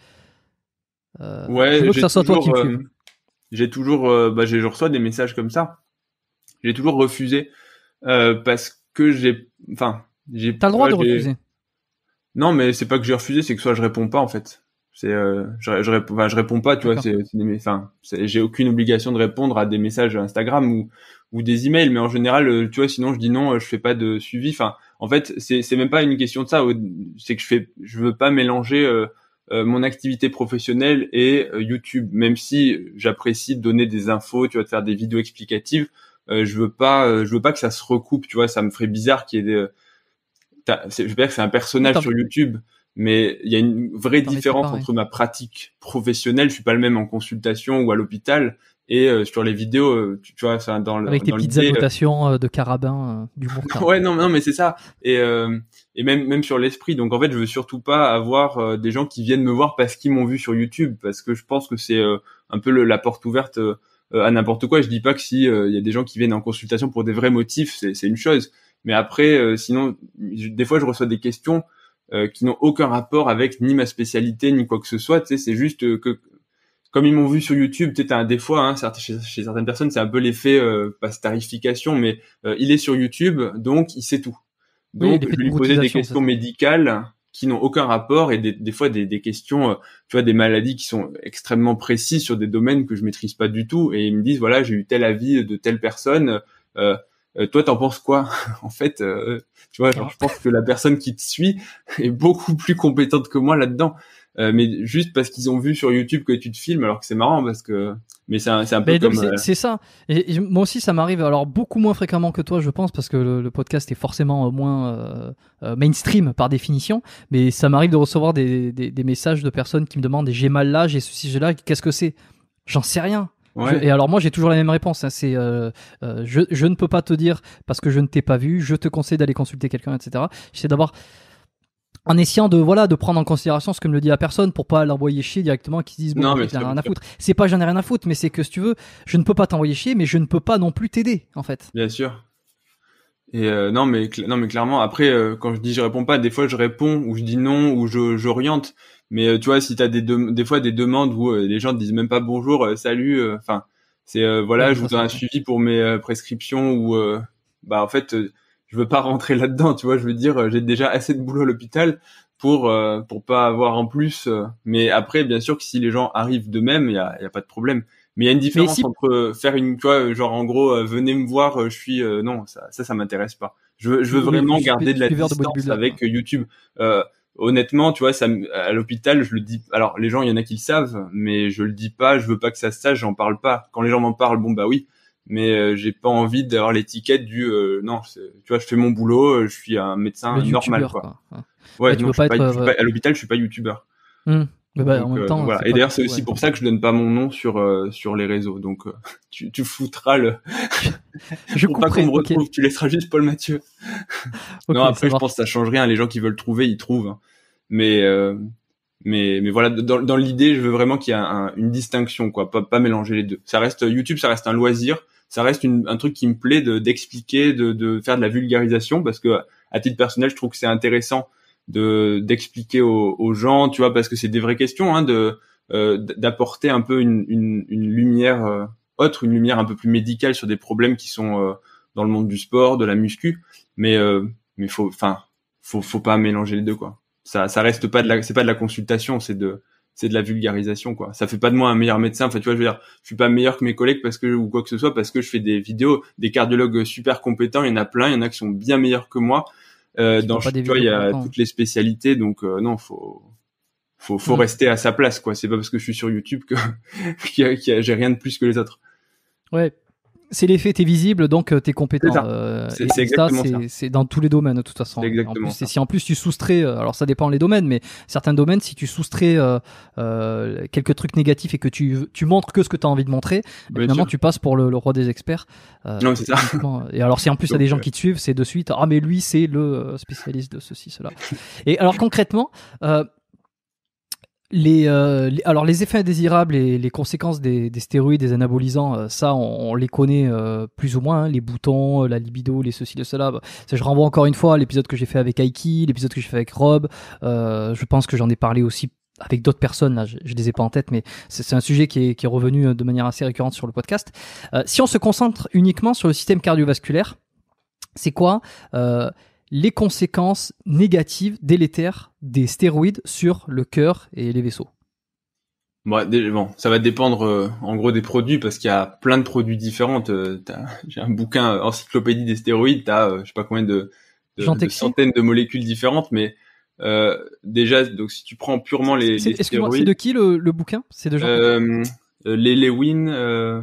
ouais, que ça soit toi qui me J'ai toujours, bah, je reçois des messages comme ça. J'ai toujours refusé parce que j'ai. Enfin, j'ai. T'as le droit de refuser. Non, mais c'est pas que j'ai refusé, c'est que soit je réponds pas en fait. C'est, euh, je, je, réponds, je réponds pas, tu vois. C'est, enfin, j'ai aucune obligation de répondre à des messages Instagram ou ou des emails, mais en général, euh, tu vois, sinon je dis non, euh, je fais pas de suivi. Enfin, en fait, c'est, c'est même pas une question de ça. C'est que je fais, je veux pas mélanger mon activité professionnelle et YouTube. Même si j'apprécie de donner des infos, tu vois, de faire des vidéos explicatives, je veux pas, je veux pas que ça se recoupe. Tu vois, ça me ferait bizarre qu'il y ait des je veux dire que c'est un personnage sur YouTube mais il y a une vraie différence entre ma pratique professionnelle, je suis pas le même en consultation ou à l'hôpital, et euh, sur les vidéos, euh, tu, vois, ça dans le avec tes petites euh, annotations de carabin du monde. ouais, non, non, mais c'est ça. Et et même même sur l'esprit. Donc en fait, je veux surtout pas avoir des gens qui viennent me voir parce qu'ils m'ont vu sur YouTube, parce que je pense que c'est un peu la porte ouverte à n'importe quoi. Je dis pas que si il y a des gens qui viennent en consultation pour des vrais motifs, c'est une chose. Mais après, sinon, des fois, je reçois des questions euh, qui n'ont aucun rapport avec ni ma spécialité ni quoi que ce soit. Tu sais, c'est juste euh, que comme ils m'ont vu sur YouTube, tu des fois, hein, chez, certaines personnes, c'est un peu l'effet euh, pas starification, mais euh, il est sur YouTube, donc il sait tout. Donc je lui posais des questions médicales qui n'ont aucun rapport et des, des fois des, des questions, tu vois, des maladies qui sont extrêmement précises sur des domaines que je maîtrise pas du tout et ils me disent voilà j'ai eu tel avis de telle personne. Euh, euh, toi t'en penses quoi en fait euh, tu vois je pense que la personne qui te suit est beaucoup plus compétente que moi là-dedans euh, mais juste parce qu'ils ont vu sur YouTube que tu te filmes alors que c'est marrant parce que mais c'est un, peu comme c'est ça et, moi aussi ça m'arrive alors beaucoup moins fréquemment que toi je pense parce que le, podcast est forcément moins mainstream par définition mais ça m'arrive de recevoir des, des, messages de personnes qui me demandent j'ai mal là j'ai ceci j'ai là qu'est-ce que c'est j'en sais rien et alors moi j'ai toujours la même réponse. Hein. c'est euh, euh, je, ne peux pas te dire parce que je ne t'ai pas vu. Je te conseille d'aller consulter quelqu'un, etc. J'essaie d'abord en essayant de voilà de prendre en considération ce que me le dit la personne pour pas l'envoyer chier directement qui disent non mais j'en ai rien à foutre c'est pas j'en ai rien à foutre mais c'est que si tu veux je ne peux pas t'envoyer chier mais je ne peux pas non plus t'aider en fait bien sûr et euh, non, mais non, mais clairement, après, euh, quand je dis je réponds pas, des fois je réponds ou je dis non ou je j'oriente. Mais euh, tu vois, si t'as des des fois des demandes où les gens disent même pas bonjour, salut, enfin, c'est voilà, je vous ai un suivi pour mes prescriptions ou bah en fait, je veux pas rentrer là-dedans, tu vois. Je veux dire, j'ai déjà assez de boulot à l'hôpital pour pour pas avoir en plus. mais après, bien sûr que si les gens arrivent de même il y y a pas de problème. Mais il y a une différence entre euh, faire une, quoi, euh, genre en gros, euh, venez me voir, je suis, non, ça, ça, ça m'intéresse pas. Je veux, je veux vraiment garder de la distance avec YouTube. honnêtement, tu vois, ça, à l'hôpital, je le dis. Alors, les gens, il y en a qui le savent, mais je le dis pas. Je veux pas que ça se sache. J'en parle pas. Quand les gens m'en parlent, bon bah oui. Mais j'ai pas envie d'avoir l'étiquette du non. Tu vois, je fais mon boulot. je suis un médecin normal, quoi. quoi. Ouais, à l'hôpital, je suis pas youtubeur. Hmm. Bah bah, euh, Et d'ailleurs, c'est aussi pour ça que je donne pas mon nom sur euh, sur les réseaux. Donc, euh, tu, tu foutras le. je pour pas qu'on me retrouve, tu laisseras juste Paul Mathieu. non, après, je pense que ça change rien. Les gens qui veulent trouver, ils trouvent. Hein. Mais mais mais voilà, dans, dans l'idée, je veux vraiment qu'il y ait une distinction, quoi. Pas pas mélanger les deux. Ça reste YouTube, ça reste un loisir. Ça reste une, un truc qui me plaît d'expliquer, de, de, de faire de la vulgarisation, parce que à titre personnel, je trouve que c'est intéressant de d'expliquer aux, gens, tu vois, parce que c'est des vraies questions, hein, de euh, d'apporter un peu une, une, lumière euh, autre, une lumière un peu plus médicale sur des problèmes qui sont euh, dans le monde du sport, de la muscu, mais mais faut, enfin, faut faut pas mélanger les deux quoi. Ça ça reste pas de la c'est pas de la consultation, c'est de c'est de la vulgarisation quoi. Ça fait pas de moi un meilleur médecin. Enfin tu vois, je veux dire, je suis pas meilleur que mes collègues parce que ou quoi que ce soit parce que je fais des vidéos, des cardiologues super compétents, il y en a plein, il y en a qui sont bien meilleurs que moi euh, dans tu vois, il y a toutes hein. les spécialités, donc euh, non, faut faut, faut rester à sa place quoi. C'est pas parce que je suis sur YouTube que j'ai rien de plus que les autres. Ouais, c'est l'effet, t'es visible, donc euh, t'es compétent. C'est euh, exactement ça. C'est dans tous les domaines, de toute façon. Exactement. si en plus tu soustrais, euh, alors ça dépend les domaines, mais certains domaines, si tu soustrais euh, quelques trucs négatifs et que tu, tu montres que ce que t'as envie de montrer, finalement tu passes pour le, le roi des experts. non, c'est ça. Et alors, si en plus il y a des gens qui te suivent, c'est de suite, ah, mais lui, c'est le spécialiste de ceci, cela. et alors, concrètement, euh, les, alors les effets indésirables et les conséquences des, stéroïdes, des anabolisants, euh, ça on, les connaît euh, plus ou moins, hein. les boutons, la libido, les ceci, le cela. Bah, je renvoie encore une fois à l'épisode que j'ai fait avec Aiki, l'épisode que j'ai fait avec Rob. je pense que j'en ai parlé aussi avec d'autres personnes, je, les ai pas en tête, mais c'est un sujet qui est, revenu de manière assez récurrente sur le podcast. si on se concentre uniquement sur le système cardiovasculaire, c'est quoi les conséquences négatives, délétères des stéroïdes sur le cœur et les vaisseaux Bon, ça va dépendre euh, en gros des produits parce qu'il y a plein de produits différents. J'ai un bouquin euh, encyclopédie des stéroïdes, t'as euh, je sais pas combien de, centaines de molécules différentes, mais déjà donc si tu prends purement les, Est-ce stéroïdes, c'est de qui le, bouquin C'est de Jean les Lewin, euh,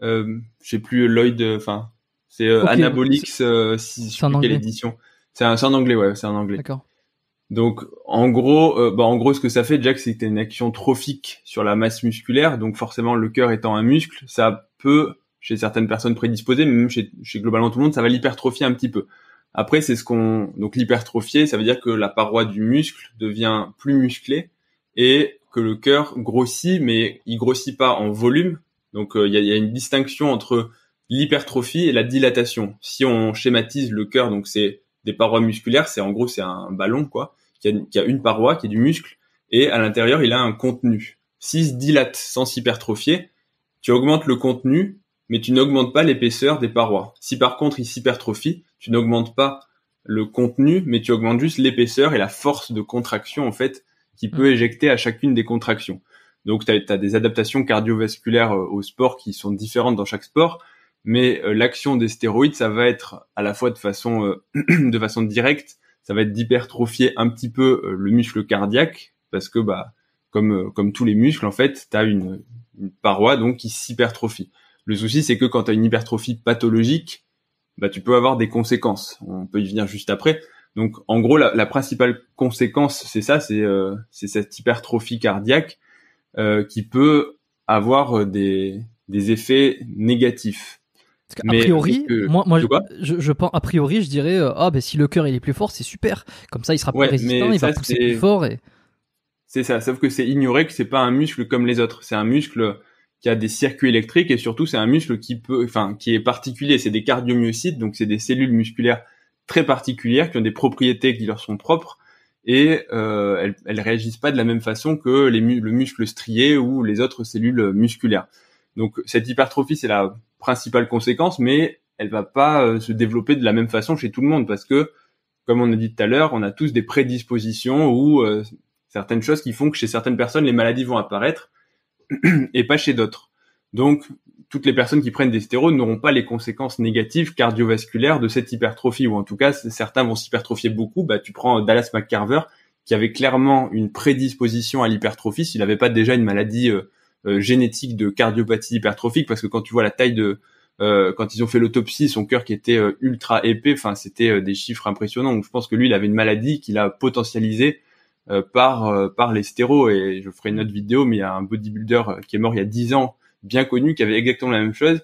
je sais plus Lloyd, enfin c'est Anabolix, euh, euh quelle édition. C'est un, en anglais, ouais, c'est en anglais. D'accord. Donc, en gros, euh, bah, en gros, ce que ça fait, Jack, c'est que t'as une action trophique sur la masse musculaire. Donc, forcément, le cœur étant un muscle, ça peut, chez certaines personnes prédisposées, mais même chez, chez globalement tout le monde, ça va l'hypertrophier un petit peu. Après, c'est ce qu'on, donc l'hypertrophier, ça veut dire que la paroi du muscle devient plus musclée et que le cœur grossit, mais il grossit pas en volume. Donc, euh, il y, a, une distinction entre l'hypertrophie et la dilatation. Si on schématise le cœur, donc c'est des parois musculaires, c'est en gros c'est un ballon quoi, qui a, une paroi qui est du muscle et à l'intérieur il a un contenu. S'il se dilate sans s'hypertrophier, tu augmentes le contenu, mais tu n'augmentes pas l'épaisseur des parois. Si par contre il s'hypertrophie, tu n'augmentes pas le contenu, mais tu augmentes juste l'épaisseur et la force de contraction en fait qui peut mm. éjecter à chacune des contractions. Donc tu as, as, des adaptations cardiovasculaires euh, au sport qui sont différentes dans chaque sport, mais euh, l'action des stéroïdes, ça va être à la fois de façon euh, de façon directe, ça va être d'hypertrophier un petit peu euh, le muscle cardiaque parce que bah comme comme tous les muscles en fait, tu as une, paroi donc qui s'hypertrophie. Le souci c'est que quand tu as une hypertrophie pathologique, bah tu peux avoir des conséquences. On peut y venir juste après. Donc en gros la, principale conséquence c'est ça, c'est cette hypertrophie cardiaque qui peut avoir des des effets négatifs. Parce a priori, moi, je, pense, a priori, je dirais, euh, ah ben, si le cœur est plus fort, c'est super. Comme ça, il sera plus résistant, il va pousser plus fort. C'est ça, sauf que c'est ignoré que c'est pas un muscle comme les autres. C'est un muscle qui a des circuits électriques et surtout c'est un muscle qui peut, enfin, qui est particulier. C'est des cardiomyocytes, donc c'est des cellules musculaires très particulières qui ont des propriétés qui leur sont propres et euh, elles, ne réagissent pas de la même façon que le muscle strié ou les autres cellules musculaires. Donc cette hypertrophie, c'est la principale conséquence, mais elle va pas euh, se développer de la même façon chez tout le monde parce que, comme on a dit tout à l'heure, on a tous des prédispositions ou euh, certaines choses qui font que chez certaines personnes, les maladies vont apparaître et pas chez d'autres. Donc, toutes les personnes qui prennent des stéroïdes n'auront pas les conséquences négatives cardiovasculaires de cette hypertrophie, ou en tout cas, certains vont s'hypertrophier beaucoup. Bah, tu prends euh, Dallas McCarver, qui avait clairement une prédisposition à l'hypertrophie s'il n'avait pas déjà une maladie euh, génétique de cardiopathie hypertrophique parce que quand tu vois la taille de euh, quand ils ont fait l'autopsie, son cœur qui était euh, ultra épais, enfin c'était des chiffres impressionnants. Donc je pense que lui, il avait une maladie qu'il a potentialisée par par les stéros. Et je ferai une autre vidéo, mais il y a un bodybuilder qui est mort il y a 10 ans, bien connu, qui avait exactement la même chose.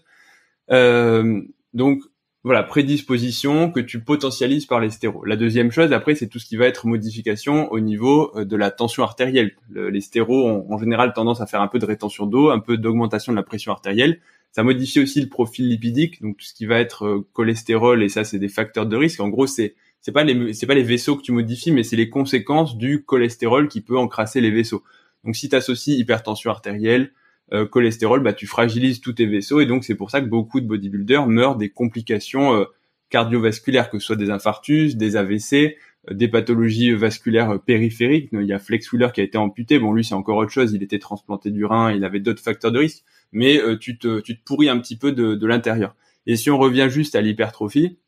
donc voilà, prédisposition que tu potentialises par les stéroïdes. La deuxième chose, après, c'est tout ce qui va être modification au niveau euh, de la tension artérielle. les stéroïdes ont en général tendance à faire un peu de rétention d'eau, un peu d'augmentation de la pression artérielle. Ça modifie aussi le profil lipidique, donc tout ce qui va être euh, cholestérol, et ça, c'est des facteurs de risque. En gros, c'est c'est pas les pas les vaisseaux que tu modifies, mais c'est les conséquences du cholestérol qui peut encrasser les vaisseaux. Donc, si tu associes hypertension artérielle, euh, cholestérol, bah, tu fragilises tous tes vaisseaux. Et donc, c'est pour ça que beaucoup de bodybuilders meurent des complications euh, cardiovasculaires, que ce soit des infarctus, des AVC, euh, des pathologies vasculaires périphériques. Il y a Flex Wheeler qui a été amputé. Bon, lui, c'est encore autre chose. Il était transplanté du rein, il avait d'autres facteurs de risque. Mais tu, te, tu te pourris un petit peu de, de l'intérieur. Et si on revient juste à l'hypertrophie,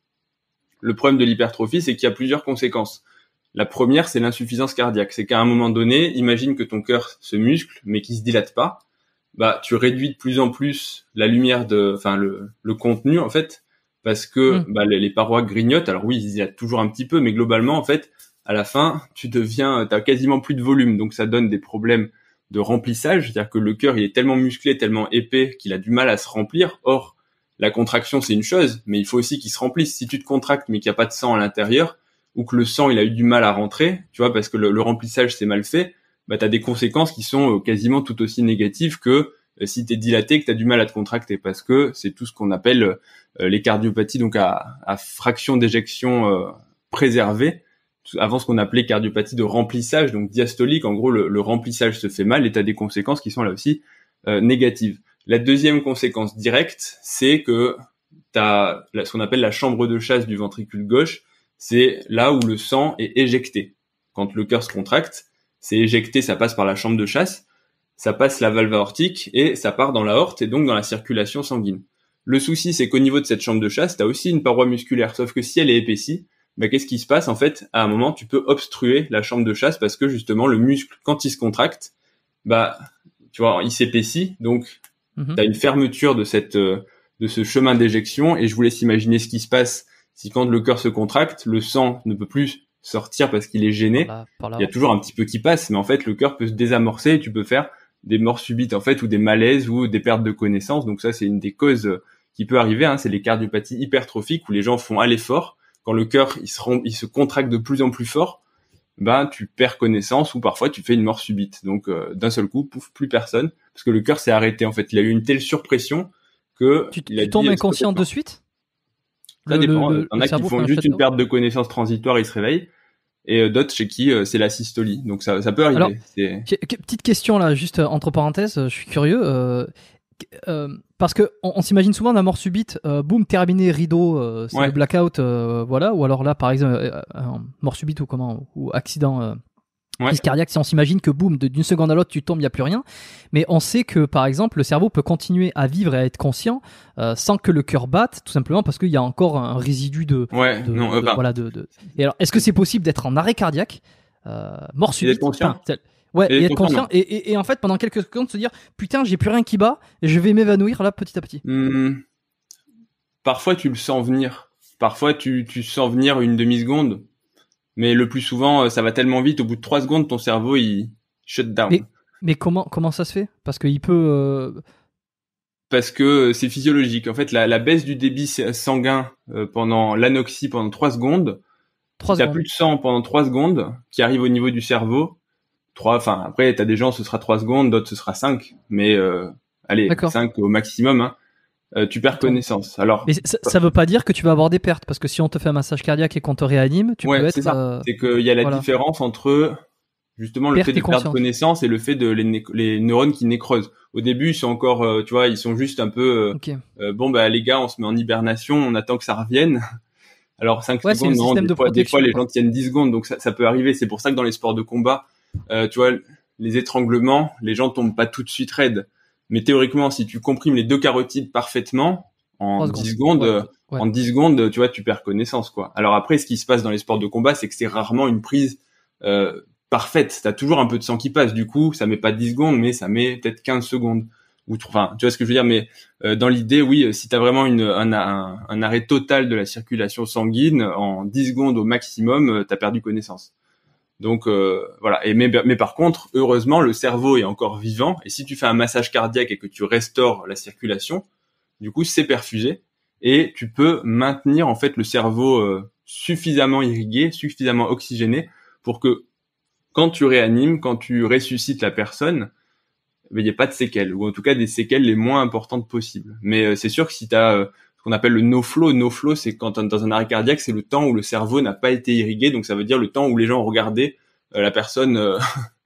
le problème de l'hypertrophie, c'est qu'il y a plusieurs conséquences. La première, c'est l'insuffisance cardiaque. C'est qu'à un moment donné, imagine que ton cœur se muscle, mais qu'il se dilate pas bah tu réduis de plus en plus la lumière de, enfin le, le contenu en fait, parce que mm. bah, les, parois grignotent. Alors oui, il y a toujours un petit peu, mais globalement en fait, à la fin, tu deviens, t'as quasiment plus de volume, donc ça donne des problèmes de remplissage, c'est-à-dire que le cœur il est tellement musclé, tellement épais qu'il a du mal à se remplir. Or la contraction c'est une chose, mais il faut aussi qu'il se remplisse. Si tu te contractes mais qu'il n'y a pas de sang à l'intérieur ou que le sang il a eu du mal à rentrer, tu vois, parce que le, le remplissage c'est mal fait, bah, tu as des conséquences qui sont euh, quasiment tout aussi négatives que euh, si tu es dilaté, que tu as du mal à te contracter, parce que c'est tout ce qu'on appelle euh, les cardiopathies, donc à, fraction d'éjection préservée, avant ce qu'on appelait cardiopathie de remplissage, donc diastolique, en gros le, remplissage se fait mal et tu as des conséquences qui sont là aussi négatives. La deuxième conséquence directe, c'est que tu as ce qu'on appelle la chambre de chasse du ventricule gauche, c'est là où le sang est éjecté. Quand le cœur se contracte, c'est éjecté, ça passe par la chambre de chasse, ça passe la valve aortique et ça part dans l'aorte et donc dans la circulation sanguine. Le souci, c'est qu'au niveau de cette chambre de chasse, tu as aussi une paroi musculaire, sauf que si elle est épaissie, bah, qu'est-ce qui se passe En fait, à un moment, tu peux obstruer la chambre de chasse parce que justement, le muscle, quand il se contracte, bah, tu vois, il s'épaissit, donc mhm. tu as une fermeture de cette euh, de ce chemin d'éjection et je vous laisse imaginer ce qui se passe si quand le cœur se contracte, le sang ne peut plus sortir parce qu'il est gêné. il y a toujours un petit peu qui passe, mais en fait, le cœur peut se désamorcer et tu peux faire des morts subites, en fait, ou des malaises ou des pertes de connaissances. Donc ça, c'est une des causes qui peut arriver. Hein. C'est les cardiopathies hypertrophiques où les gens font à l'effort. Quand le cœur, il se, se contracte de plus en plus fort, ben, tu perds connaissance ou parfois tu fais une mort subite. Donc, euh, d'un seul coup, pouf, plus personne. Parce que le cœur s'est arrêté, en fait. Il a eu une telle surpression que... tu tombes inconscient de suite il y en a qui font juste une perte de connaissance transitoire, ils se réveillent. Et euh, d'autres chez qui euh, c'est la systolie. Donc ça, peut arriver. petite question là, juste euh, entre parenthèses, je suis curieux. parce que on, s'imagine souvent la mort subite, boum, terminé, rideau, c'est le blackout, voilà. Ou alors là, par exemple, mort subite ou comment, ou accident Ouais. cardiaque, si on s'imagine que boum, d'une seconde à l'autre, tu tombes, il n'y a plus rien. Mais on sait que, par exemple, le cerveau peut continuer à vivre et à être conscient euh, sans que le cœur batte, tout simplement parce qu'il y a encore un résidu de. Ouais, non, euh, bah. voilà, de, alors, est-ce que c'est possible d'être en arrêt cardiaque, euh, mort subite Ouais, et, être conscient. Et, et, en fait, pendant quelques secondes, se dire putain, j'ai plus rien qui bat, et je vais m'évanouir là petit à petit. Hmm. Parfois, tu le sens venir. Parfois, tu, tu sens venir une demi-seconde. Mais le plus souvent, euh, ça va tellement vite, au bout de 3 secondes, ton cerveau, il shut down. Mais, comment, comment ça se fait Parce qu'il peut... Parce que euh, euh, c'est physiologique. En fait, la, baisse du débit sanguin pendant l'anoxie pendant 3 secondes, 3 si t'as plus de sang pendant 3 secondes qui arrive au niveau du cerveau, 3, enfin après, t'as des gens, ce sera 3 secondes, d'autres, ce sera 5, mais allez, 5 au maximum, hein. Euh, tu perds connaissance. Alors, mais ça, ça veut pas dire que tu vas avoir des pertes, parce que si on te fait un massage cardiaque et qu'on te réanime, tu peux être. Euh, c'est C'est qu'il y a la différence entre justement le fait de perdre connaissance et le fait de les, les, neurones qui nécreusent. Au début, ils sont encore, euh, tu vois, ils sont juste un peu. bon bah les gars, on se met en hibernation, on attend que ça revienne. Alors 5 secondes, des, fois, des, fois, les gens tiennent 10 secondes, donc ça, ça peut arriver. C'est pour ça que dans les sports de combat, tu vois, les étranglements, les gens tombent pas tout de suite raides. Mais théoriquement, si tu comprimes les deux carotides parfaitement, en 10 secondes, euh, en secondes, tu vois, tu perds connaissance, quoi. Alors après, ce qui se passe dans les sports de combat, c'est que c'est rarement une prise euh, parfaite. as toujours un peu de sang qui passe. Du coup, ça met pas 10 secondes, mais ça met peut-être 15 secondes. Ou, enfin, tu vois ce que je veux dire. Mais euh, dans l'idée, oui, euh, si as vraiment une, un, arrêt total de la circulation sanguine, en 10 secondes au maximum, tu t'as perdu connaissance. Donc euh, voilà. Et mais, par contre, heureusement, le cerveau est encore vivant. Et si tu fais un massage cardiaque et que tu restaures la circulation, du coup, c'est perfusé et tu peux maintenir en fait le cerveau euh, suffisamment irrigué, suffisamment oxygéné pour que quand tu réanimes, quand tu ressuscites la personne, ben, il n'y ait pas de séquelles ou en tout cas des séquelles les moins importantes possibles. Mais euh, c'est sûr que si tu as qu'on appelle le no flow. No flow, c'est quand dans un arrêt cardiaque, c'est le temps où le cerveau n'a pas été irrigué, donc ça veut dire le temps où les gens regardaient euh, la personne euh,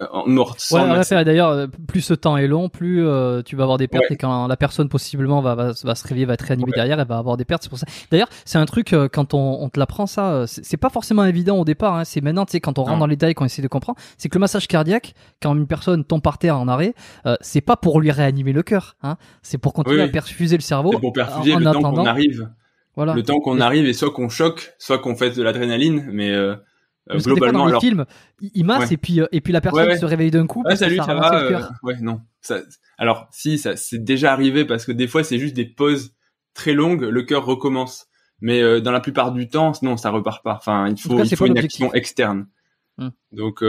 Euh, en Nord. D'ailleurs, euh, plus ce temps est long, plus euh, tu vas avoir des pertes et quand la personne possiblement va, se réveiller, va être réanimée derrière, elle va avoir des pertes. C'est pour ça. D'ailleurs, c'est un truc quand on, on te l'apprend ça, c'est pas forcément évident au départ. Hein. c'est maintenant, tu sais, quand on rentre dans les détails, qu'on essaie de comprendre, c'est que le massage cardiaque, quand une personne tombe par terre en arrêt, c'est pas pour lui réanimer le cœur. Hein. c'est pour continuer à perfuser le cerveau. pour perfuser le temps qu'on arrive. Voilà. Le temps qu'on arrive et soit qu'on choque, soit qu'on fait de l'adrénaline, mais euh, globalement, dans il masse et puis euh, et puis la personne se réveille d'un coup. Ah, salut, ça, ça va. cœur. Euh, ouais, non. Ça, alors si, ça c'est déjà arrivé parce que des fois c'est juste des pauses très longues, le cœur recommence. Mais dans la plupart du temps, non, ça repart pas. Enfin, il faut, il faut une action externe. Hmm. Donc,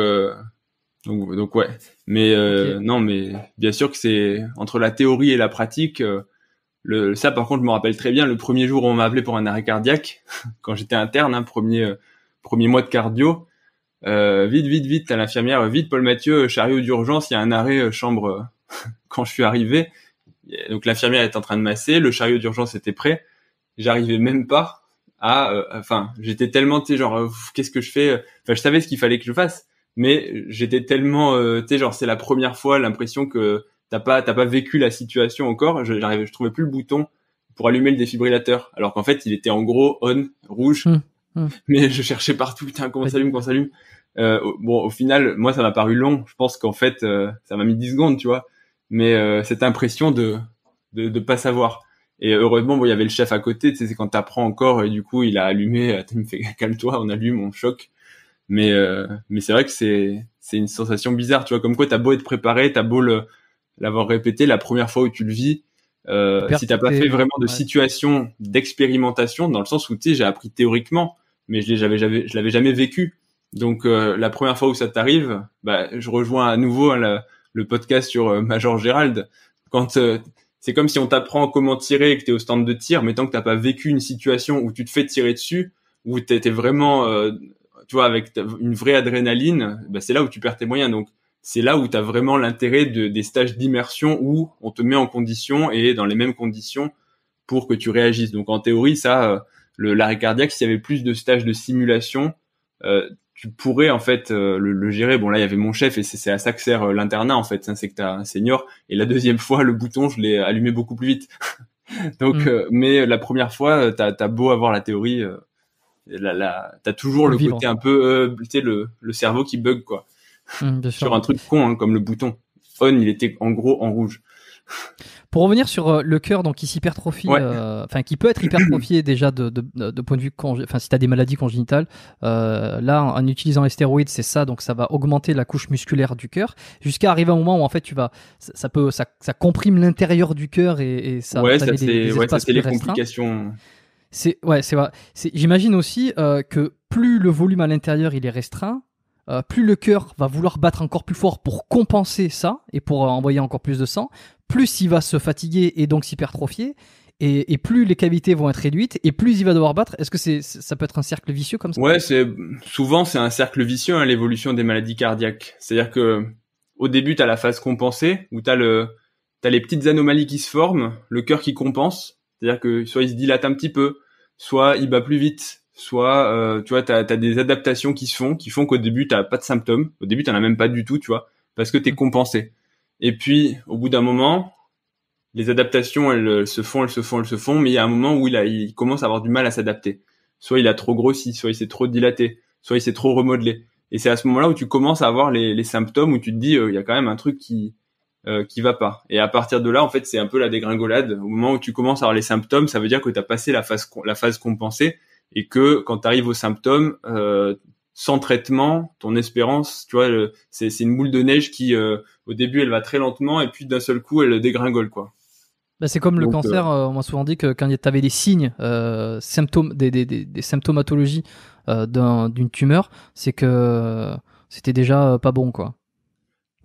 donc, donc ouais. Mais non, mais bien sûr que c'est entre la théorie et la pratique. le, ça, par contre, je me rappelle très bien le premier jour où on m'a appelé pour un arrêt cardiaque quand j'étais interne, hein, premier premier mois de cardio, euh, vite, vite, vite, à l'infirmière, vite, Paul Mathieu, euh, chariot d'urgence, il y a un arrêt euh, chambre quand je suis arrivé. Donc l'infirmière est en train de masser, le chariot d'urgence était prêt. J'arrivais même pas à, enfin, j'étais tellement, tu genre, qu'est-ce que je fais Enfin, je savais ce qu'il fallait que je fasse, mais j'étais tellement, tu genre, c'est la première fois, l'impression que t'as pas, t'as pas vécu la situation encore. Je, j'arrivais, je trouvais plus le bouton pour allumer le défibrillateur, alors qu'en fait, il était en gros on rouge. Hmm. Hmm. Mais je cherchais partout, putain, comment ça s'allume, comment ça s'allume. Euh, bon, au final, moi, ça m'a paru long. Je pense qu'en fait, euh, ça m'a mis 10 secondes, tu vois. Mais euh, cette impression de, de de pas savoir. Et heureusement, bon, il y avait le chef à côté. Tu sais, c'est quand t'apprends encore et du coup, il a allumé. Euh, tu me fais calme-toi, on allume, on choque. Mais mais c'est vrai que c'est c'est une sensation bizarre, tu vois. Comme quoi, t'as beau être préparé, t'as beau l'avoir répété la première fois où tu le vis. si t'as pas fait vraiment de situation d'expérimentation, dans le sens où tu sais, j'ai appris théoriquement, mais je l'avais jamais, je l'avais jamais vécu. Donc euh, la première fois où ça t'arrive, bah, je rejoins à nouveau hein, le podcast sur euh, Major Gérald. Quand euh, c'est comme si on t'apprend comment tirer et que es au stand de tir, mais tant que t'as pas vécu une situation où tu te fais tirer dessus, où t'étais vraiment, tu vois, avec une vraie adrénaline, bah, c'est là où tu perds tes moyens. Donc c'est là où tu as vraiment l'intérêt de, des stages d'immersion où on te met en condition et dans les mêmes conditions pour que tu réagisses. Donc en théorie, ça l'arrêt cardiaque, s'il y avait plus de stages de simulation, euh, tu pourrais en fait euh, le, gérer. Bon là, il y avait mon chef et c'est à ça que sert euh, l'internat en fait. Hein, c'est que t'as un senior. Et la deuxième fois, le bouton, je l'ai allumé beaucoup plus vite. Donc, mm. mais la première fois, t'as as beau avoir la théorie, la, la, t'as toujours le, côté un peu, tu sais, le, cerveau qui bug quoi. Mm, Sur un truc con hein, comme le bouton on, il était en gros en rouge. Pour revenir sur euh, le cœur, donc qui s'hypertrophie, euh, enfin qui peut être hypertrophié déjà de, de, de, point de vue, enfin si tu as des maladies congénitales, euh, là en, utilisant les stéroïdes, c'est ça, donc ça va augmenter la couche musculaire du cœur jusqu'à arriver à un moment où en fait tu vas, ça, peut, ça, ça comprime l'intérieur du cœur et, et, ça. Ouais, ça c'est ouais, les complications. C'est ouais, c'est J'imagine aussi que plus le volume à l'intérieur il est restreint, plus le cœur va vouloir battre encore plus fort pour compenser ça et pour envoyer encore plus de sang, plus il va se fatiguer et donc s'hypertrophier. Et, plus les cavités vont être réduites et plus il va devoir battre. Est-ce que c'est ça peut être un cercle vicieux comme ça Ouais, c'est souvent c'est un cercle vicieux hein, l'évolution des maladies cardiaques. C'est-à-dire que au début tu as la phase compensée où tu as le les petites anomalies qui se forment, le cœur qui compense, c'est-à-dire que soit il se dilate un petit peu, soit il bat plus vite, soit euh, tu vois tu as, des adaptations qui se font qui font qu'au début tu pas de symptômes, au début tu as même pas du tout, tu vois, parce que tu es mm. compensé. Et puis, au bout d'un moment, les adaptations, elles se font, elles se font, elles se font, mais il y a un moment où il, a, il commence à avoir du mal à s'adapter. Soit il a trop grossi, soit il s'est trop dilaté, soit il s'est trop remodelé. Et c'est à ce moment-là où tu commences à avoir les, symptômes, où tu te dis, euh, il y a quand même un truc qui euh, qui va pas. Et à partir de là, en fait, c'est un peu la dégringolade. Au moment où tu commences à avoir les symptômes, ça veut dire que tu as passé la phase, la phase compensée et que quand tu arrives aux symptômes, euh, sans traitement, ton espérance, tu vois, c'est une boule de neige qui, euh, au début, elle va très lentement et puis d'un seul coup, elle dégringole, quoi. Bah, c'est comme le cancer, euh, euh, on m'a souvent dit que quand tu avais des signes, symptômes, des, des, symptomatologies d'une tumeur, c'est que c'était déjà pas bon, quoi.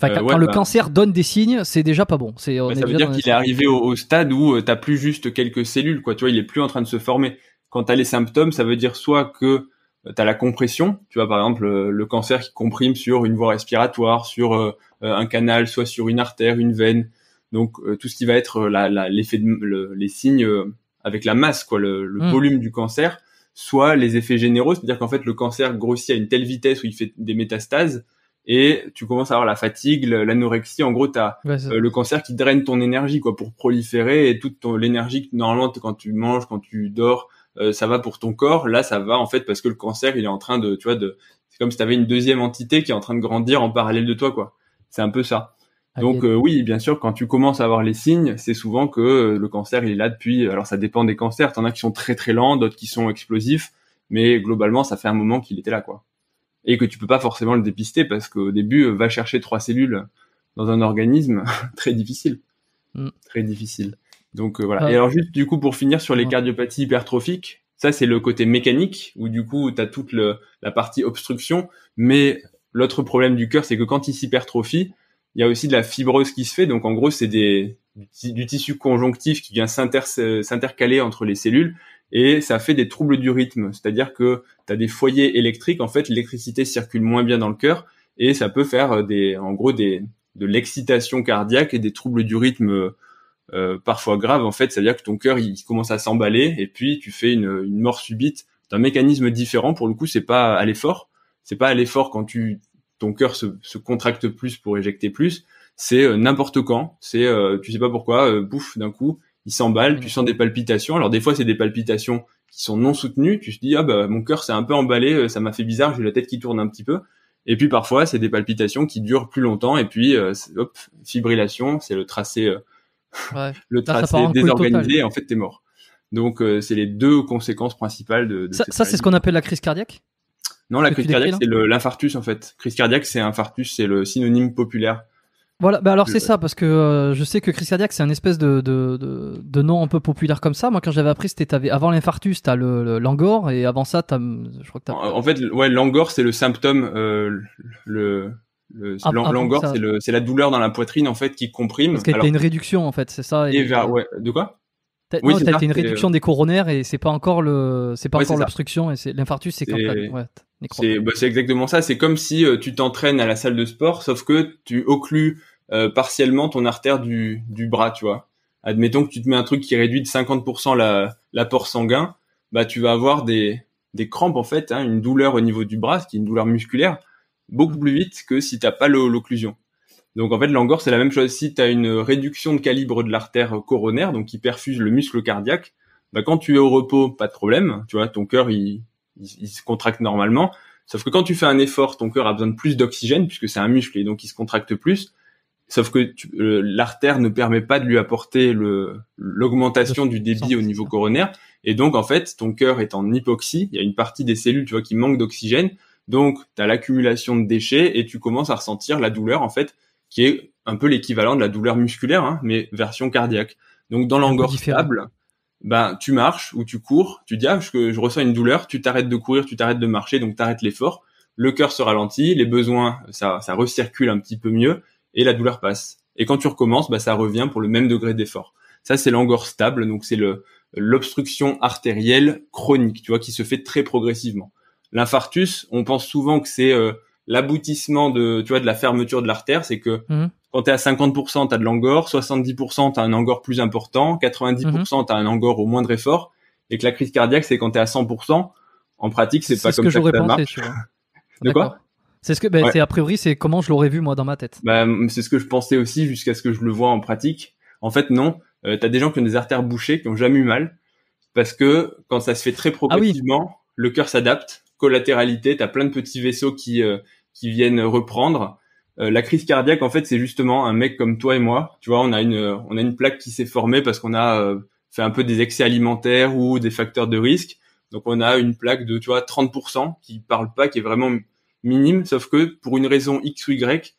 quand, le bah. cancer donne des signes, c'est déjà pas bon. ça veut dire qu'il est arrivé au, stade où t'as plus juste quelques cellules, quoi. Tu vois, il est plus en train de se former. Quand t'as les symptômes, ça veut dire soit que tu as la compression, tu vois par exemple euh, le, cancer qui comprime sur une voie respiratoire, sur euh, euh, un canal, soit sur une artère, une veine. Donc tout ce qui va être l'effet les signes avec la masse, quoi, le, hmm. volume du cancer, soit les effets généraux, c'est-à-dire qu'en fait le cancer grossit à une telle vitesse où il fait des métastases et tu commences à avoir la fatigue, l'anorexie. En gros, tu as le cancer qui draine ton énergie quoi pour proliférer et toute ton, l'énergie que normalement quand tu manges, quand tu dors, euh, ça va pour ton corps. Là, ça va en fait parce que le cancer, il est en train de, tu vois, de, c'est comme si t'avais une deuxième entité qui est en train de grandir en parallèle de toi, quoi. C'est un peu ça. Donc euh, oui, bien sûr, quand tu commences à avoir les signes, c'est souvent que euh, le cancer, il est là depuis. Alors ça dépend des cancers. T'en as qui sont très très lents, d'autres qui sont explosifs, mais globalement, ça fait un moment qu'il était là, quoi. Et que tu peux pas forcément le dépister parce qu'au début, va chercher trois cellules dans un organisme, très difficile. Mm. Très difficile. Donc euh, voilà. Ah. Et alors juste du coup pour finir sur les cardiopathies hypertrophiques, ça c'est le côté mécanique où du coup tu as toute le, la partie obstruction, mais l'autre problème du cœur c'est que quand il s'hypertrophie, il y a aussi de la fibrose qui se fait. Donc en gros c'est des du, tissu conjonctif qui vient euh, s'intercaler entre les cellules et ça fait des troubles du rythme. C'est-à-dire que tu as des foyers électriques, en fait l'électricité circule moins bien dans le cœur et ça peut faire euh, des en gros des de l'excitation cardiaque et des troubles du rythme euh, parfois grave, en fait, ça veut dire que ton cœur il commence à s'emballer et puis tu fais une, mort subite d'un mécanisme différent. Pour le coup, c'est pas à l'effort, c'est pas à l'effort quand tu ton cœur se, contracte plus pour éjecter plus. C'est euh, n'importe quand, c'est euh, tu sais pas pourquoi, bouf d'un coup, il s'emballe, tu sens des palpitations. Alors des fois, c'est des palpitations qui sont non soutenues. Tu te dis ah bah mon cœur s'est un peu emballé, ça m'a fait bizarre, j'ai la tête qui tourne un petit peu. Et puis parfois, c'est des palpitations qui durent plus longtemps et puis hop, fibrillation, c'est le tracé le tracé désorganisé, désorganisé, en fait, t'es mort. Donc, euh, c'est les deux conséquences principales de. ça, ça c'est ce qu'on appelle la crise cardiaque Non, la crise cardiaque, c'est l'infarctus, en fait. Crise cardiaque, c'est infarctus, c'est le synonyme populaire. Voilà, bah, alors c'est ça, parce que euh, je sais que crise cardiaque, c'est un espèce de, de, de, nom un peu populaire comme ça. Moi, quand j'avais appris, c'était avant l'infarctus, t'as l'angor, le, langor, et avant ça, t'as. En, fait, ouais, l'angor, c'est le symptôme, euh, le, L'angor, c'est la douleur dans la poitrine en fait qui comprime. Parce que Alors, une réduction en fait, c'est ça. de quoi oui, une réduction des coronaires et c'est pas encore le, c'est pas encore l'obstruction et c'est l'infarctus, c'est quand même. Bah, c'est exactement ça. C'est comme si euh, tu t'entraînes à la salle de sport, sauf que tu occlues euh, partiellement ton artère du, du bras, tu vois. Admettons que tu te mets un truc qui réduit de 50% la l'apport sanguin, bah tu vas avoir des des crampes en fait, hein, une douleur au niveau du bras, ce qui est une douleur musculaire, beaucoup plus vite que si t'as pas l'occlusion. Donc en fait, l'angor, c'est la même chose. Si tu as une réduction de calibre de l'artère coronaire, donc qui perfuse le muscle cardiaque, bah, quand tu es au repos, pas de problème. Tu vois, ton cœur, il, se contracte normalement. Sauf que quand tu fais un effort, ton cœur a besoin de plus d'oxygène puisque c'est un muscle et donc il se contracte plus. Sauf que euh, l'artère ne permet pas de lui apporter l'augmentation du débit au niveau coronaire. Et donc, en fait, ton cœur est en hypoxie. Il y a une partie des cellules, tu vois, qui manque d'oxygène. Donc, tu as l'accumulation de déchets et tu commences à ressentir la douleur, en fait, qui est un peu l'équivalent de la douleur musculaire, hein, mais version cardiaque. Donc, dans stable, ben, tu marches ou tu cours, tu dis, ah, je, ressens une douleur, tu t'arrêtes de courir, tu t'arrêtes de marcher, donc t'arrêtes l'effort, le cœur se ralentit, les besoins, ça, ça recircule un petit peu mieux et la douleur passe. Et quand tu recommences, ben, ça revient pour le même degré d'effort. Ça, c'est l'angor stable, donc c'est l'obstruction artérielle chronique, tu vois, qui se fait très progressivement l'infarctus, on pense souvent que c'est euh, l'aboutissement de, tu vois, de la fermeture de l'artère. C'est que mmh. quand tu es à 50%, tu as de l'angor, 70%, tu as un angor plus important, 90%, mmh. t'as tu as un angor au moindre effort, et que la crise cardiaque, c'est quand tu es à 100%. En pratique, c'est pas comme que ça que ça marche. Tu vois. c'est ce que, ben, a priori, c'est comment je l'aurais vu moi dans ma tête. Bah, c'est ce que je pensais aussi jusqu'à ce que je le vois en pratique. En fait, non. Euh, T'as des gens qui ont des artères bouchées, qui ont jamais eu mal, parce que quand ça se fait très ah progressivement, le cœur s'adapte collatéralité, tu as plein de petits vaisseaux qui, euh, qui viennent reprendre. Euh, la crise cardiaque, en fait, c'est justement un mec comme toi et moi. Tu vois, on a une, euh, on a une plaque qui s'est formée parce qu'on a fait un peu des excès alimentaires ou des facteurs de risque. Donc on a une plaque de tu vois 30% qui parle pas, qui est vraiment minime, sauf que pour une raison X ou Y,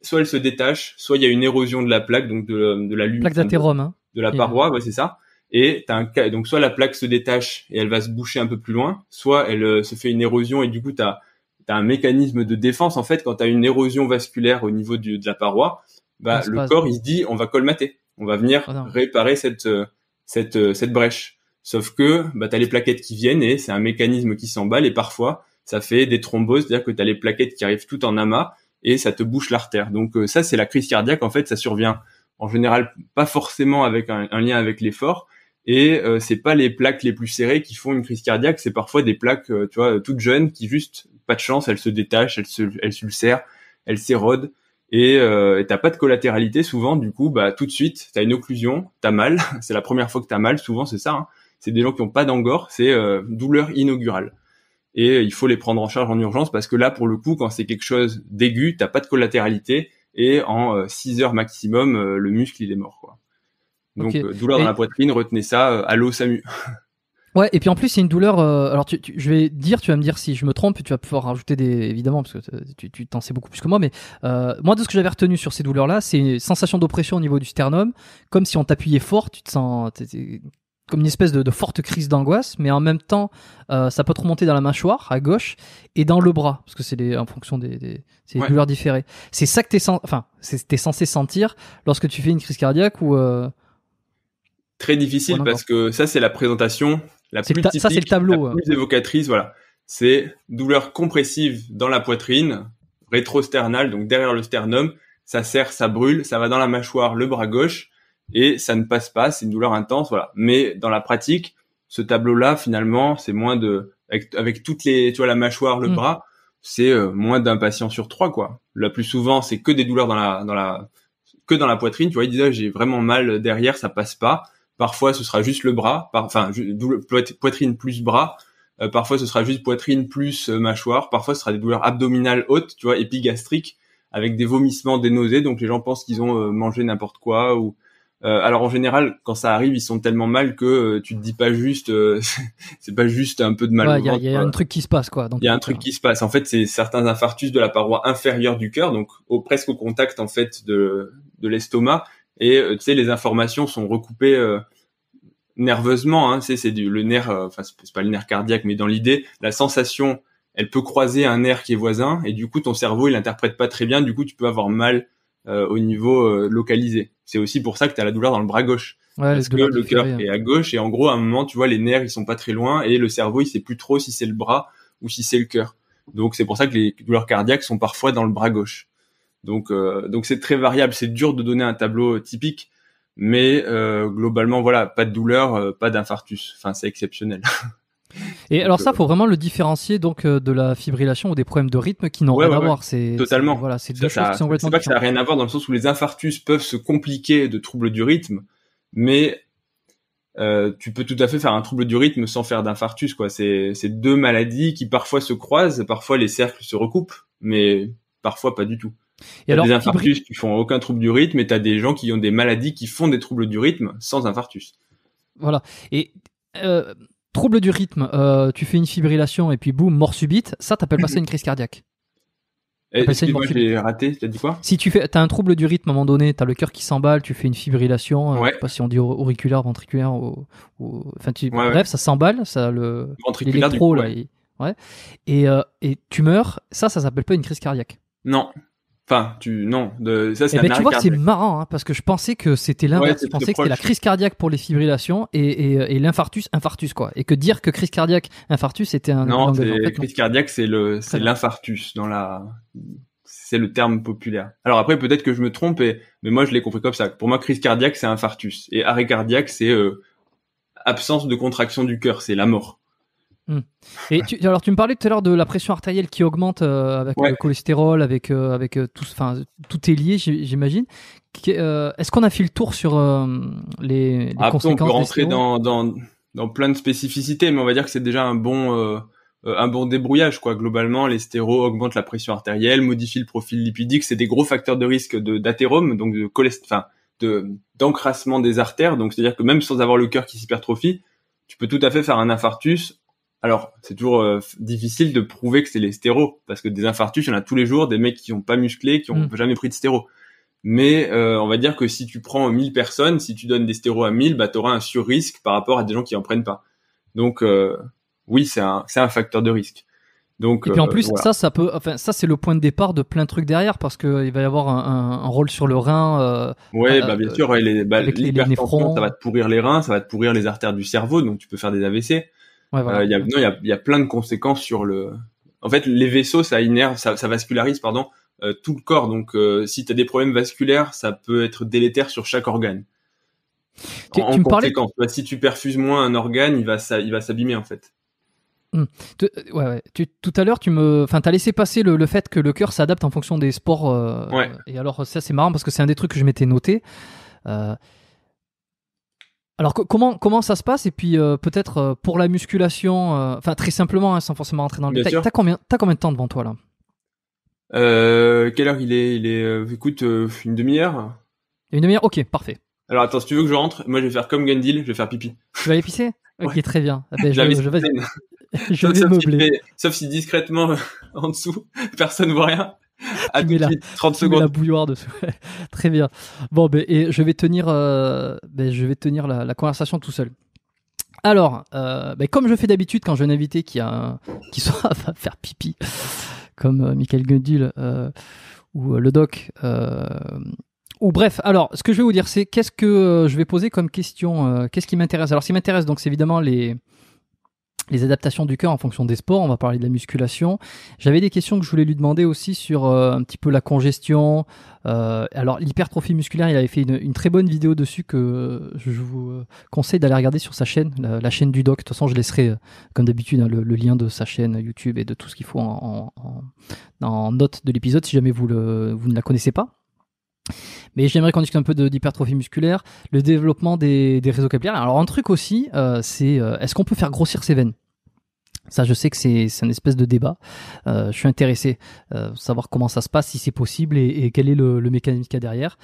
soit elle se détache, soit il y a une érosion de la plaque, donc de, la lune Plaque hein. De la paroi, c'est ça et as un donc soit la plaque se détache et elle va se boucher un peu plus loin, soit elle euh, se fait une érosion et du coup tu as, un mécanisme de défense en fait quand tu as une érosion vasculaire au niveau du, de la paroi, bah le corps il se dit on va colmater, on va venir oh réparer cette euh, cette euh, cette brèche. Sauf que bah tu as les plaquettes qui viennent et c'est un mécanisme qui s'emballe et parfois ça fait des thromboses, c'est-à-dire que tu as les plaquettes qui arrivent tout en amas et ça te bouche l'artère. Donc ça c'est la crise cardiaque en fait, ça survient en général pas forcément avec un lien avec l'effort, et euh, c'est pas les plaques les plus serrées qui font une crise cardiaque, c'est parfois des plaques, euh, tu vois, toutes jeunes qui juste pas de chance, elles se détachent, elles se, elles s'ulcèrent, elles s'érodent euh, et t'as pas de collatéralité souvent. Du coup, bah tout de suite, t'as une occlusion, t'as mal. c'est la première fois que t'as mal. Souvent, c'est ça. Hein. C'est des gens qui ont pas d'angor, c'est douleur inaugurale et il faut les prendre en charge en urgence parce que là, pour le coup, quand c'est quelque chose d'aigu, t'as pas de collatéralité et en 6 heures maximum, le muscle il est mort quoi. Donc, euh, douleur dans la poitrine, retenez ça, euh, allô SAMU. Ouais, et puis en plus, c'est une douleur. Euh, alors, tu, je vais dire, tu vas me dire si je me trompe, tu vas pouvoir rajouter des. évidemment, parce que tu t'en sais beaucoup plus que moi, mais moi, de ce que j'avais retenu sur ces douleurs-là, c'est une sensation d'oppression au niveau du sternum, comme si on t'appuyait fort, tu te sens. comme une espèce de, forte crise d'angoisse, mais en même temps, ça peut te remonter dans la mâchoire, à gauche, et dans le bras, parce que c'est en fonction des, douleurs différées. C'est ça que t'es enfin, censé sentir lorsque tu fais une crise cardiaque ou. Très difficile parce que ça, c'est la présentation la plus typique, c'est le tableau. Hein. évocatrice, voilà. C'est douleur compressive dans la poitrine, rétrosternale donc derrière le sternum. Ça serre, ça brûle, ça va dans la mâchoire, le bras gauche, et ça ne passe pas. C'est une douleur intense, voilà. Mais dans la pratique, ce tableau-là, finalement, c'est moins de, avec, toutes les, tu vois, la mâchoire, le mm. bras, c'est euh, moins d'un patient sur trois, quoi. La plus souvent, c'est que des douleurs dans la, dans la, que dans la poitrine. Tu vois, il disait, ah, j'ai vraiment mal derrière, ça passe pas. Parfois, ce sera juste le bras, enfin poitrine plus bras. Euh, parfois, ce sera juste poitrine plus euh, mâchoire. Parfois, ce sera des douleurs abdominales hautes, tu vois, épigastriques, avec des vomissements, des nausées. Donc, les gens pensent qu'ils ont euh, mangé n'importe quoi. Ou alors, en général, quand ça arrive, ils sont tellement mal que tu te dis pas juste, c'est pas juste un peu de mal. Il y, y, a un truc qui se passe, quoi. Il y a un truc qui se passe. En fait, c'est certains infarctus de la paroi inférieure du cœur, donc au, presque au contact en fait de, de l'estomac et euh, tu sais les informations sont recoupées euh, nerveusement hein, c'est le nerf euh, enfin c'est pas le nerf cardiaque mais dans l'idée la sensation elle peut croiser un nerf qui est voisin et du coup ton cerveau il interprète pas très bien du coup tu peux avoir mal au niveau localisé c'est aussi pour ça que tu as la douleur dans le bras gauche parce que le cœur hein. est à gauche et en gros à un moment tu vois les nerfs ils sont pas très loin et le cerveau il sait plus trop si c'est le bras ou si c'est le cœur donc c'est pour ça que les douleurs cardiaques sont parfois dans le bras gauche donc euh, donc c'est très variable, c'est dur de donner un tableau typique, mais euh, globalement voilà, pas de douleur, euh, pas d'infarctus. Enfin c'est exceptionnel. Et alors ça, faut vraiment le différencier donc de la fibrillation ou des problèmes de rythme qui n'ont rien à voir. C'est totalement. Voilà, c'est deux choses qui sont complètement. C'est pas que ça n'a rien à voir dans le sens où les infarctus peuvent se compliquer de troubles du rythme, mais euh, tu peux tout à fait faire un trouble du rythme sans faire d'infarctus. Quoi, c'est deux maladies qui parfois se croisent, parfois les cercles se recoupent, mais parfois pas du tout. Et alors, des infarctus qui font aucun trouble du rythme et tu as des gens qui ont des maladies qui font des troubles du rythme sans infarctus. Voilà. Et euh, trouble du rythme, euh, tu fais une fibrillation et puis boum, mort subite, ça t'appelle pas ça une crise cardiaque eh, moi j'ai raté, t'as dit quoi Si tu as un trouble du rythme à un moment donné, tu as le cœur qui s'emballe, tu fais une fibrillation, euh, je sais pas si on dit auriculaire, ventriculaire, ou, enfin tu, bref, ça s'emballe, ça le ventriculaire ouais, et tu meurs, ça, ça s'appelle pas une crise cardiaque. Non, Enfin, tu non, de, ça c'est. Mais eh ben, tu vois, hein. c'est marrant hein, parce que je pensais que c'était l'inverse. je pensais que c'était la crise cardiaque pour les fibrillations et, et, et l'infarctus, infarctus quoi. Et que dire que crise cardiaque, infarctus, c'était un. Non, crise cardiaque, c'est le, c'est l'infarctus dans la, c'est le terme populaire. Alors après, peut-être que je me trompe, mais moi je l'ai compris comme ça. Pour moi, crise cardiaque, c'est infarctus et arrêt cardiaque, c'est euh, absence de contraction du cœur, c'est la mort. Hmm. Et tu, alors tu me parlais tout à l'heure de la pression artérielle qui augmente euh, avec euh, le cholestérol, avec euh, avec tout, enfin tout est lié, j'imagine. Est-ce qu'on a fait le tour sur les, les conséquences On peut rentrer dans, dans, plein de spécificités, mais on va dire que c'est déjà un bon un bon débrouillage quoi. Globalement, les stérols augmentent la pression artérielle, modifient le profil lipidique, c'est des gros facteurs de risque de d'athérome, donc de de d'encrassement des artères. Donc c'est à dire que même sans avoir le cœur qui s'hypertrophie, tu peux tout à fait faire un infarctus alors, c'est toujours euh, difficile de prouver que c'est les stéros, parce que des infarctus, il y en a tous les jours, des mecs qui n'ont pas musclé, qui n'ont mm. jamais pris de stéro. Mais euh, on va dire que si tu prends 1000 personnes, si tu donnes des stéros à 1000, bah, tu auras un sur-risque par rapport à des gens qui n'en prennent pas. Donc, euh, oui, c'est un, un facteur de risque. Donc, et puis en plus, ça, ça peut, enfin, ça c'est le point de départ de plein de trucs derrière parce que il va y avoir un, rôle sur le rein. ouais, bah bien sûr, les, bah, ça va te pourrir les reins, ça va te pourrir les artères du cerveau, donc tu peux faire des AVC. Euh, non, il y a, plein de conséquences sur le. En fait, les vaisseaux, ça innerve, ça, vascularise, pardon, euh, tout le corps. Donc, euh, si tu as des problèmes vasculaires, ça peut être délétère sur chaque organe. Tu, en, me conséquence, parlais... Bah, si tu perfuses moins un organe, il va, il va s'abîmer en fait. Hmm. ouais, tout à l'heure, tu me, enfin, as laissé passer le, fait que le cœur s'adapte en fonction des sports. Et alors, ça, c'est marrant parce que c'est un des trucs que je m'étais noté. Euh, alors comment comment ça se passe et puis euh, peut-être euh, pour la musculation, euh, enfin très simplement hein, sans forcément rentrer dans le détail. T'as combien de temps devant toi là Quelle heure il est Il est écoute une demi-heure. Une demi-heure, ok, parfait. Alors attends, si tu veux que je rentre, moi je vais faire comme Gundil, je vais faire pipi. Tu vas aller pisser Ok, très bien. Ah ben, je, vais, je vais sauf, si sauf si discrètement en dessous, personne voit rien. 30 ah, secondes. la bouilloire dessus. Très bien. Bon, ben, et je vais tenir, euh, ben, je vais tenir la, conversation tout seul. Alors, euh, ben, comme je fais d'habitude quand j'ai un invité qui, a qui soit à faire pipi, comme Michel euh, Michael Gundil ou le doc, ou bref, alors ce que je vais vous dire, c'est qu'est-ce que je vais poser comme question, qu'est-ce qui m'intéresse Alors, ce qui m'intéresse, donc, c'est évidemment les, les adaptations du cœur en fonction des sports, on va parler de la musculation. J'avais des questions que je voulais lui demander aussi sur euh, un petit peu la congestion. Euh, alors l'hypertrophie musculaire, il avait fait une, très bonne vidéo dessus que je vous euh, conseille d'aller regarder sur sa chaîne, la, chaîne du doc. De toute façon, je laisserai, comme d'habitude, hein, le, lien de sa chaîne YouTube et de tout ce qu'il faut en, note de l'épisode si jamais vous, le, vous ne la connaissez pas. Mais j'aimerais qu'on discute un peu d'hypertrophie musculaire, le développement des, réseaux capillaires. Alors un truc aussi, euh, c'est euh, est-ce qu'on peut faire grossir ses veines ça, je sais que c'est un espèce de débat. Euh, je suis intéressé euh, savoir comment ça se passe, si c'est possible et, quel est le, mécanisme qu'il y a derrière.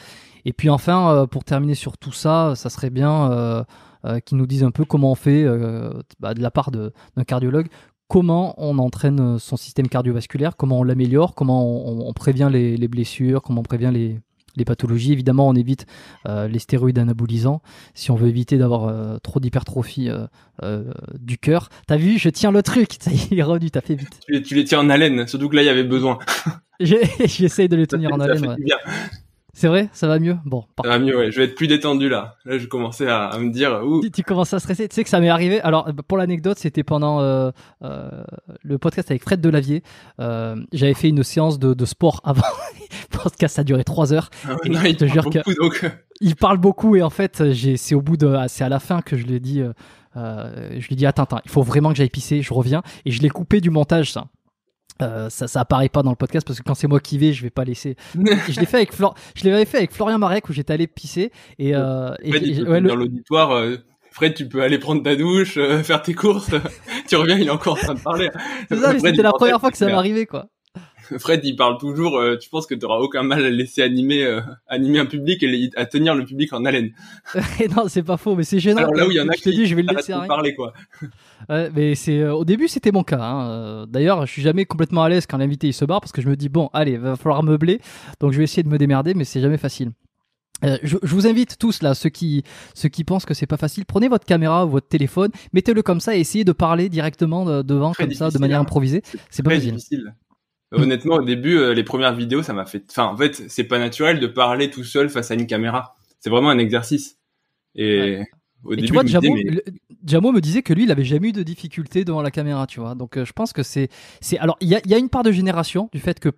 Et puis enfin, pour terminer sur tout ça, ça serait bien qu'ils nous disent un peu comment on fait, bah, de la part d'un cardiologue, comment on entraîne son système cardiovasculaire, comment on l'améliore, comment on, prévient les blessures, comment on prévient les, les pathologies. Évidemment, on évite euh, les stéroïdes anabolisants si on veut éviter d'avoir euh, trop d'hypertrophie euh, du cœur. T'as vu, je tiens le truc. Il est revenu, t'as fait vite. Tu les, tiens en haleine, surtout que là, il y avait besoin. J'essaye de les tenir en haleine. C'est vrai, ça va mieux. Bon, ça va mieux. Ouais. Je vais être plus détendu là. Là, je commençais à, à me dire. Ouh. Tu, commences à stresser. Tu sais que ça m'est arrivé. Alors, euh, pour l'anecdote, c'était pendant euh, euh, le podcast avec Fred Delavier. J'avais fait une séance de, sport avant. le podcast, ça a duré trois heures. Ah te jure beaucoup, donc. il parle beaucoup et en fait, c'est au bout de, ah, c'est à la fin que je lui ai dit. je lui ai dit Attends, il faut vraiment que j'aille pisser, je reviens. Et je l'ai coupé du montage, ça. Euh, ça, ça apparaît pas dans le podcast parce que quand c'est moi qui vais, je vais pas laisser. je l'ai fait avec je l'avais fait avec Florian Marek où j'étais allé pisser et, euh, et dans l'auditoire. Euh, Fred, tu peux aller prendre ta douche, euh, faire tes courses. tu reviens, il est encore en train de parler. c'est ça, c'était la première fois que ça m'arrivait quoi. Fred, il parle toujours. Euh, tu penses que tu auras aucun mal à laisser animer, euh, animer un public et à tenir le public en haleine. non, c'est pas faux, mais c'est gênant. là où il y en a je qui te dis, je vais le laisser parler quoi. mais c'est euh, au début c'était mon cas. Hein. D'ailleurs, je suis jamais complètement à l'aise quand l'invité il se barre parce que je me dis bon, allez, va falloir meubler. Donc je vais essayer de me démerder, mais c'est jamais facile. je, vous invite tous là, ceux qui, ceux qui pensent que c'est pas facile, prenez votre caméra ou votre téléphone, mettez-le comme ça et essayez de parler directement devant comme ça, de manière hein. improvisée. C'est pas facile. Difficile. Euh, honnêtement, au début, euh, les premières vidéos, ça m'a fait. Enfin, en fait, c'est pas naturel de parler tout seul face à une caméra. C'est vraiment un exercice. Et tu vois, Jamo, me disait que lui, il avait jamais eu de difficulté devant la caméra, tu vois. Donc, euh, je pense que c'est, c'est. Alors, il y y a, une part de génération du fait que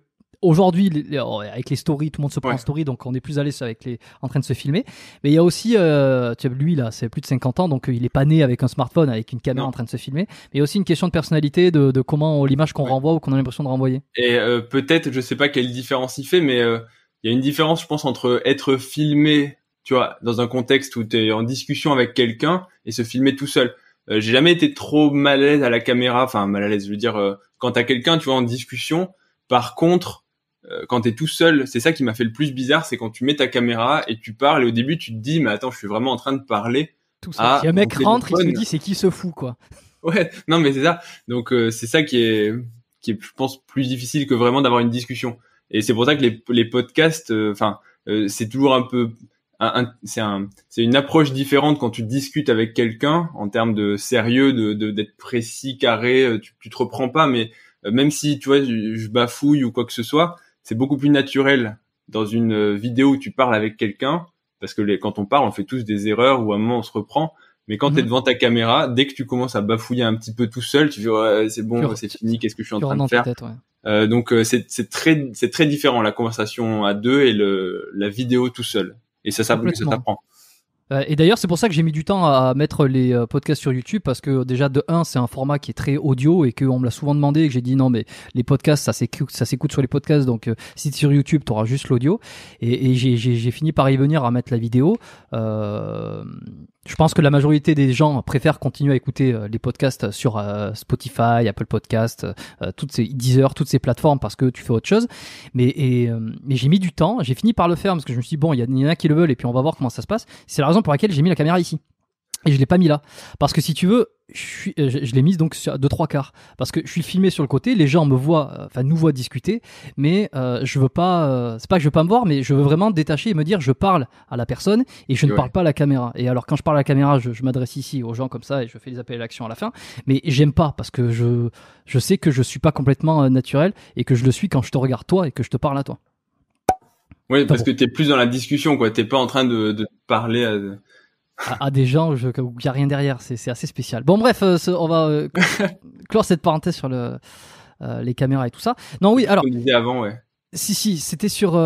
aujourd'hui, oh, avec les stories, tout le monde se prend en story, donc on est plus à l'aise avec les, en train de se filmer. Mais il y a aussi, euh, tu lui là, c'est plus de 50 ans, donc euh, il est pas né avec un smartphone, avec une caméra en train de se filmer. Mais il y a aussi une question de personnalité, de, de comment euh, l'image qu'on renvoie ou qu'on a l'impression de renvoyer. Et euh, peut-être, je sais pas quelle différence il fait, mais il y a une différence, je pense, entre être filmé, tu vois, dans un contexte où tu es en discussion avec quelqu'un et se filmer tout seul. j'ai jamais été trop mal à l'aise à la caméra, enfin mal à l'aise, je veux dire, quand t'as quelqu'un, tu vois, en discussion. Par contre, euh, quand t'es tout seul, c'est ça qui m'a fait le plus bizarre, c'est quand tu mets ta caméra et tu parles et au début tu te dis mais attends je suis vraiment en train de parler. Tout ça. Si un mec rentre, il se dit c'est qui se fout quoi. Ouais, non mais c'est ça. Donc euh, c'est ça qui est qui est je pense plus difficile que vraiment d'avoir une discussion. Et c'est pour ça que les, les podcasts, euh, enfin c'est toujours un peu un, un, c'est une approche différente quand tu discutes avec quelqu'un en termes de sérieux, de d'être précis, carré. Tu, tu te reprends pas, mais même si tu vois je bafouille ou quoi que ce soit, c'est beaucoup plus naturel dans une euh, vidéo où tu parles avec quelqu'un, parce que quand on parle, on fait tous des erreurs ou à un moment on se reprend. Mais quand tu es mhm. devant ta caméra, dès que tu commences à bafouiller un petit peu tout seul, tu dis c'est bon, c'est fini, qu'est-ce que je suis en train de faire euh, Donc euh, c'est très c'est très différent la conversation à deux et le la vidéo tout seul. Et ça ça, ça euh, et d'ailleurs, c'est pour ça que j'ai mis du temps à mettre les euh, podcasts sur YouTube parce que déjà de 1, c'est un format qui est très audio et qu'on me l'a souvent demandé et que j'ai dit non mais les podcasts ça s'écoute, ça s'écoute sur les podcasts donc euh, si tu es sur YouTube, tu auras juste l'audio et, j'ai, fini par y venir à mettre la vidéo. Je pense que la majorité des gens préfèrent continuer à écouter euh, les podcasts euh, sur euh, Spotify, Apple Podcasts, toutes ces Deezer, toutes ces plateformes parce que tu fais autre chose. Mais, j'ai mis du temps, j'ai fini par le faire parce que je me suis dit, bon, il y, en a qui le veulent et puis on va voir comment ça se passe. C'est la raison pour laquelle j'ai mis la caméra ici. Et je l'ai pas mis là. Parce que si tu veux, euh, je, l'ai mise donc deux trois quarts parce que je suis filmé sur le côté, les gens me voient, euh, enfin nous voient discuter, mais euh, je veux pas, c'est pas que je veux pas me voir, mais je veux vraiment détacher et me dire je parle à la personne et je ne parle pas à la caméra. Et alors quand je parle à la caméra, je, m'adresse ici aux gens comme ça et je fais les appels à l'action à la fin, mais j'aime pas parce que je, je sais que je suis pas complètement naturel et que je le suis quand je te regarde toi et que je te parle à toi. Oui, parce que tu es plus dans la discussion, quoi. T'es pas en train de, de parler. À à, des gens je, où il n'y a rien derrière. C'est assez spécial. Bon, bref, euh, on va euh, clore cette parenthèse sur le, euh, les caméras et tout ça. Non, oui, alors. disais avant, ouais. Si, si, c'était sur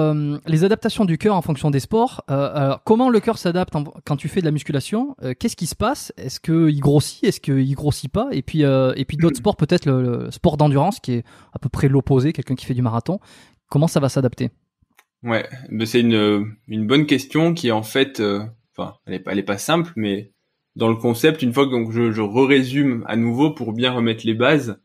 les adaptations du cœur en fonction des sports. alors, comment le cœur s'adapte quand tu fais de la musculation Qu'est-ce qui se passe Est-ce qu'il grossit Est-ce qu'il grossit pas Et puis, et puis d'autres mm. sports, peut-être le, sport d'endurance qui est à peu près l'opposé, quelqu'un qui fait du marathon. Comment ça va s'adapter Ouais, ben, c'est une, une bonne question qui est en fait enfin, elle n'est pas, simple, mais dans le concept, une fois que donc je, je résume à nouveau pour bien remettre les bases,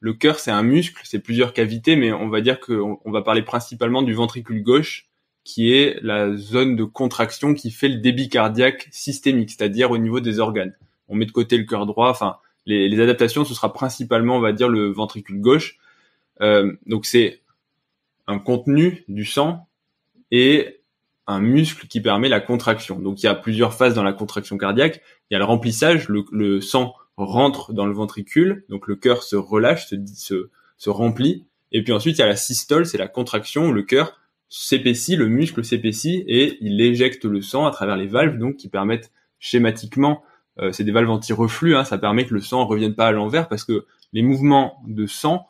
le cœur c'est un muscle, c'est plusieurs cavités, mais on va dire qu'on on va parler principalement du ventricule gauche, qui est la zone de contraction qui fait le débit cardiaque systémique, c'est-à-dire au niveau des organes. On met de côté le cœur droit, enfin les, les, adaptations, ce sera principalement, on va dire, le ventricule gauche. Euh, donc c'est un contenu du sang et un muscle qui permet la contraction. Donc il y a plusieurs phases dans la contraction cardiaque. Il y a le remplissage, le, sang rentre dans le ventricule, donc le cœur se relâche, se, se, remplit. Et puis ensuite, il y a la systole, c'est la contraction où le cœur s'épaissit, le muscle s'épaissit et il éjecte le sang à travers les valves, donc qui permettent schématiquement, euh, c'est des valves anti-reflux, hein, ça permet que le sang revienne pas à l'envers parce que les mouvements de sang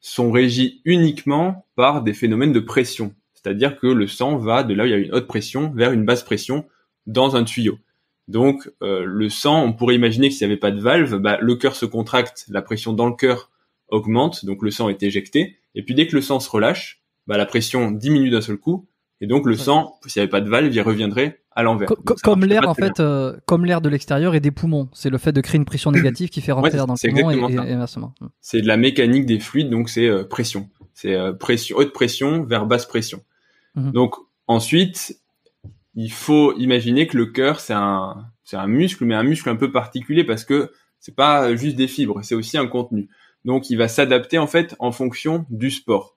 sont régis uniquement par des phénomènes de pression. C'est-à-dire que le sang va de là où il y a une haute pression vers une basse pression dans un tuyau. Donc euh, le sang, on pourrait imaginer que s'il n'y avait pas de valve, bah, le cœur se contracte, la pression dans le cœur augmente, donc le sang est éjecté, et puis dès que le sang se relâche, bah, la pression diminue d'un seul coup, et donc le sang, s'il n'y avait pas de valve, il reviendrait à l'envers. comme l'air en fait, euh, comme l'air de l'extérieur et des poumons, c'est le fait de créer une pression négative qui fait rentrer dans le poumon C'est de la mécanique des fluides, donc c'est euh, pression, c'est pression, haute pression vers basse pression. Mhm. Donc ensuite, il faut imaginer que le cœur, c'est un, c'est un muscle, mais un muscle un peu particulier parce que c'est pas juste des fibres, c'est aussi un contenu. Donc il va s'adapter en fait en fonction du sport.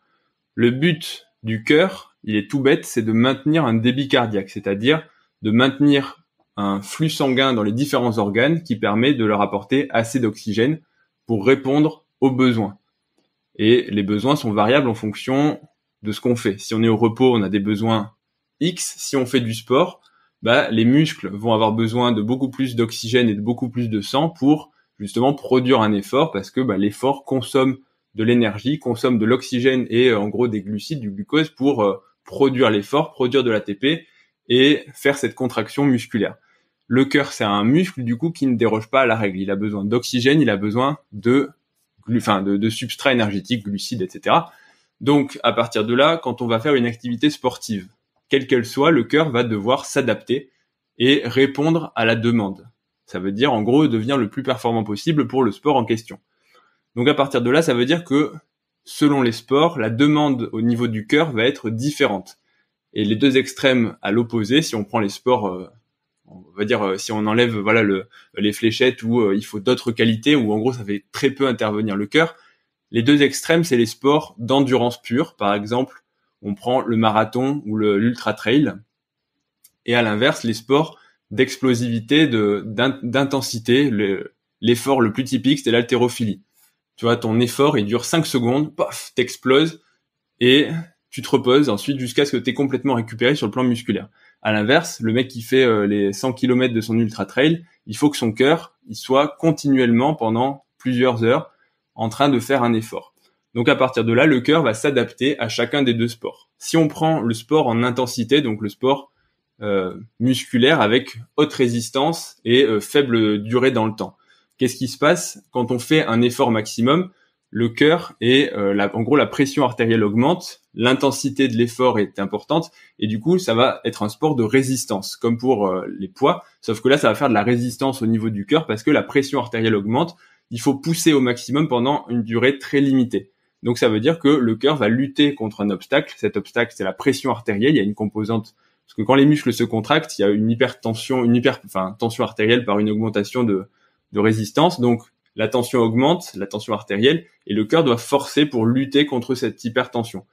Le but du cœur, il est tout bête, c'est de maintenir un débit cardiaque, c'est-à-dire de maintenir un flux sanguin dans les différents organes qui permet de leur apporter assez d'oxygène pour répondre aux besoins. Et les besoins sont variables en fonction de ce qu'on fait. Si on est au repos, on a des besoins X. Si on fait du sport, bah, les muscles vont avoir besoin de beaucoup plus d'oxygène et de beaucoup plus de sang pour justement produire un effort parce que bah, l'effort consomme de l'énergie, consomme de l'oxygène et euh, en gros des glucides, du glucose pour euh, produire l'effort, produire de l'ATP et faire cette contraction musculaire. Le cœur, c'est un muscle du coup qui ne déroge pas à la règle. Il a besoin d'oxygène, il a besoin de, enfin, de, de substrat énergétique, glucides, etc. Donc, à partir de là, quand on va faire une activité sportive, quelle qu'elle soit, le cœur va devoir s'adapter et répondre à la demande. Ça veut dire, en gros, devenir le plus performant possible pour le sport en question. Donc, à partir de là, ça veut dire que, selon les sports, la demande au niveau du cœur va être différente. Et les deux extrêmes à l'opposé, si on prend les sports, euh, on va dire, euh, si on enlève, voilà, les fléchettes où euh, il faut d'autres qualités, où en gros, ça fait très peu intervenir le cœur, les deux extrêmes, c'est les sports d'endurance pure. Par exemple, on prend le marathon ou l'ultra trail. Et à l'inverse, les sports d'explosivité, d'intensité. L'effort le, plus typique, c'est l'haltérophilie. Tu vois, ton effort, il dure 5 secondes, paf, t'exploses et tu te reposes ensuite jusqu'à ce que tu es complètement récupéré sur le plan musculaire. À l'inverse, le mec qui fait euh, les 100 km de son ultra trail, il faut que son cœur, il soit continuellement pendant plusieurs heures en train de faire un effort. Donc à partir de là, le cœur va s'adapter à chacun des deux sports. Si on prend le sport en intensité, donc le sport euh, musculaire avec haute résistance et euh, faible durée dans le temps, qu'est-ce qui se passe quand on fait un effort maximum Le cœur et euh, en gros la pression artérielle augmente, l'intensité de l'effort est importante et du coup ça va être un sport de résistance, comme pour les poids, sauf que là ça va faire de la résistance au niveau du cœur parce que la pression artérielle augmente il faut pousser au maximum pendant une durée très limitée. Donc ça veut dire que le cœur va lutter contre un obstacle. Cet obstacle, c'est la pression artérielle. Il y a une composante parce que quand les muscles se contractent, il y a une hypertension, une hyper, enfin, tension artérielle par une augmentation de, de résistance. Donc la tension augmente, la tension artérielle, et le cœur doit forcer pour lutter contre cette hypertension.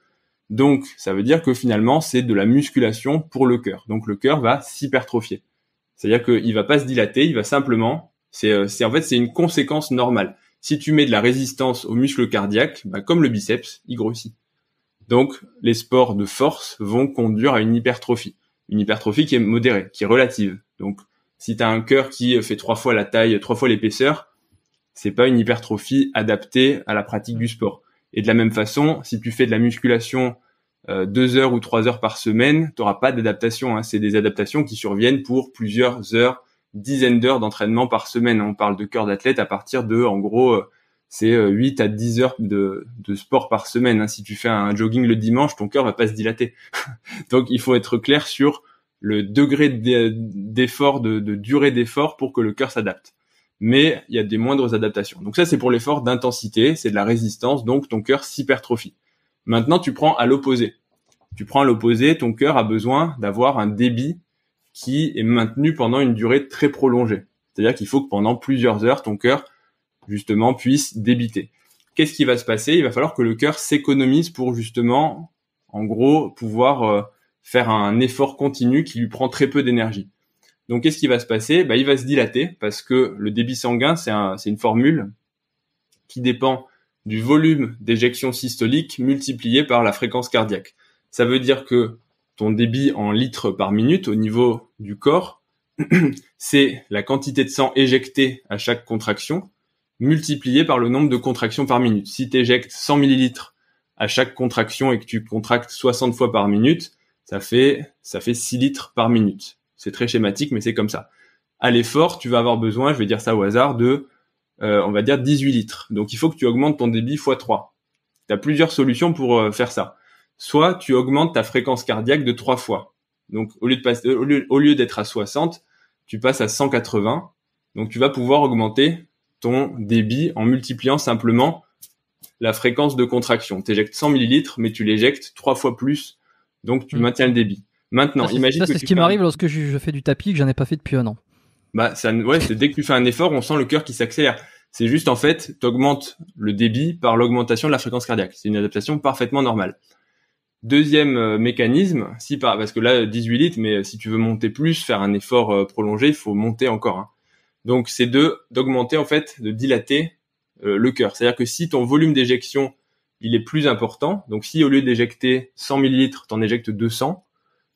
Donc ça veut dire que finalement c'est de la musculation pour le cœur. Donc le cœur va s'hypertrophier. C'est-à-dire qu'il va pas se dilater, il va simplement euh, c'est, en fait c'est une conséquence normale. Si tu mets de la résistance aux muscles cardiaques, bah, comme le biceps, il grossit. Donc les sports de force vont conduire à une hypertrophie, une hypertrophie qui est modérée, qui est relative. Donc si tu as un cœur qui euh, fait trois fois la taille, trois fois l'épaisseur, c'est pas une hypertrophie adaptée à la pratique du sport. Et de la même façon, si tu fais de la musculation euh, deux heures ou trois heures par semaine, tu n'auras pas d'adaptation. Hein. C'est des adaptations qui surviennent pour plusieurs heures, dizaines d'heures d'entraînement par semaine. On parle de cœur d'athlète à partir de, en gros, euh, c'est 8 euh, à 10 heures de, sport par semaine. Hein. Si tu fais un jogging le dimanche, ton cœur va pas se dilater. Donc il faut être clair sur le degré d'effort, de, de durée d'effort pour que le cœur s'adapte. Mais il y a des moindres adaptations. Donc ça, c'est pour l'effort d'intensité, c'est de la résistance, donc ton cœur s'hypertrophie. Maintenant, tu prends à l'opposé. Tu prends à l'opposé, ton cœur a besoin d'avoir un débit qui est maintenu pendant une durée très prolongée. C'est-à-dire qu'il faut que pendant plusieurs heures, ton cœur, justement, puisse débiter. Qu'est-ce qui va se passer Il va falloir que le cœur s'économise pour justement, en gros, pouvoir euh, faire un effort continu qui lui prend très peu d'énergie. Donc, qu'est-ce qui va se passer bah, Il va se dilater parce que le débit sanguin, c'est une formule qui dépend du volume d'éjection systolique multiplié par la fréquence cardiaque. Ça veut dire que ton débit en litres par minute au niveau du corps, c'est la quantité de sang éjectée à chaque contraction multipliée par le nombre de contractions par minute. Si tu éjectes 100 millilitres à chaque contraction et que tu contractes 60 fois par minute, ça fait, ça fait 6 litres par minute. C'est très schématique, mais c'est comme ça. À l'effort, tu vas avoir besoin, je vais dire ça au hasard, de, euh, on va dire, 18 litres. Donc il faut que tu augmentes ton débit x 3. Tu as plusieurs solutions pour euh, faire ça soit tu augmentes ta fréquence cardiaque de trois fois. Donc au lieu de au lieu, d'être à 60, tu passes à 180. Donc tu vas pouvoir augmenter ton débit en multipliant simplement la fréquence de contraction. Tu éjectes 100 millilitres, mais tu l'éjectes trois fois plus, donc tu mm. maintiens le débit. Maintenant, ah, c'est ce qui m'arrive lorsque je, fais du tapis que j'en ai pas fait depuis un an. Bah ça, ouais, dès que tu fais un effort, on sent le cœur qui s'accélère. C'est juste en fait, tu augmentes le débit par l'augmentation de la fréquence cardiaque. C'est une adaptation parfaitement normale. Deuxième euh, mécanisme, si parce que là 18 litres, mais euh, si tu veux monter plus, faire un effort euh, prolongé, il faut monter encore. Hein. Donc c'est de d'augmenter en fait, de dilater le cœur. C'est-à-dire que si ton volume d'éjection il est plus important, donc si au lieu d'éjecter 100 millilitres, t'en éjectes 200,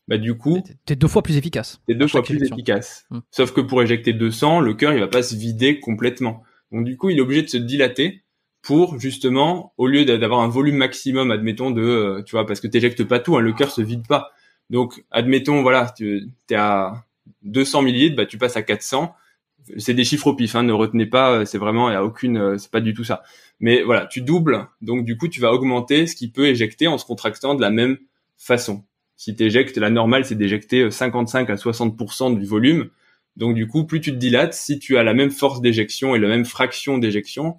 bah du coup, t'es deux fois plus efficace. T'es deux fois plus efficace. Mmh. Sauf que pour éjecter 200, le cœur il va pas se vider complètement. Donc du coup, il est obligé de se dilater pour justement, au lieu d'avoir un volume maximum, admettons de, euh, tu vois, parce que t'éjectes pas tout, hein, le cœur se vide pas. Donc, admettons, voilà, tu es à 200 millilitres, bah, tu passes à 400. C'est des chiffres au pif, hein, ne retenez pas, euh, c'est vraiment, il y a aucune, euh, c'est pas du tout ça. Mais voilà, tu doubles, donc du coup, tu vas augmenter ce qui peut éjecter en se contractant de la même façon. Si tu éjectes, la normale, c'est d'éjecter 55 à 60% du volume. Donc du coup, plus tu te dilates, si tu as la même force d'éjection et la même fraction d'éjection,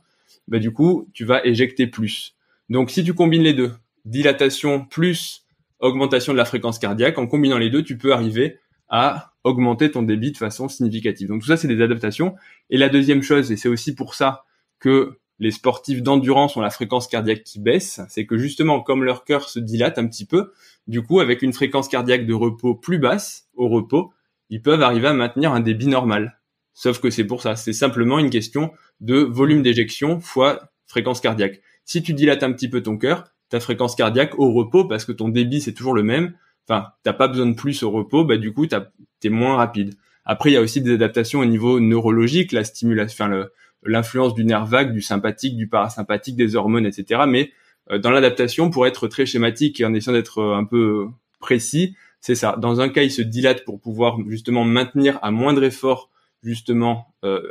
bah, du coup, tu vas éjecter plus. Donc, si tu combines les deux, dilatation plus augmentation de la fréquence cardiaque, en combinant les deux, tu peux arriver à augmenter ton débit de façon significative. Donc, tout ça, c'est des adaptations. Et la deuxième chose, et c'est aussi pour ça que les sportifs d'endurance ont la fréquence cardiaque qui baisse, c'est que justement, comme leur cœur se dilate un petit peu, du coup, avec une fréquence cardiaque de repos plus basse, au repos, ils peuvent arriver à maintenir un débit normal. Sauf que c'est pour ça, c'est simplement une question de volume d'éjection fois fréquence cardiaque. Si tu dilates un petit peu ton cœur, ta fréquence cardiaque au repos, parce que ton débit c'est toujours le même, enfin, t'as pas besoin de plus au repos, bah du coup, t'es moins rapide. Après, il y a aussi des adaptations au niveau neurologique, la stimulation, enfin, l'influence du nerf vague, du sympathique, du parasympathique, des hormones, etc. Mais euh, dans l'adaptation, pour être très schématique et en essayant d'être euh, un peu précis, c'est ça. Dans un cas, il se dilate pour pouvoir justement maintenir à moindre effort justement euh,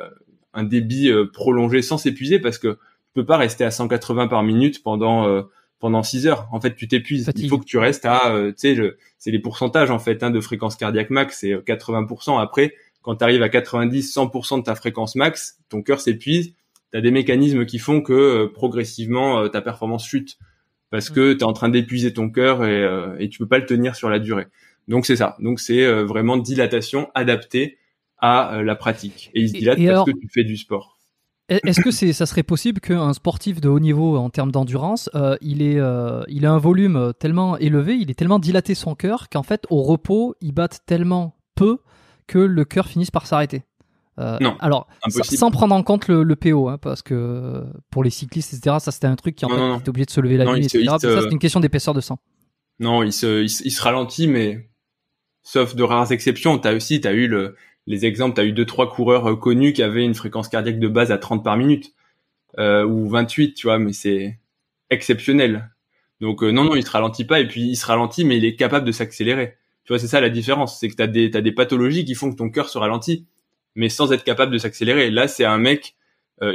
un débit euh, prolongé sans s'épuiser parce que tu peux pas rester à 180 par minute pendant euh, pendant 6 heures. En fait, tu t'épuises. Il faut que tu restes à, tu sais, c'est les pourcentages en fait hein, de fréquence cardiaque max, c'est 80%. Après, quand tu arrives à 90, 100% de ta fréquence max, ton cœur s'épuise. Tu as des mécanismes qui font que progressivement ta performance chute parce mm. que tu es en train d'épuiser ton cœur et, et tu peux pas le tenir sur la durée. Donc c'est ça. Donc c'est vraiment dilatation adaptée à euh, la pratique et il se dilate parce que tu fais du sport. E-, est-ce que c'est, ça serait possible qu'un sportif de haut niveau en termes d'endurance, euh, il, est, euh, il a un volume tellement élevé, il est tellement dilaté son cœur qu'en fait au repos, il batte tellement peu que le cœur finisse par s'arrêter non. Alors, sans prendre en compte le, PO, hein, parce que pour les cyclistes, etc., ça c'était un truc qui en fait, était obligé de se lever la nuit, etc. c'est une question d'épaisseur de sang. Non, il se, il se ralentit, mais sauf de rares exceptions, t'as aussi, t'as eu le, les exemples, tu as eu deux trois coureurs euh, connus qui avaient une fréquence cardiaque de base à 30 par minute euh, ou 28, tu vois, mais c'est exceptionnel. Donc euh, non non, il se ralentit pas et puis il se ralentit mais il est capable de s'accélérer. Tu vois, c'est ça la différence, c'est que tu as des t'as des pathologies qui font que ton cœur se ralentit mais sans être capable de s'accélérer. Là, c'est un mec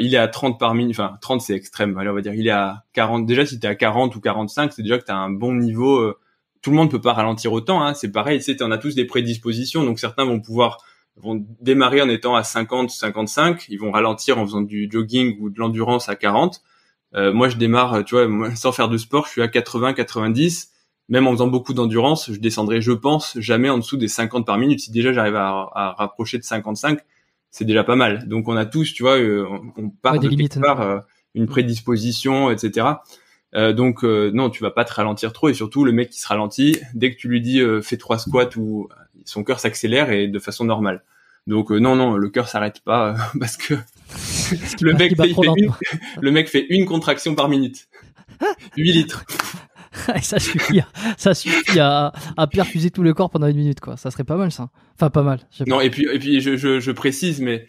il est à 30 par minute, enfin 30 c'est extrême, allez, on va dire il est à 40 déjà si tu es à 40 ou 45, c'est déjà que tu as un bon niveau tout le monde peut pas ralentir autant, hein. c'est pareil, on a tous des prédispositions, donc certains vont pouvoir vont démarrer en étant à 50, 55, ils vont ralentir en faisant du jogging ou de l'endurance à 40. Euh, moi, je démarre, tu vois, sans faire de sport, je suis à 80, 90. Même en faisant beaucoup d'endurance, je descendrai, je pense, jamais en dessous des 50 par minute. Si déjà j'arrive à, à rapprocher de 55, c'est déjà pas mal. Donc on a tous, tu vois, euh, on, part de limites, hein. part, euh, une mm. prédisposition, etc. donc non, tu vas pas te ralentir trop et surtout le mec qui se ralentit, dès que tu lui dis fais trois squats ou son cœur s'accélère et de façon normale. Donc euh, non, non, le cœur s'arrête pas euh, parce que le mec, fait, une, contraction par minute. 8 hein litres. ça suffit, à, ça tout le corps pendant une minute, quoi. Ça serait pas mal, ça. Enfin, pas mal. Non, et puis, et puis je, précise, mais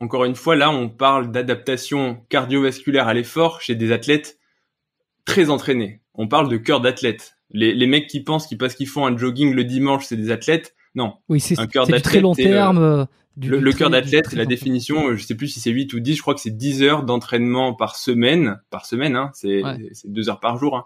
encore une fois, là, on parle d'adaptation cardiovasculaire à l'effort chez des athlètes très entraînés. On parle de cœur d'athlète. Les, mecs qui pensent qu'ils, parce qu'ils font un jogging le dimanche, c'est des athlètes, non. Oui, c'est un cœur d'athlète. très euh, euh, le, cœur d'athlète, c'est la définition. Euh, je sais plus si c'est 8 ou 10. Je crois que c'est 10 heures d'entraînement par semaine, par semaine. Hein, c'est deux heures par jour. Hein,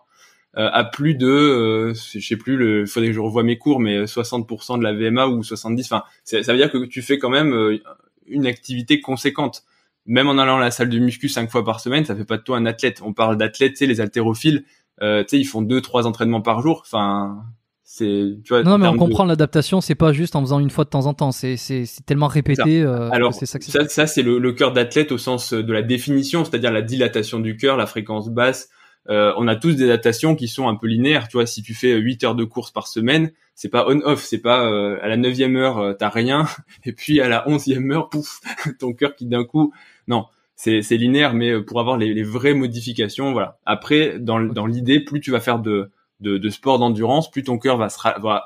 à plus de, je sais plus, il faudrait que je revoie mes cours, mais 60% de la VMA ou 70. Enfin, ça veut dire que tu fais quand même une activité conséquente même en allant à la salle de muscu cinq fois par semaine, ça fait pas de toi un athlète. On parle d'athlète, tu sais, les haltérophiles, tu sais, ils font deux, trois entraînements par jour. Enfin, c'est tu vois, non mais on comprend l'adaptation c'est pas juste en faisant une fois de temps en temps c'est c'est tellement répété euh, alors c'est ça, ça, c'est le, le cœur d'athlète au sens euh, de la définition c'est-à-dire la dilatation du cœur la fréquence basse euh, on a tous des adaptations qui sont un peu linéaires tu vois si tu fais 8 heures de course par semaine c'est pas on off c'est pas à la neuvième e heure t'as rien et puis à la onzième heure pouf ton cœur qui d'un coup non c'est c'est linéaire mais pour avoir les, vraies modifications voilà après dans l'idée plus tu vas faire de de, de sport d'endurance, plus ton cœur va,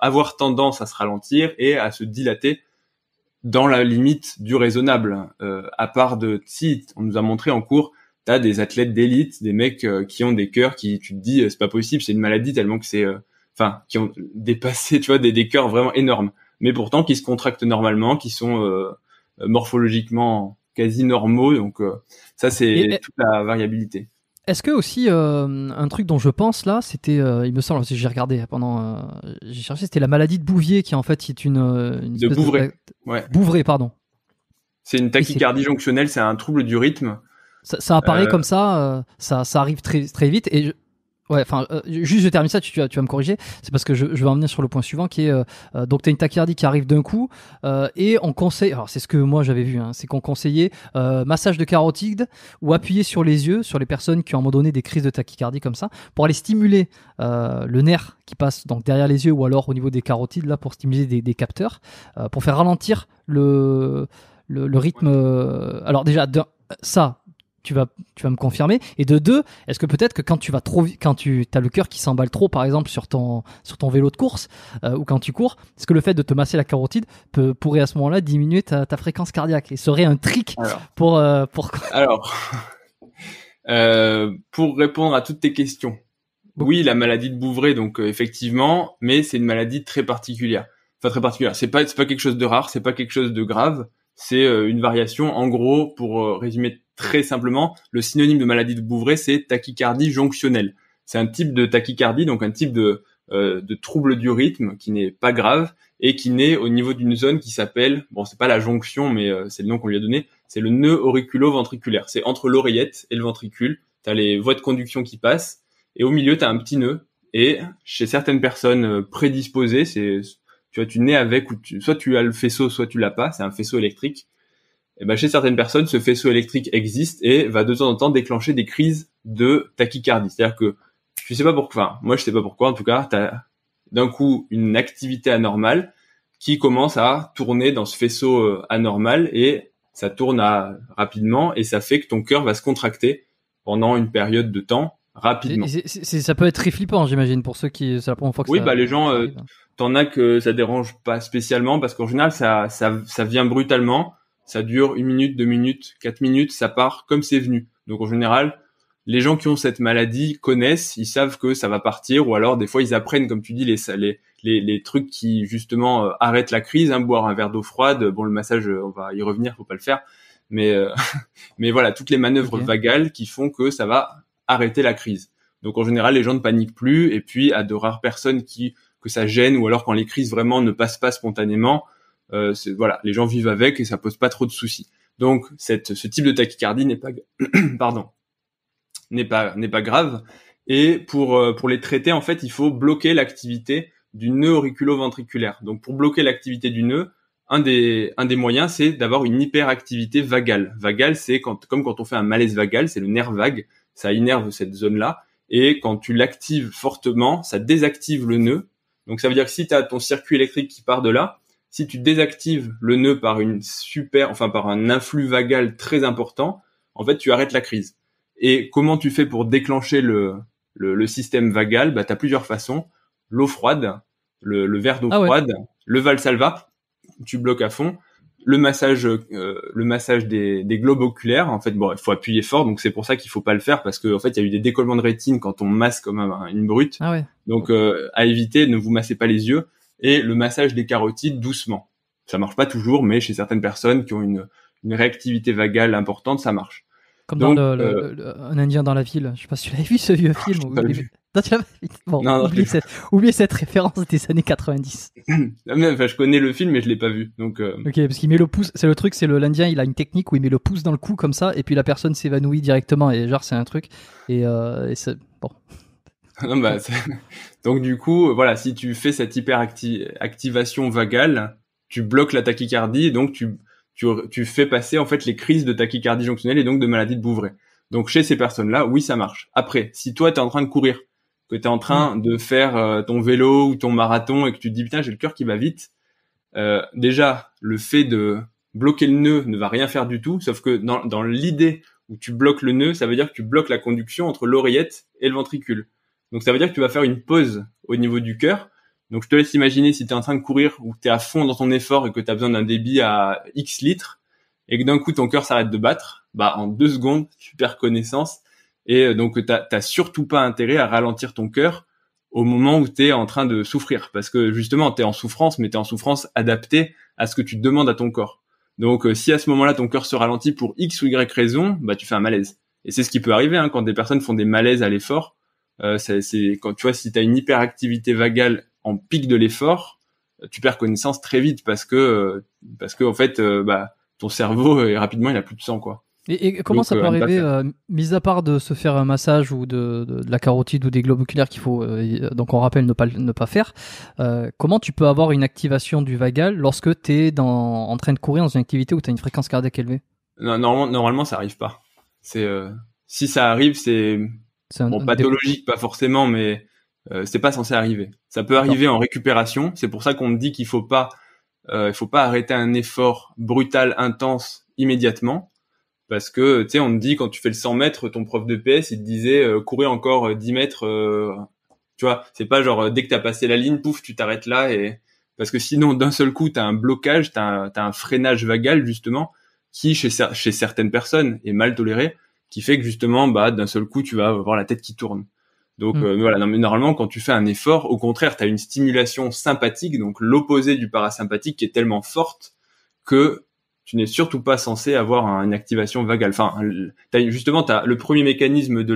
avoir tendance à se ralentir et à se dilater dans la limite du raisonnable. Euh, à part de si on nous a montré en cours, t'as des athlètes d'élite, des mecs euh, qui ont des cœurs qui tu te dis euh, c'est pas possible, c'est une maladie tellement que c'est, enfin, qui ont dépassé, tu vois, des, des cœurs vraiment énormes. Mais pourtant qui se contractent normalement, qui sont morphologiquement quasi normaux. Donc ça c'est toute la variabilité. Est-ce que aussi euh, un truc dont je pense là, c'était, euh, il me semble, j'ai regardé pendant, euh, j'ai cherché, c'était la maladie de Bouvier qui en fait est une, une de Bouvray. Bouvray, pardon. C'est une tachycardie jonctionnelle, c'est un trouble du rythme. Ça, apparaît comme ça, ça, arrive très très vite et Ouais, enfin, euh, juste je termine ça, tu, vas, tu vas me corriger. C'est parce que je, je vais en venir sur le point suivant qui est euh, euh, donc tu as une tachycardie qui arrive d'un coup et on conseille, alors c'est ce que moi j'avais vu, hein, c'est qu'on conseillait massage de carotide ou appuyer sur les yeux sur les personnes qui ont à un moment donné des crises de tachycardie comme ça pour aller stimuler le nerf qui passe donc derrière les yeux ou alors au niveau des carotides là pour stimuler des, capteurs pour faire ralentir le, le, le rythme. alors déjà, ça, tu vas, tu vas me confirmer. Et de deux, est-ce que peut-être que quand tu vas trop, quand tu as le cœur qui s'emballe trop, par exemple sur ton, sur ton vélo de course euh, ou quand tu cours, est-ce que le fait de te masser la carotide peut, pourrait à ce moment-là diminuer ta, fréquence cardiaque et serait un trick pour, euh, pour. alors, euh, pour répondre à toutes tes questions, oui, la maladie de Bouvray, donc effectivement, mais c'est une maladie très particulière. Enfin très particulière. C'est pas, c'est pas quelque chose de rare, c'est pas quelque chose de grave. C'est une variation. En gros, pour résumer très simplement, le synonyme de maladie de Bouvray, c'est tachycardie jonctionnelle. C'est un type de tachycardie, donc un type de, euh, de trouble du rythme qui n'est pas grave et qui naît au niveau d'une zone qui s'appelle, bon, c'est pas la jonction, mais euh, c'est le nom qu'on lui a donné, c'est le nœud auriculo-ventriculaire. C'est entre l'oreillette et le ventricule. Tu as les voies de conduction qui passent et au milieu, tu as un petit nœud. Et chez certaines personnes euh, prédisposées, c'est tu vois, tu nais avec ou tu, soit tu as le faisceau, soit tu l'as pas. C'est un faisceau électrique. Eh ben, chez certaines personnes, ce faisceau électrique existe et va de temps en temps déclencher des crises de tachycardie. C'est-à-dire que je sais pas pourquoi, enfin, moi je sais pas pourquoi, en tout cas, tu as d'un coup une activité anormale qui commence à tourner dans ce faisceau euh, anormal et ça tourne à, rapidement et ça fait que ton cœur va se contracter pendant une période de temps rapidement. ça peut être très flippant, j'imagine, pour ceux qui c'est la première fois que oui, ça, bah les gens, euh, hein. t'en as que ça dérange pas spécialement parce qu'en général ça, ça, ça vient brutalement ça dure une minute, deux minutes, quatre minutes, ça part comme c'est venu. Donc en général, les gens qui ont cette maladie connaissent, ils savent que ça va partir, ou alors des fois ils apprennent, comme tu dis, les, les, trucs qui justement euh, arrêtent la crise, hein. boire un verre d'eau froide, bon le massage, euh, on va y revenir, faut pas le faire, mais euh, voilà, toutes les manœuvres vagales qui font que ça va arrêter la crise. Donc en général, les gens ne paniquent plus, et puis à de rares personnes qui que ça gêne, ou alors quand les crises vraiment ne passent pas spontanément, euh, voilà, les gens vivent avec et ça pose pas trop de soucis. Donc ce type de tachycardie n'est pas pardon n'est pas n'est pas grave. Et pour euh, pour les traiter en fait, il faut bloquer l'activité du nœud auriculo-ventriculaire. Donc pour bloquer l'activité du nœud, un des, un des moyens, c'est d'avoir une hyperactivité vagale. Vagale, c'est quand, comme quand on fait un malaise vagal, c'est le nerf vague, ça innerve cette zone-là. Et quand tu l'actives fortement, ça désactive le nœud. Donc ça veut dire que si tu as ton circuit électrique qui part de là, si tu désactives le nœud par une super, enfin par un influx vagal très important, en fait, tu arrêtes la crise. Et comment tu fais pour déclencher le, le, système vagal Bah, t'as plusieurs façons. L'eau froide, le, verre d'eau ah froide, le Valsalva, tu bloques à fond. Le massage, euh, le massage des, des, globes oculaires. En fait, bon, il faut appuyer fort, donc c'est pour ça qu'il faut pas le faire parce qu'en fait, il y a eu des décollements de rétine quand on masse comme une brute. Ah donc, euh, à éviter, ne vous massez pas les yeux et le massage des carotides doucement. Ça marche pas toujours, mais chez certaines personnes qui ont une, réactivité vagale importante, ça marche. Comme dans euh, Un Indien dans la ville. Je sais pas si tu l'avais vu ce vieux ah, film. Oublie tu oubliez, cette... référence des années 90. je connais le film, mais je l'ai pas vu. Donc, euh, Ok, parce qu'il met le pouce. C'est le truc, c'est l'Indien, il a une technique où il met le pouce dans le cou comme ça, et puis la personne s'évanouit directement. Et genre, c'est un truc. Et, euh, c'est. Bon. Non, bah, Donc du coup, euh, voilà, si tu fais cette hyperactivation vagale, tu bloques la tachycardie, donc tu, fais passer en fait les crises de tachycardie jonctionnelle et donc de maladie de Bouvray. Donc chez ces personnes-là, oui, ça marche. Après, si toi, tu es en train de courir, que tu es en train mm. de faire euh, ton vélo ou ton marathon et que tu te dis, putain, j'ai le cœur qui va vite, euh, déjà, le fait de bloquer le nœud ne va rien faire du tout, sauf que dans, dans l'idée où tu bloques le nœud, ça veut dire que tu bloques la conduction entre l'oreillette et le ventricule. Donc ça veut dire que tu vas faire une pause au niveau du cœur. Donc je te laisse imaginer si tu es en train de courir ou que tu es à fond dans ton effort et que tu as besoin d'un débit à X litres et que d'un coup ton cœur s'arrête de battre, bah en deux secondes, tu perds connaissance. Et euh, donc tu n'as surtout pas intérêt à ralentir ton cœur au moment où tu es en train de souffrir. Parce que justement, tu es en souffrance, mais tu es en souffrance adaptée à ce que tu demandes à ton corps. Donc euh, si à ce moment-là, ton cœur se ralentit pour X ou Y raison, bah tu fais un malaise. Et c'est ce qui peut arriver hein, quand des personnes font des malaises à l'effort euh, c'est quand tu vois si tu as une hyperactivité vagale en pic de l'effort, tu perds connaissance très vite parce que euh, parce que en fait euh, bah, ton cerveau et rapidement il a plus de sang quoi. Et, comment ça peut arriver, mis à part de se faire un massage ou de, la carotide ou des globes oculaires qu'il faut, donc on rappelle ne pas, ne pas faire, comment tu peux avoir une activation du vagal lorsque tu es dans, en train de courir dans une activité où tu as une fréquence cardiaque élevée normalement, normalement, ça arrive pas. C'est Si ça arrive, c'est bon, pathologique, pas forcément, mais euh, c'est pas censé arriver. Ça peut arriver en récupération. C'est pour ça qu'on me dit qu'il faut pas, euh, il faut pas arrêter un effort brutal, intense immédiatement, parce que tu sais, on te dit quand tu fais le 100 mètres, ton prof de PS, il te disait euh, courir encore 10 euh, mètres. tu vois, c'est pas genre dès que as passé la ligne, pouf, tu t'arrêtes là et parce que sinon d'un seul coup as un blocage, t'as as un freinage vagal justement qui chez, chez certaines personnes est mal toléré qui fait que justement, bah, d'un seul coup, tu vas avoir la tête qui tourne. Donc mm. euh, voilà, normalement, quand tu fais un effort, au contraire, tu as une stimulation sympathique, donc l'opposé du parasympathique qui est tellement forte que tu n'es surtout pas censé avoir une activation vagale. Enfin, justement, as le premier mécanisme de,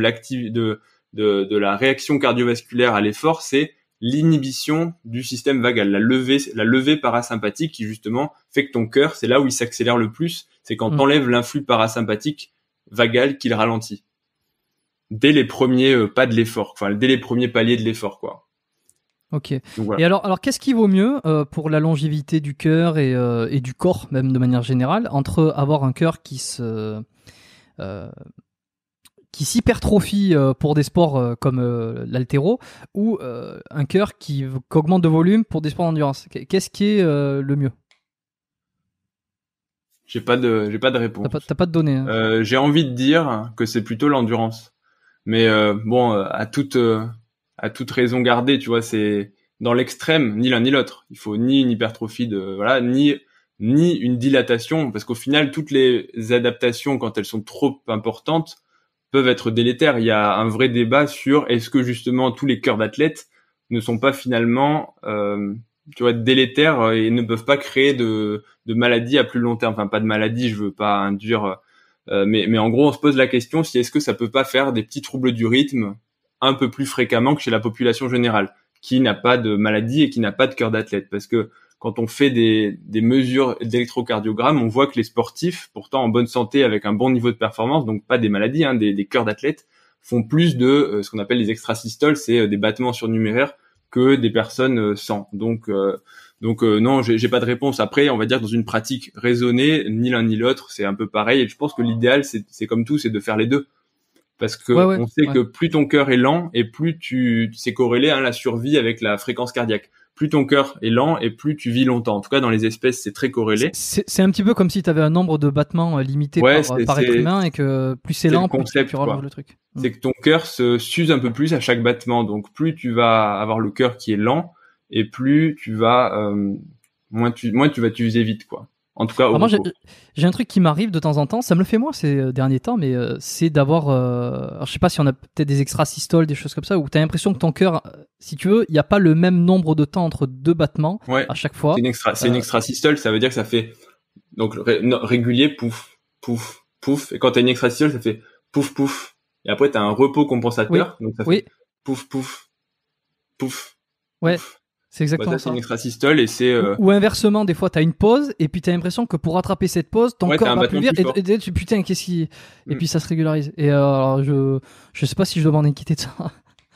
de, de, de la réaction cardiovasculaire à l'effort, c'est l'inhibition du système vagal, la levée, la levée parasympathique qui justement fait que ton cœur, c'est là où il s'accélère le plus, c'est quand tu mm. t'enlèves l'influx parasympathique Vagal qu'il ralentit dès les premiers euh, pas de l'effort, enfin dès les premiers paliers de l'effort, quoi. Ok. Et alors, qu'est-ce qui vaut mieux euh, pour la longévité du cœur euh, et, du corps, même de manière générale, entre avoir un cœur qui se qui s'hypertrophie pour des sports comme l'altéro ou un cœur qui, qui, augmente de volume pour des sports d'endurance Qu'est-ce qui est le mieux j'ai pas de, j'ai pas de réponse. T'as pas, pas, de données. Hein. Euh, j'ai envie de dire que c'est plutôt l'endurance, mais euh, bon, euh, à toute, euh, à toute raison gardée, tu vois, c'est dans l'extrême, ni l'un ni l'autre. Il faut ni une hypertrophie de, voilà, ni ni une dilatation, parce qu'au final, toutes les adaptations, quand elles sont trop importantes, peuvent être délétères. Il y a un vrai débat sur est-ce que justement tous les cœurs d'athlètes ne sont pas finalement euh, tu vois, délétères euh, et ne peuvent pas créer de, maladies à plus long terme. Enfin, pas de maladies, je veux pas induire, euh, euh, mais, mais en gros, on se pose la question si est-ce que ça peut pas faire des petits troubles du rythme un peu plus fréquemment que chez la population générale, qui n'a pas de maladie et qui n'a pas de cœur d'athlète. Parce que quand on fait des, mesures d'électrocardiogramme, on voit que les sportifs, pourtant en bonne santé, avec un bon niveau de performance, donc pas des maladies, hein, des, des cœurs d'athlètes, font plus de euh, ce qu'on appelle les extrasystoles, c'est des battements surnuméraires que des personnes euh, sans. Donc euh, donc euh, non, j'ai pas de réponse. Après, on va dire dans une pratique raisonnée, ni l'un ni l'autre, c'est un peu pareil. Et je pense que l'idéal, c'est comme tout, c'est de faire les deux, parce que on sait que plus ton cœur est lent et plus tu c'est corrélé hein, la survie avec la fréquence cardiaque plus ton cœur est lent et plus tu vis longtemps. En tout cas, dans les espèces, c'est très corrélé. C'est un petit peu comme si tu avais un nombre de battements euh, limité par, être humain et que plus c'est lent, plus tu relèves le truc. C'est mm. que ton cœur se s'use un peu plus à chaque battement. Donc, plus tu vas avoir le cœur qui est lent et plus tu vas, euh, moins, tu, moins tu vas t'user vite, quoi. En tout cas, ah, moi, j'ai un truc qui m'arrive de temps en temps. Ça me le fait moi ces euh, derniers temps, mais euh, c'est d'avoir. Euh, je sais pas si on a peut-être des extra systoles, des choses comme ça, où t'as l'impression que ton cœur, si tu veux, il n'y a pas le même nombre de temps entre deux battements à chaque fois. C'est une extra, systole. Ça veut dire que ça fait donc régulier, pouf, pouf, pouf. Et quand t'as une extra systole, ça fait pouf, pouf. Et après t'as un repos compensateur, donc ça fait pouf, pouf, pouf. Ouais. Pouf. C'est exactement bah, ça. une et c'est. Euh, ou, inversement, des fois, t'as une pause et puis t'as l'impression que pour rattraper cette pause, ton corps va plus vite et, tu putain, qu'est-ce qui. Et mm. puis ça se régularise. Et euh, alors, je, je sais pas si je dois m'en inquiéter de ça.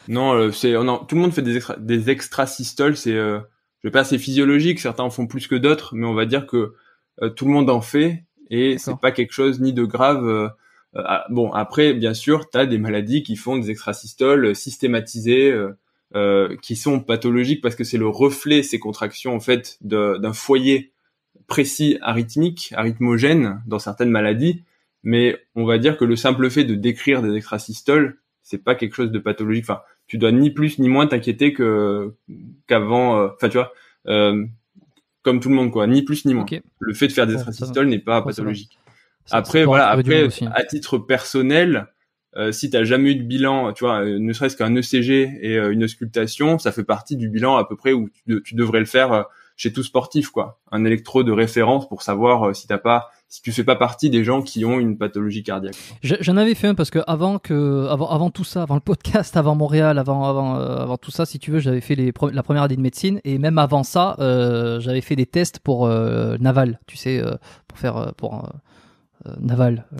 Non, euh, c'est oh non, tout le monde fait des extra, des extrasystoles. C'est, je sais pas, c'est physiologique. Certains en font plus que d'autres, mais on va dire que tout le monde en fait et c'est pas quelque chose ni de grave. Ah, bon, après, bien sûr, t'as des maladies qui font des extrasystoles systématisées. Euh, qui sont pathologiques parce que c'est le reflet ces contractions en fait d'un foyer précis arythmique, arythmogène dans certaines maladies. Mais on va dire que le simple fait de décrire des extrasystoles, c'est pas quelque chose de pathologique. Enfin, tu dois ni plus ni moins t'inquiéter que qu'avant. Euh, enfin, tu vois, euh, comme tout le monde quoi, ni plus ni moins. Le fait de faire des extrasystoles n'est pas pathologique. Après, voilà, après, à titre personnel, euh, si tu n'as jamais eu de bilan, tu vois, euh, ne serait-ce qu'un ECG et euh, une auscultation, ça fait partie du bilan à peu près où tu, devrais le faire chez tout sportif, quoi. Un électro de référence pour savoir si tu pas si tu fais pas partie des gens qui ont une pathologie cardiaque. J'en avais fait un parce que avant que avant, tout ça, avant le podcast, avant Montréal, avant avant tout ça, si tu veux, j'avais fait les, la première année de médecine et même avant ça, j'avais fait des tests pour naval, tu sais, pour faire pour euh, navale, euh,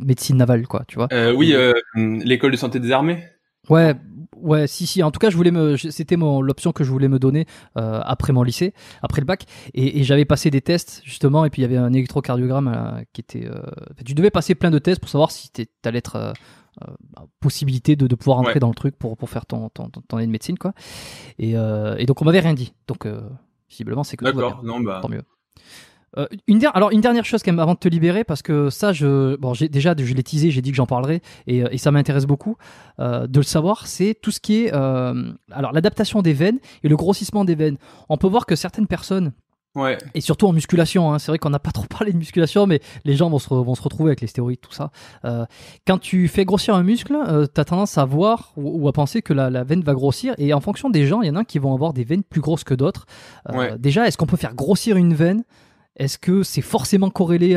médecine navale, quoi, tu vois. Euh, oui, hum, l'école de santé des armées. Ouais, ouais, si, si. En tout cas, je voulais me, c'était l'option que je voulais me donner après mon lycée, après le bac, et, j'avais passé des tests justement, et puis il y avait un électrocardiogramme qui était. tu devais passer plein de tests pour savoir si t'allais être possibilité de, pouvoir entrer dans le truc pour, pour faire ton ton, année de médecine quoi. Et, donc on m'avait rien dit, donc visiblement c'est que d'accord, Non, bah... tant mieux. Euh, une alors une dernière chose quand même avant de te libérer parce que ça je bon déjà je l'ai teasé j'ai dit que j'en parlerai euh, et, ça m'intéresse beaucoup euh, de le savoir c'est tout ce qui est alors l'adaptation des veines et le grossissement des veines on peut voir que certaines personnes Et surtout en musculation, hein, c'est vrai qu'on n'a pas trop parlé de musculation, mais les gens vont se, retrouver avec les stéroïdes, tout ça. quand tu fais grossir un muscle, tu as tendance à voir ou, à penser que la, veine va grossir, et en fonction des gens, il y en a qui vont avoir des veines plus grosses que d'autres. Déjà, est-ce qu'on peut faire grossir une veine est-ce que c'est forcément corrélé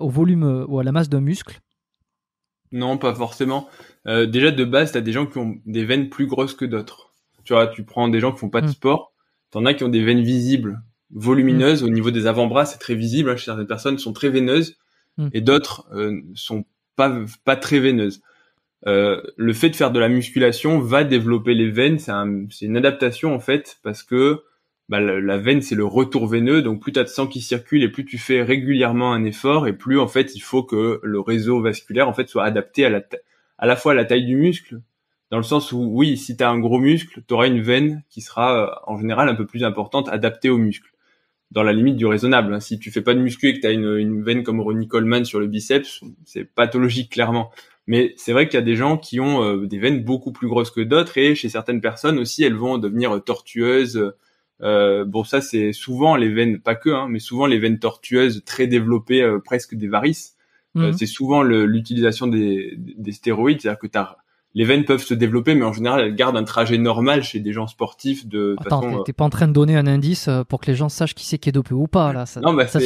au volume euh, ou à la masse d'un muscle Non, pas forcément. Euh, déjà, de base, tu as des gens qui ont des veines plus grosses que d'autres. Tu vois, tu prends des gens qui font pas de hmm. sport, tu en as qui ont des veines visibles, volumineuses. Hmm. Au niveau des avant-bras, c'est très visible. Hein. certaines personnes, sont très veineuses hmm. et d'autres euh, sont pas, très veineuses. le fait de faire de la musculation va développer les veines. C'est une adaptation, en fait, parce que bah, la, veine c'est le retour veineux, donc plus tu as de sang qui circule et plus tu fais régulièrement un effort et plus en fait il faut que le réseau vasculaire en fait soit adapté à la à la fois à la taille du muscle, dans le sens où oui, si tu as un gros muscle, tu auras une veine qui sera euh, en général un peu plus importante, adaptée au muscle, dans la limite du raisonnable. Hein. Si tu fais pas de muscu et que tu as une, une, veine comme Ronnie Coleman sur le biceps, c'est pathologique clairement. Mais c'est vrai qu'il y a des gens qui ont euh, des veines beaucoup plus grosses que d'autres et chez certaines personnes aussi, elles vont devenir euh, tortueuses, euh, bon, ça c'est souvent les veines, pas que, hein, mais souvent les veines tortueuses très développées, euh, presque des varices. Euh, mhm. c'est souvent l'utilisation des, des, stéroïdes, c'est-à-dire que les veines peuvent se développer, mais en général elles gardent un trajet normal chez des gens sportifs. De Attends, euh, t'es pas en train de donner un indice pour que les gens sachent qui c'est qui est dopé ou pas là. Ça, non, bah, ça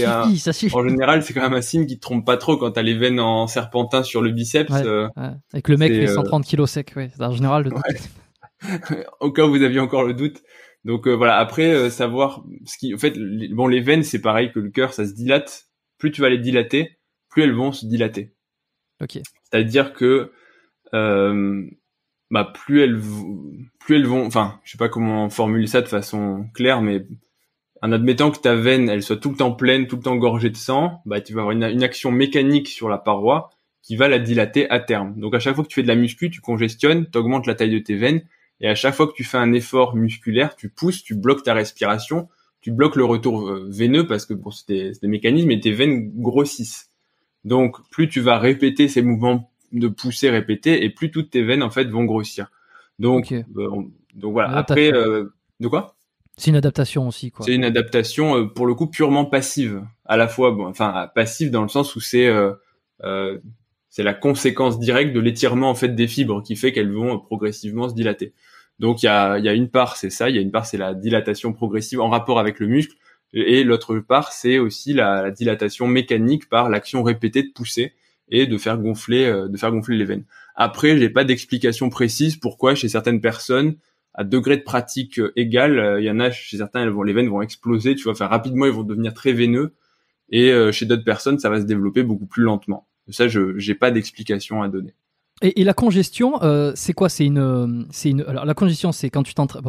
suffit, En général, c'est quand même un signe qui te trompe pas trop quand t'as les veines en serpentin sur le biceps. avec le mec est 130 kilos sec, Oui, En général, le. Doute... Au cas vous aviez encore le doute. Donc euh, voilà, après euh, savoir ce qui en fait les, bon les veines c'est pareil que le cœur, ça se dilate, plus tu vas les dilater, plus elles vont se dilater. OK. C'est-à-dire que euh, bah plus elles plus elles vont enfin, je sais pas comment formuler ça de façon claire mais en admettant que ta veine elle soit tout le temps pleine, tout le temps gorgée de sang, bah tu vas avoir une, une action mécanique sur la paroi qui va la dilater à terme. Donc à chaque fois que tu fais de la muscu, tu congestionnes, tu augmentes la taille de tes veines et à chaque fois que tu fais un effort musculaire, tu pousses, tu bloques ta respiration, tu bloques le retour euh, veineux parce que bon, c'est des, mécanismes et tes veines grossissent. Donc, plus tu vas répéter ces mouvements de pousser, répéter, et plus toutes tes veines en fait vont grossir. Donc, euh, donc voilà. Après, euh, de quoi C'est une adaptation aussi, quoi. C'est une adaptation pour le coup purement passive, à la fois, bon, enfin passive dans le sens où c'est c'est la conséquence directe de l'étirement en fait des fibres qui fait qu'elles vont progressivement se dilater. Donc il y a, une part c'est ça, il y a une part c'est la dilatation progressive en rapport avec le muscle, et l'autre part c'est aussi la, dilatation mécanique par l'action répétée de pousser et de faire gonfler, euh, de faire gonfler les veines. Après, j'ai pas d'explication précise pourquoi chez certaines personnes à degré de pratique euh, égal, euh, il y en a chez certains, elles vont, les veines vont exploser, tu vois, enfin rapidement, ils vont devenir très veineux, et chez d'autres personnes, ça va se développer beaucoup plus lentement ça, je n'ai pas d'explication à donner. Et, la congestion, euh, c'est quoi C'est une, Alors la congestion, c'est quand tu t'entraînes.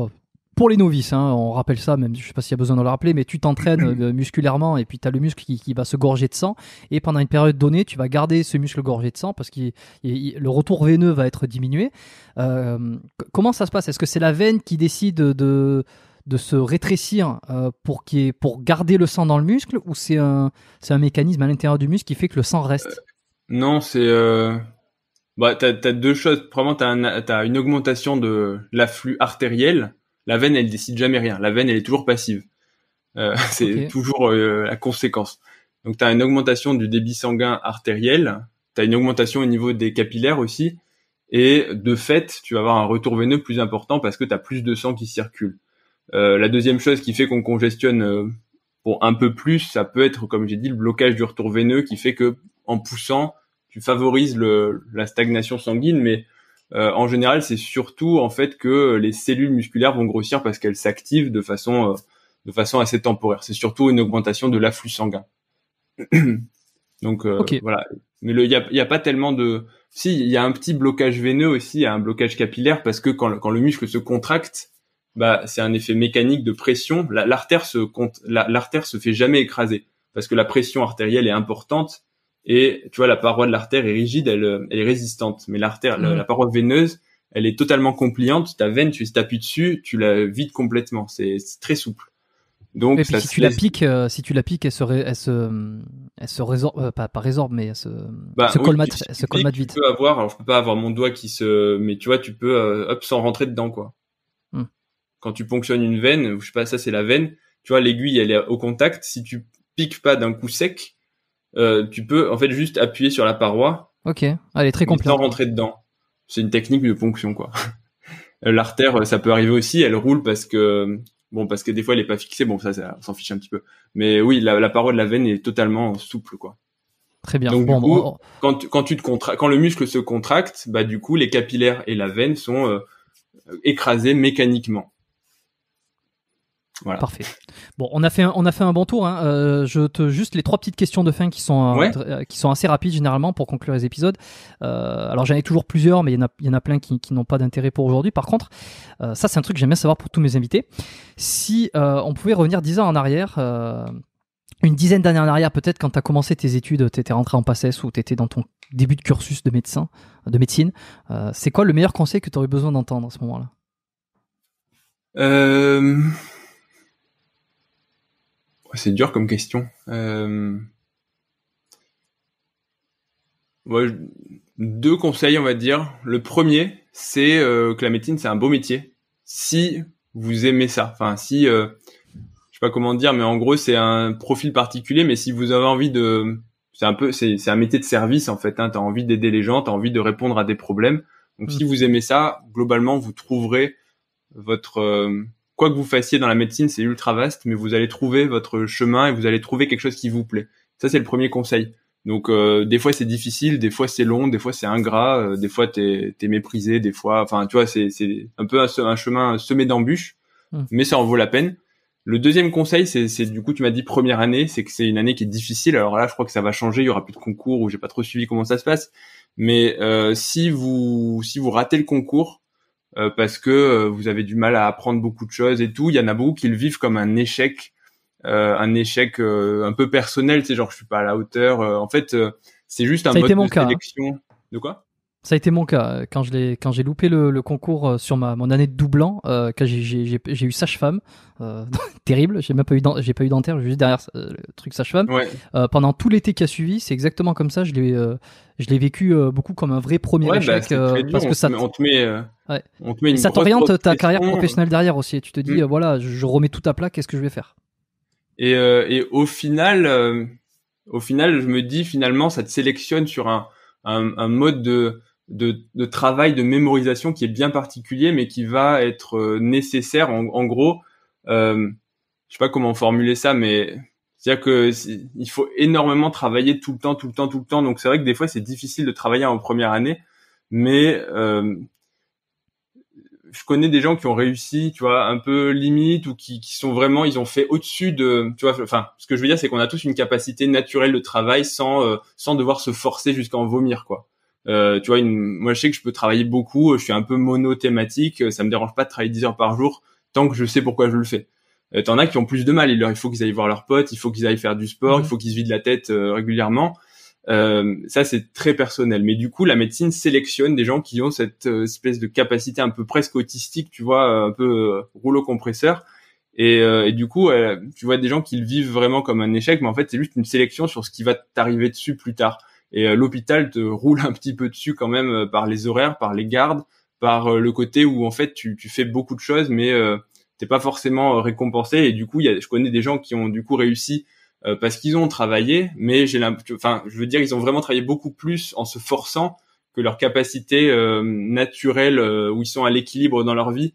pour les novices, hein, on rappelle ça, même je sais pas s'il y a besoin de le rappeler, mais tu t'entraînes euh, musculairement et puis tu as le muscle qui, va se gorger de sang. Et pendant une période donnée, tu vas garder ce muscle gorgé de sang parce que le retour veineux va être diminué. Euh, comment ça se passe Est-ce que c'est la veine qui décide de, se rétrécir pour, garder le sang dans le muscle ou c'est un mécanisme à l'intérieur du muscle qui fait que le sang reste non, c'est. Euh... Bah, t'as as deux choses. Premièrement, t'as as une augmentation de l'afflux artériel. La veine, elle décide jamais rien. La veine, elle est toujours passive. Euh, c'est toujours euh, la conséquence. Donc, as une augmentation du débit sanguin artériel. T'as une augmentation au niveau des capillaires aussi. Et de fait, tu vas avoir un retour veineux plus important parce que t'as plus de sang qui circule. Euh, la deuxième chose qui fait qu'on congestionne pour un peu plus, ça peut être, comme j'ai dit, le blocage du retour veineux qui fait que en poussant, tu favorises la stagnation sanguine, mais euh, en général, c'est surtout en fait que les cellules musculaires vont grossir parce qu'elles s'activent de façon euh, de façon assez temporaire. C'est surtout une augmentation de l'afflux sanguin. Donc euh, voilà. Mais il y a, pas tellement de si il y a un petit blocage veineux aussi, il y a un blocage capillaire parce que quand le, muscle se contracte, bah c'est un effet mécanique de pression. L'artère l'artère se fait jamais écraser parce que la pression artérielle est importante et tu vois, la paroi de l'artère est rigide, elle, euh, est résistante. Mais l'artère, mm. la, paroi veineuse, elle est totalement compliante. Ta veine, tu t'appuies dessus, tu la vides complètement. C'est très souple. Donc, si, tu la piques, euh, si tu la piques, elle se, elle se, elle se résorbe, euh, pas, pas résorbe, mais elle se, bah, se colmate, se colmate vite. Tu peux avoir, alors je peux pas avoir mon doigt qui se, mais tu vois, tu peux, hop, sans rentrer dedans, quoi. Mm. Quand tu ponctionnes une veine, je sais pas, ça c'est la veine, tu vois, l'aiguille, elle est au contact. Si tu piques pas d'un coup sec, euh, tu peux en fait juste appuyer sur la paroi. Ok, ah, elle est très Sans rentrer dedans. C'est une technique de ponction quoi. L'artère, euh, ça peut arriver aussi, elle roule parce que bon parce que des fois elle est pas fixée. Bon ça, ça s'en fiche un petit peu. Mais oui, la, paroi de la veine est totalement souple quoi. Très bien. Donc, du oh. quand, te quand le muscle se contracte, bah du coup les capillaires et la veine sont euh, écrasés mécaniquement. Parfait. Bon, on a fait un, on a fait un bon tour. Hein. Euh, je te juste les trois petites questions de fin qui sont euh, euh, qui sont assez rapides généralement pour conclure les épisodes. alors j'en ai toujours plusieurs, mais il y en a plein qui, qui n'ont pas d'intérêt pour aujourd'hui. Par contre, ça c'est un truc que j'aime bien savoir pour tous mes invités. Si on pouvait revenir dix ans en arrière. une dizaine d'années en arrière, peut-être, quand tu as commencé tes études, tu étais rentré en PACES ou tu étais dans ton début de cursus de médecin, de médecine. c'est quoi le meilleur conseil que tu aurais besoin d'entendre à ce moment-là c'est dur comme question. Euh, deux conseils, on va dire. Le premier, c'est euh, que la médecine, c'est un beau métier. Si vous aimez ça, enfin, si, Je euh, je sais pas comment dire, mais en gros, c'est un profil particulier, mais si vous avez envie de, c'est un peu, c'est, un métier de service, en fait, hein. Tu as envie d'aider les gens, as envie de répondre à des problèmes. Donc, mm. si vous aimez ça, globalement, vous trouverez votre, quoi que vous fassiez dans la médecine, c'est ultra vaste, mais vous allez trouver votre chemin et vous allez trouver quelque chose qui vous plaît. Ça, c'est le premier conseil. Donc, euh, des fois, c'est difficile, des fois, c'est long, des fois, c'est ingrat, euh, des fois, t'es es méprisé, des fois, enfin, tu vois, c'est un peu un, chemin semé d'embûches, hmm. mais ça en vaut la peine. Le deuxième conseil, c'est du coup, tu m'as dit première année, c'est que c'est une année qui est difficile. Alors là, je crois que ça va changer, il y aura plus de concours où j'ai pas trop suivi comment ça se passe. Mais euh, si vous si vous ratez le concours, euh, parce que euh, vous avez du mal à apprendre beaucoup de choses et tout. Il y en a beaucoup qui le vivent comme un échec, euh, un échec un peu personnel. C'est genre je suis pas à la hauteur. en fait, c'est juste un mode de hein. De quoi ça a été mon cas. Euh, quand j'ai loupé le, concours euh, sur ma, mon année de doublant, euh, quand j'ai eu sage-femme, terrible, j'ai même pas eu, j'ai pas eu dentaire, juste derrière le truc sage-femme. pendant tout l'été qui a suivi, c'est exactement comme ça, je l'ai vécu beaucoup comme un vrai premier échec. Bah, parce que ça on te met, on te met une ça t'oriente ta carrière professionnelle derrière aussi. tu te dis, mm. voilà, je, remets tout à plat, qu'est-ce que je vais faire Et, au final, au final, je me dis finalement, ça te sélectionne sur un, un mode de de, travail de mémorisation qui est bien particulier, mais qui va être euh, nécessaire. En, gros, euh, je sais pas comment formuler ça, mais c'est-à-dire que il faut énormément travailler tout le temps, tout le temps, tout le temps. Donc c'est vrai que des fois c'est difficile de travailler en première année, mais euh, je connais des gens qui ont réussi, tu vois, un peu limite ou qui, sont vraiment, ils ont fait au-dessus de, tu vois, enfin, ce que je veux dire, c'est qu'on a tous une capacité naturelle de travail sans, euh, sans devoir se forcer jusqu'à en vomir, quoi. Euh, tu vois, une... moi je sais que je peux travailler beaucoup, je suis un peu monothématique, euh, ça me dérange pas de travailler 10 heures par jour tant que je sais pourquoi je le fais. Euh, T'en as qui ont plus de mal, il, leur, il faut qu'ils aillent voir leurs potes, il faut qu'ils aillent faire du sport, il mmh. faut qu'ils se vident la tête euh, régulièrement. ça c'est très personnel, mais du coup la médecine sélectionne des gens qui ont cette espèce de capacité un peu presque autistique, tu vois, un peu rouleau compresseur. Et, et du coup, tu vois des gens qui le vivent vraiment comme un échec, mais en fait c'est juste une sélection sur ce qui va t'arriver dessus plus tard. Et euh, l'hôpital te roule un petit peu dessus quand même euh, par les horaires, par les gardes, par euh, le côté où en fait tu, fais beaucoup de choses, mais t'es pas forcément récompensé. Et du coup, je connais des gens qui ont du coup réussi parce qu'ils ont travaillé, mais j'ai enfin, je veux dire, ils ont vraiment travaillé beaucoup plus en se forçant que leur capacité euh, naturelle où ils sont à l'équilibre dans leur vie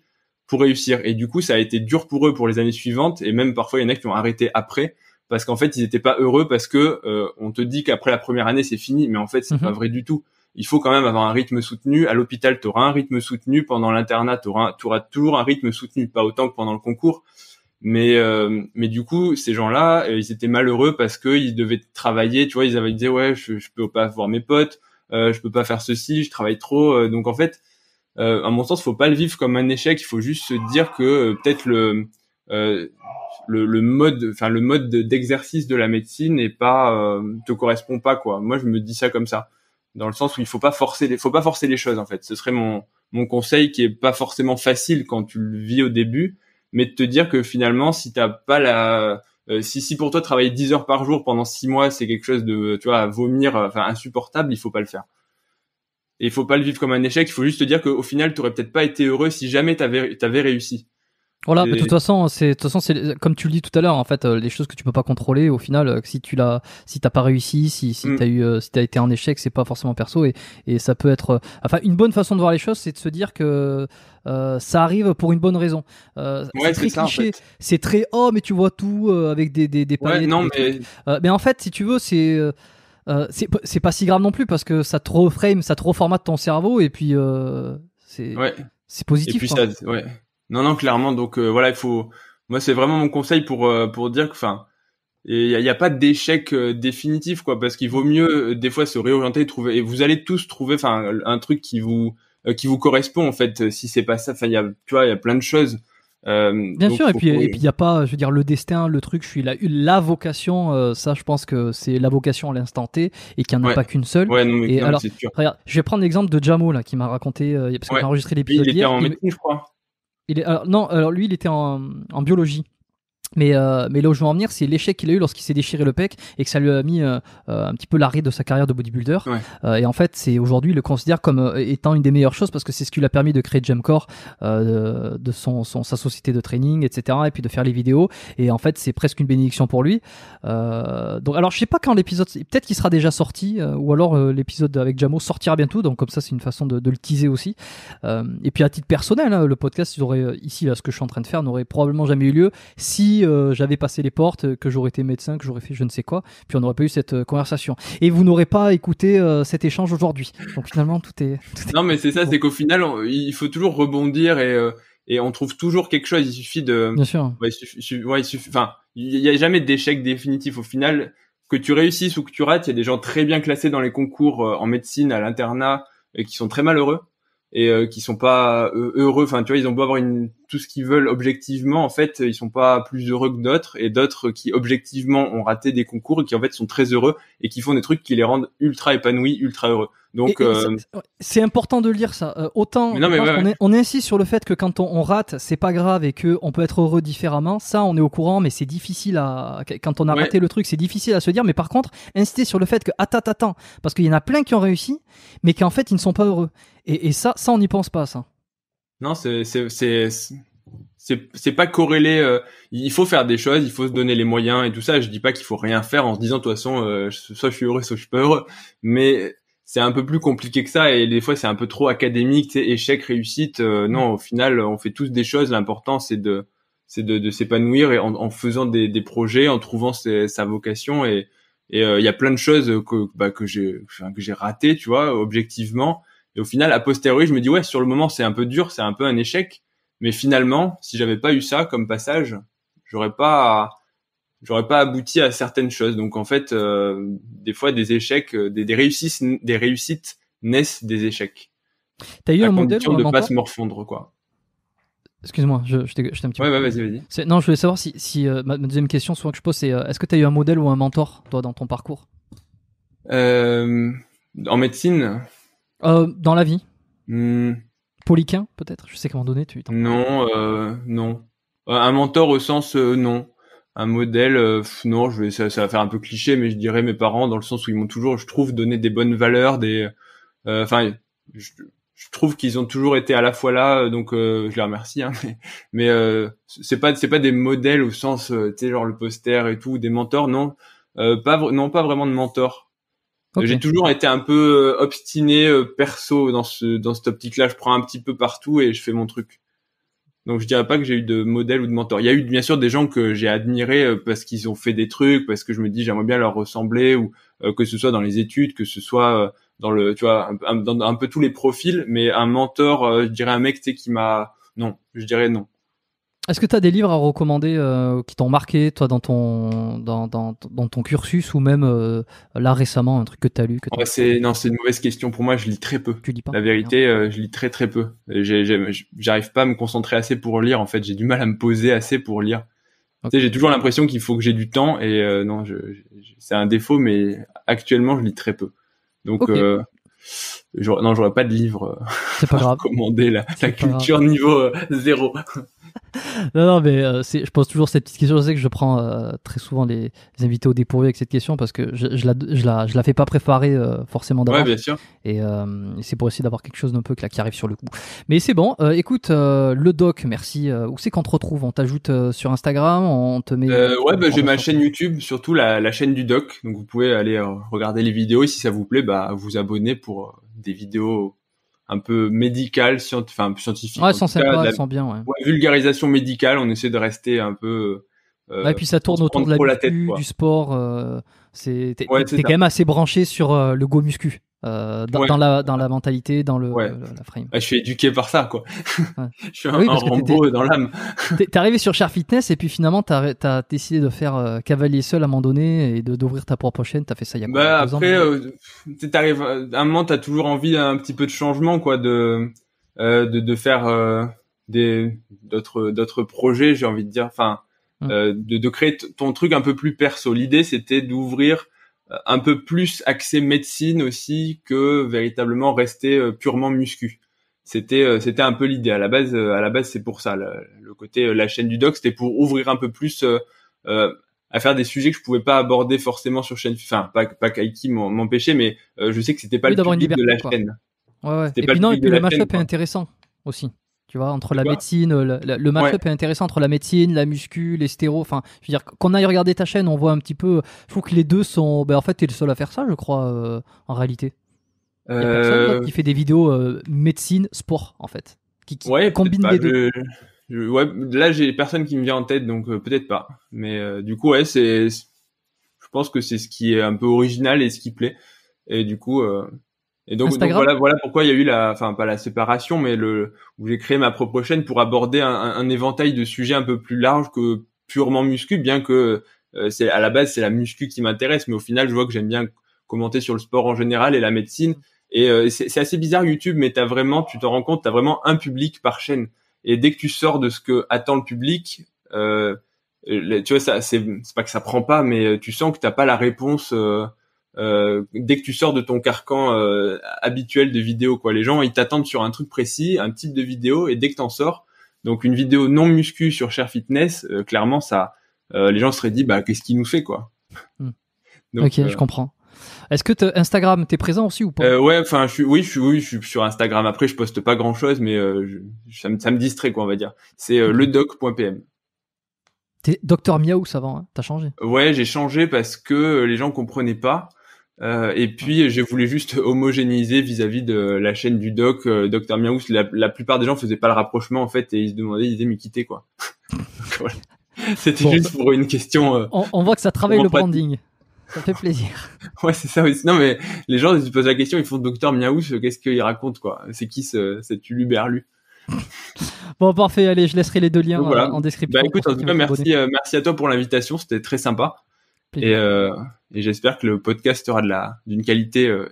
pour réussir. Et du coup, ça a été dur pour eux pour les années suivantes et même parfois il y en a qui ont arrêté après parce qu'en fait ils n'étaient pas heureux parce que euh, on te dit qu'après la première année c'est fini, mais en fait c'est pas mhm. vrai du tout. Il faut quand même avoir un rythme soutenu. À l'hôpital, tu auras un rythme soutenu. Pendant l'internat, tu auras, toujours un rythme soutenu, pas autant que pendant le concours. Mais euh, mais du coup, ces gens-là, euh, ils étaient malheureux parce que devaient travailler. Tu vois, ils avaient dit ouais, je, peux pas voir mes potes, euh, je peux pas faire ceci, je travaille trop. donc en fait, à mon sens, faut pas le vivre comme un échec. Il faut juste se dire que peut-être le euh, le, mode, enfin le mode d'exercice de la médecine n'est pas euh, te correspond pas quoi. Moi, je me dis ça comme ça, dans le sens où il faut pas forcer, les, faut pas forcer les choses en fait. Ce serait mon mon conseil qui est pas forcément facile quand tu le vis au début, mais de te dire que finalement, si t'as pas la euh, si, si pour toi travailler 10 heures par jour pendant 6 mois c'est quelque chose de tu vois à vomir enfin insupportable il faut pas le faire et il faut pas le vivre comme un échec il faut juste te dire qu'au final tu aurais peut-être pas été heureux si jamais t'avais avais réussi voilà, mais de toute façon, c'est de toute façon c'est comme tu le dis tout à l'heure en fait, euh, les choses que tu peux pas contrôler au final euh, si tu l'as si t'as pas réussi, si si mm. t'as eu euh, si t'as été un échec, c'est pas forcément perso et et ça peut être enfin une bonne façon de voir les choses, c'est de se dire que euh, ça arrive pour une bonne raison. c'est très cliché, en c'est très oh mais tu vois tout avec des des des, ouais, non, mais... mais en fait, si tu veux, c'est c'est pas si grave non plus parce que ça te reframe, ça te reformate ton cerveau et puis c'est c'est positif. ouais. Non, non, clairement. Donc euh, voilà, il faut. Moi, c'est vraiment mon conseil pour euh, pour dire que, enfin, il n'y a, pas d'échec euh, définitif, quoi, parce qu'il vaut mieux des fois se réorienter et trouver. Et vous allez tous trouver, enfin, un truc qui vous qui vous correspond en fait. Si c'est pas ça, enfin, il y a, tu vois, il y a plein de choses. Bien sûr, et puis et puis il y a pas, je veux dire, le destin, le truc. Je suis la la vocation. ça, je pense que c'est la vocation à l'instant T et qu'il n'y en a pas qu'une seule. et alors, regarde, je vais prendre l'exemple de Jamo là, qui m'a raconté parce qu'on a enregistré l'épisode. Il était en médecine, je crois. Il alors, euh, non, alors lui, il était en, en biologie. Mais, euh, mais là où je veux en venir, c'est l'échec qu'il a eu lorsqu'il s'est déchiré le pec et que ça lui a mis euh, euh, un petit peu l'arrêt de sa carrière de bodybuilder. et en fait, c'est aujourd'hui, il le considère comme étant une des meilleures choses parce que c'est ce qui lui a permis de créer Jamcore, de, de son, sa société de training, etc. Et puis de faire les vidéos. Et en fait, c'est presque une bénédiction pour lui. donc, alors, je sais pas quand l'épisode, peut-être qu'il sera déjà sorti ou alors l'épisode avec Jamo sortira bientôt. Donc, comme ça, c'est une façon de, de, le teaser aussi. et puis, à titre personnel, hein, le podcast, il aurait, ici, là, ce que je suis en train de faire, n'aurait probablement jamais eu lieu si euh, j'avais passé les portes, euh, que j'aurais été médecin, que j'aurais fait je ne sais quoi, puis on n'aurait pas eu cette euh, conversation. Et vous n'aurez pas écouté cet échange aujourd'hui. Donc finalement, tout est. non, mais c'est ça, c'est qu'au final, il faut toujours rebondir et, et on trouve toujours quelque chose. Il suffit de. Bien sûr. Ouais, il suffit. il Enfin, il n'y a jamais d'échec définitif. Au final, que tu réussisses ou que tu rates, il y a des gens très bien classés dans les concours en médecine, à l'internat, et qui sont très malheureux et qui sont pas heureux. Enfin, tu vois, ils ont beau avoir une tout ce qu'ils veulent objectivement, en fait, ils sont pas plus heureux que d'autres, et d'autres qui objectivement ont raté des concours et qui en fait sont très heureux et qui font des trucs qui les rendent ultra épanouis, ultra heureux. Donc euh, c'est important de lire ça. Euh, autant on, Est, insiste sur le fait que quand on, rate, c'est pas grave et que on peut être heureux différemment. Ça, on est au courant, mais c'est difficile à quand on a raté le truc, c'est difficile à se dire. Mais par contre, insister sur le fait que attends, attends, parce qu'il y en a plein qui ont réussi, mais qu'en fait ils ne sont pas heureux. Et, et ça, ça on n'y pense pas ça. Non, c'est c'est pas corrélé. Euh, il faut faire des choses, il faut se donner les moyens et tout ça. Je dis pas qu'il faut rien faire en se disant de toute façon, euh, soit je suis heureux, soit je suis pas heureux. Mais c'est un peu plus compliqué que ça et des fois c'est un peu trop académique. Tu sais, échec, réussite. Euh, non, au final, on fait tous des choses. L'important c'est de c'est de, de s'épanouir en, faisant des, des projets, en trouvant sa vocation et et il y a plein de choses que bah, que j'ai que j'ai raté, tu vois, objectivement et au final, a posteriori, je me dis ouais, sur le moment, c'est un peu dur, c'est un peu un échec. Mais finalement, si j'avais pas eu ça comme passage, j'aurais pas, j'aurais pas abouti à certaines choses. Donc en fait, euh, des fois, des échecs, euh, des, des, réussites, des réussites naissent des échecs. T'as eu un condition modèle de pas se morfondre, quoi. Excuse-moi, je, t'aime t'ai un petit peu. vas-y, vas-y. Non, je voulais savoir si, si euh, ma deuxième question, souvent que je pose, c'est est-ce que tu as eu un modèle ou un mentor, toi, dans ton parcours En médecine euh, dans la vie hmm. Poliquin, peut-être Je sais comment donner tu. Euh, non, euh, non. Un mentor au sens euh, non. Un modèle, non, je vais, ça, ça, va faire un peu cliché, mais je dirais mes parents dans le sens où ils m'ont toujours, je trouve, donné des bonnes valeurs, des. Enfin, je, trouve qu'ils ont toujours été à la fois là, donc je les remercie. Hein, mais mais c'est pas c'est pas des modèles au sens, tu sais, genre le poster et tout, des mentors, non, pas non pas vraiment de mentors. Euh, j'ai toujours été un peu euh, obstiné euh, perso dans ce dans cette optique-là. Je prends un petit peu partout et je fais mon truc. Donc je dirais pas que j'ai eu de modèle ou de mentor. Il y a eu bien sûr des gens que j'ai admirés parce qu'ils ont fait des trucs, parce que je me dis j'aimerais bien leur ressembler ou que ce soit dans les études, que ce soit dans le tu vois un, un peu tous les profils. Mais un mentor, je dirais un mec tu qui m'a non, je dirais non. Est-ce que tu as des livres à recommander euh, qui t'ont marqué, toi, dans ton, dans, ton cursus ou même euh, là récemment, un truc que tu as lu Non, c'est une mauvaise question. Pour moi, je lis très peu. La vérité, euh, je lis très très peu. J'arrive pas à me concentrer assez pour lire, en fait. J'ai du mal à me poser assez pour lire. Tu sais, j'ai toujours l'impression qu'il faut que j'ai du temps et non, c'est un défaut, mais actuellement, je lis très peu. Donc, je, non, j'aurais pas de livre à recommander, la, culture niveau zéro non, non, mais euh, je pense toujours cette petite question. Je sais que je prends euh, très souvent les, invités au dépourvu avec cette question parce que je, je, la, je, la, je la fais pas préparer euh, forcément d'abord. Ouais, bien sûr. Et euh, c'est pour essayer d'avoir quelque chose d'un peu là, qui arrive sur le coup. Mais c'est bon. écoute, le doc, merci. où c'est qu'on te retrouve On t'ajoute sur Instagram On te met. ouais, bah, j'ai ma chaîne YouTube, surtout la, la, chaîne du doc. Donc vous pouvez aller regarder les vidéos et si ça vous plaît, bah, vous abonner pour des vidéos un peu médical enfin scientifique. Ouais, sans sans bien. Ouais. vulgarisation médicale, on essaie de rester un peu. Euh, ouais, et puis ça tourne autour de la, tête, du sport. Euh, c'est t'es, quand même assez branché sur euh, le go muscu. Euh, dans, la, dans la mentalité, dans le, la, frame. je suis éduqué par ça, quoi. je suis un, dans l'âme. t'es arrivé sur Shark Fitness et puis finalement, t'as as décidé de faire euh, cavalier seul à un moment donné et de d'ouvrir ta propre chaîne. T'as fait ça il y a bah, après, euh, à un moment, t'as toujours envie un petit peu de changement, quoi, de de, de, faire des d'autres d'autres projets, j'ai envie de dire, enfin, hum. de, de créer ton truc un peu plus perso. L'idée, c'était d'ouvrir euh, un peu plus axé médecine aussi que véritablement rester euh, purement muscu. C'était euh, c'était un peu l'idée à la base à la base c'est pour ça le, côté la chaîne du doc c'était pour ouvrir un peu plus à faire des sujets que je pouvais pas aborder forcément sur chaîne enfin pas pas qu'Aiki m'empêchait mais je sais que c'était pas le but de la chaîne. Ouais, ouais. Et, puis non, et puis le mashup est intéressant aussi entre la médecine, euh, le, le, match est intéressant entre la médecine, la muscu, les stéros. Enfin, je veux dire, qu'on aille regarder ta chaîne, on voit un petit peu. Je que les deux sont. Ben, en fait, t'es le seul à faire ça, je crois, euh, en réalité. Il y a personne euh, qui fait des vidéos médecine, sport, en fait, qui, ouais, combine les deux. ouais, là, j'ai personne qui me vient en tête, donc peut-être pas. Mais du coup, ouais, c'est. Je pense que c'est ce qui est un peu original et ce qui plaît. Et du coup, et donc, ah, voilà, voilà pourquoi il y a eu la, enfin pas la séparation, mais le où j'ai créé ma propre chaîne pour aborder un, un, éventail de sujets un peu plus large que purement muscu, bien que euh, c'est à la base c'est la muscu qui m'intéresse, mais au final je vois que j'aime bien commenter sur le sport en général et la médecine. Et euh, c'est assez bizarre YouTube, mais t'as vraiment, tu te rends compte, t'as vraiment un public par chaîne. Et dès que tu sors de ce que attend le public, euh, tu vois, ça, c'est pas que ça prend pas, mais euh, tu sens que t'as pas la réponse euh, dès que tu sors de ton carcan euh, habituel de vidéo quoi les gens ils t'attendent sur un truc précis un type de vidéo et dès que t'en sors donc une vidéo non muscu sur Cher Fitness euh, clairement ça euh, les gens seraient dit bah qu'est-ce qu'il nous fait quoi hmm. ok je euh, comprends est-ce que Instagram t'es présent aussi ou pas ouais enfin je suis oui je suis oui je suis sur Instagram après je poste pas grand chose mais ça, me, ça me distrait quoi on va dire c'est ledoc.pm le doc.pm T'es Docteur Miaou avant, hein t'as changé. Ouais, j'ai changé parce que les gens comprenaient pas. Euh, et puis je voulais juste homogénéiser vis-à-vis de la chaîne du doc, euh, Docteur Dr La, plupart des gens faisaient pas le rapprochement en fait et ils se demandaient, ils disaient mais quitter quoi. C'était juste pour une question. Euh, on, voit que ça travaille le branding. Ça fait plaisir. ouais, c'est ça aussi. Non mais les gens ils se posent la question, ils font Docteur miaous qu'est-ce qu'il raconte quoi C'est qui ce, cet berlu Bon parfait, allez, je laisserai les deux liens en description. Bah écoute, en tout cas, merci, merci à toi pour l'invitation, c'était très sympa. Et, euh, et j'espère que le podcast aura de la d'une qualité euh,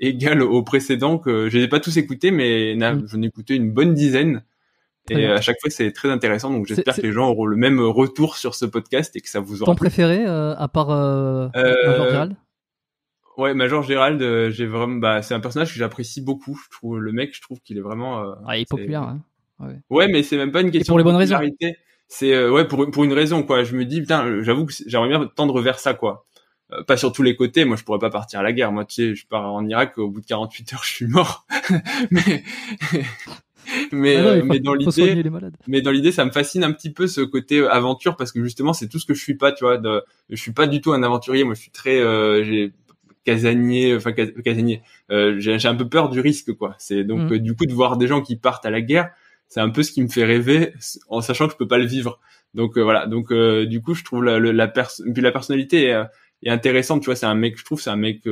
égale au précédent que je n'ai pas tous écouté, mais je mm. j'en écouté une bonne dizaine. et euh, à chaque fois, c'est très intéressant. Donc, j'espère que les gens auront le même retour sur ce podcast et que ça vous aura. Ton préféré, euh, à part Major Gérald Ouais, Major Gérald, j'ai vraiment, bah, c'est un personnage que j'apprécie beaucoup. Je trouve le mec, je trouve qu'il est vraiment. ah, il est populaire. Hein. Ouais. ouais. mais c'est même pas une question et pour les bonnes raisons c'est euh, ouais pour pour une raison quoi. Je me dis putain, j'avoue que j'aimerais bien tendre vers ça quoi. Euh, pas sur tous les côtés. Moi, je pourrais pas partir à la guerre. Moi, tu sais, je pars en Irak au bout de 48 heures, je suis mort. mais ah euh, mais, dans l'idée mais dans l'idée ça me fascine un petit peu ce côté aventure parce que justement c'est tout ce que je suis pas tu vois je suis pas du tout un aventurier moi je suis très j'ai casanier enfin casanier j'ai un peu peur du risque quoi c'est donc mmh. du coup de voir des gens qui partent à la guerre c'est un peu ce qui me fait rêver en sachant que je peux pas le vivre. Donc euh, voilà, donc euh, du coup, je trouve la, la, puis la personnalité est, euh, est intéressante, tu vois, c'est un mec, je trouve, c'est un mec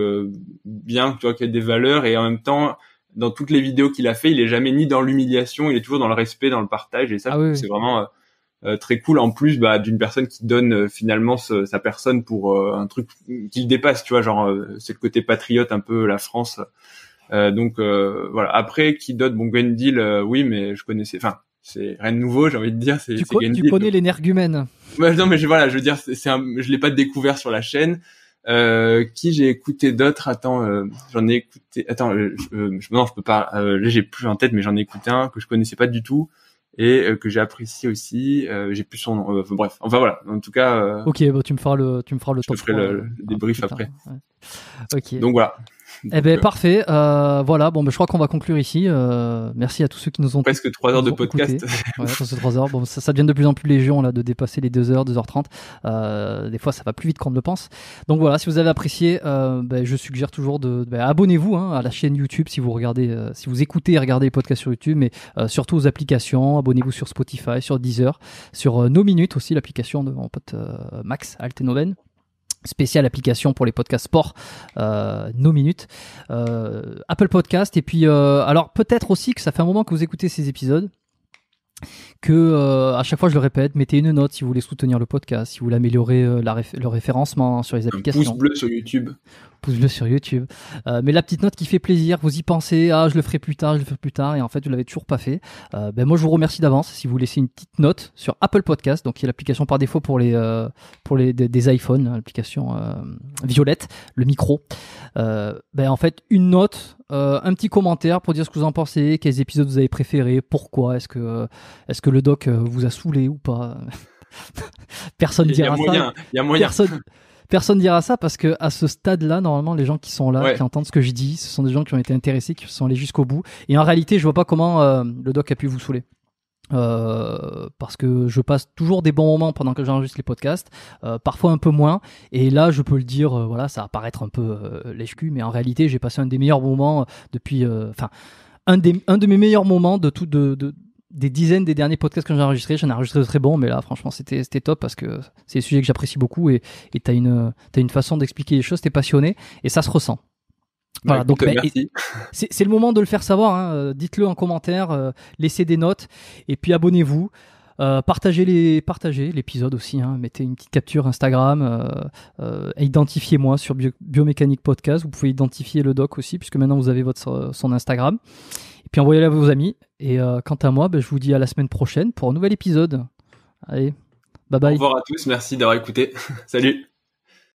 bien, tu vois, qui a des valeurs et en même temps, dans toutes les vidéos qu'il a fait, il est jamais ni dans l'humiliation, il est toujours dans le respect, dans le partage et ça, ah c'est vraiment très cool en plus bah, d'une personne qui donne finalement sa personne pour un truc qu'il dépasse, tu vois, genre c'est le côté patriote un peu la France. Euh, donc euh, voilà. Après, qui d'autre Bon, Gwendil, euh, oui, mais je connaissais. Enfin, c'est rien de nouveau, j'ai envie de dire. C'est, tu, tu connais l'énergumène Non, mais je, voilà, je veux dire, c'est, un, je l'ai pas découvert sur la chaîne. Euh, qui j'ai écouté d'autres Attends, j'en ai écouté. Attends, euh, je, non, je peux pas. là, j'ai plus en tête, mais j'en ai écouté un que je connaissais pas du tout et que j'ai apprécié aussi. j'ai plus son. nom bref, enfin voilà. En tout cas. ok, bah, tu me feras le, tu me feras le. Je te ferai le, débrief après. Ok. Donc voilà eh ben euh, parfait. Euh, voilà, bon, ben, je crois qu'on va conclure ici. Euh, merci à tous ceux qui nous ont presque trois heures de podcast. ouais, trois heures. Bon, ça, ça, devient de plus en plus légion là de dépasser les 2 heures, 2h30. des fois, ça va plus vite qu'on ne le pense. Donc voilà, si vous avez apprécié, ben, je suggère toujours de ben, abonnez-vous hein, à la chaîne YouTube si vous regardez, si vous écoutez et regardez les podcasts sur YouTube, mais surtout aux applications. Abonnez-vous sur Spotify, sur Deezer, sur Nos Minutes aussi l'application de mon pote Max Altenoven spéciale application pour les podcasts sport, euh, nos minutes, euh, Apple Podcast, et puis euh, alors peut-être aussi que ça fait un moment que vous écoutez ces épisodes, que euh, à chaque fois je le répète, mettez une note si vous voulez soutenir le podcast, si vous voulez améliorer euh, le référencement sur les applications. Un pouce bleu sur YouTube. Pouce sur YouTube. Euh, mais la petite note qui fait plaisir, vous y pensez, ah je le ferai plus tard, je le ferai plus tard, et en fait vous l'avez toujours pas fait. ben moi je vous remercie d'avance si vous laissez une petite note sur Apple Podcast, donc qui est l'application par défaut pour les pour les des, iPhones, hein, l'application violette, le micro. Euh, ben en fait une note, euh, un petit commentaire pour dire ce que vous en pensez, quels épisodes vous avez préférés, pourquoi, est-ce que euh, est-ce que le doc vous a saoulé ou pas Personne dira y a moyen, ça. Y a moyen. Personne dira ça parce que à ce stade-là, normalement, les gens qui sont là, qui entendent ce que je dis, ce sont des gens qui ont été intéressés, qui sont allés jusqu'au bout. Et en réalité, je vois pas comment le doc a pu vous saouler. Euh, parce que je passe toujours des bons moments pendant que j'enregistre les podcasts, euh, parfois un peu moins. Et là, je peux le dire, euh, voilà, ça va paraître un peu lèche-cul, mais en réalité, j'ai passé un des meilleurs moments depuis, enfin, un, des, un de mes meilleurs moments de tout, de, des dizaines des derniers podcasts que j'ai enregistrés. J'en ai enregistré de très bons, mais là, franchement, c'était, c'était top parce que c'est des sujets que j'apprécie beaucoup et, et t'as une, t'as une façon d'expliquer les choses, t'es passionné et ça se ressent. Voilà, bah, bah, donc c'est le moment de le faire savoir. Hein. Euh, dites-le en commentaire, euh, laissez des notes et puis abonnez-vous. Euh, partagez les partagez l'épisode aussi. Hein. Mettez une petite capture Instagram. identifiez-moi sur Biomécanique Podcast. Vous pouvez identifier le doc aussi puisque maintenant vous avez votre son Instagram. Et puis envoyez-le à vos amis. Et quant à moi, ben, je vous dis à la semaine prochaine pour un nouvel épisode. Allez, bye bye. Au revoir à tous. Merci d'avoir écouté. Salut.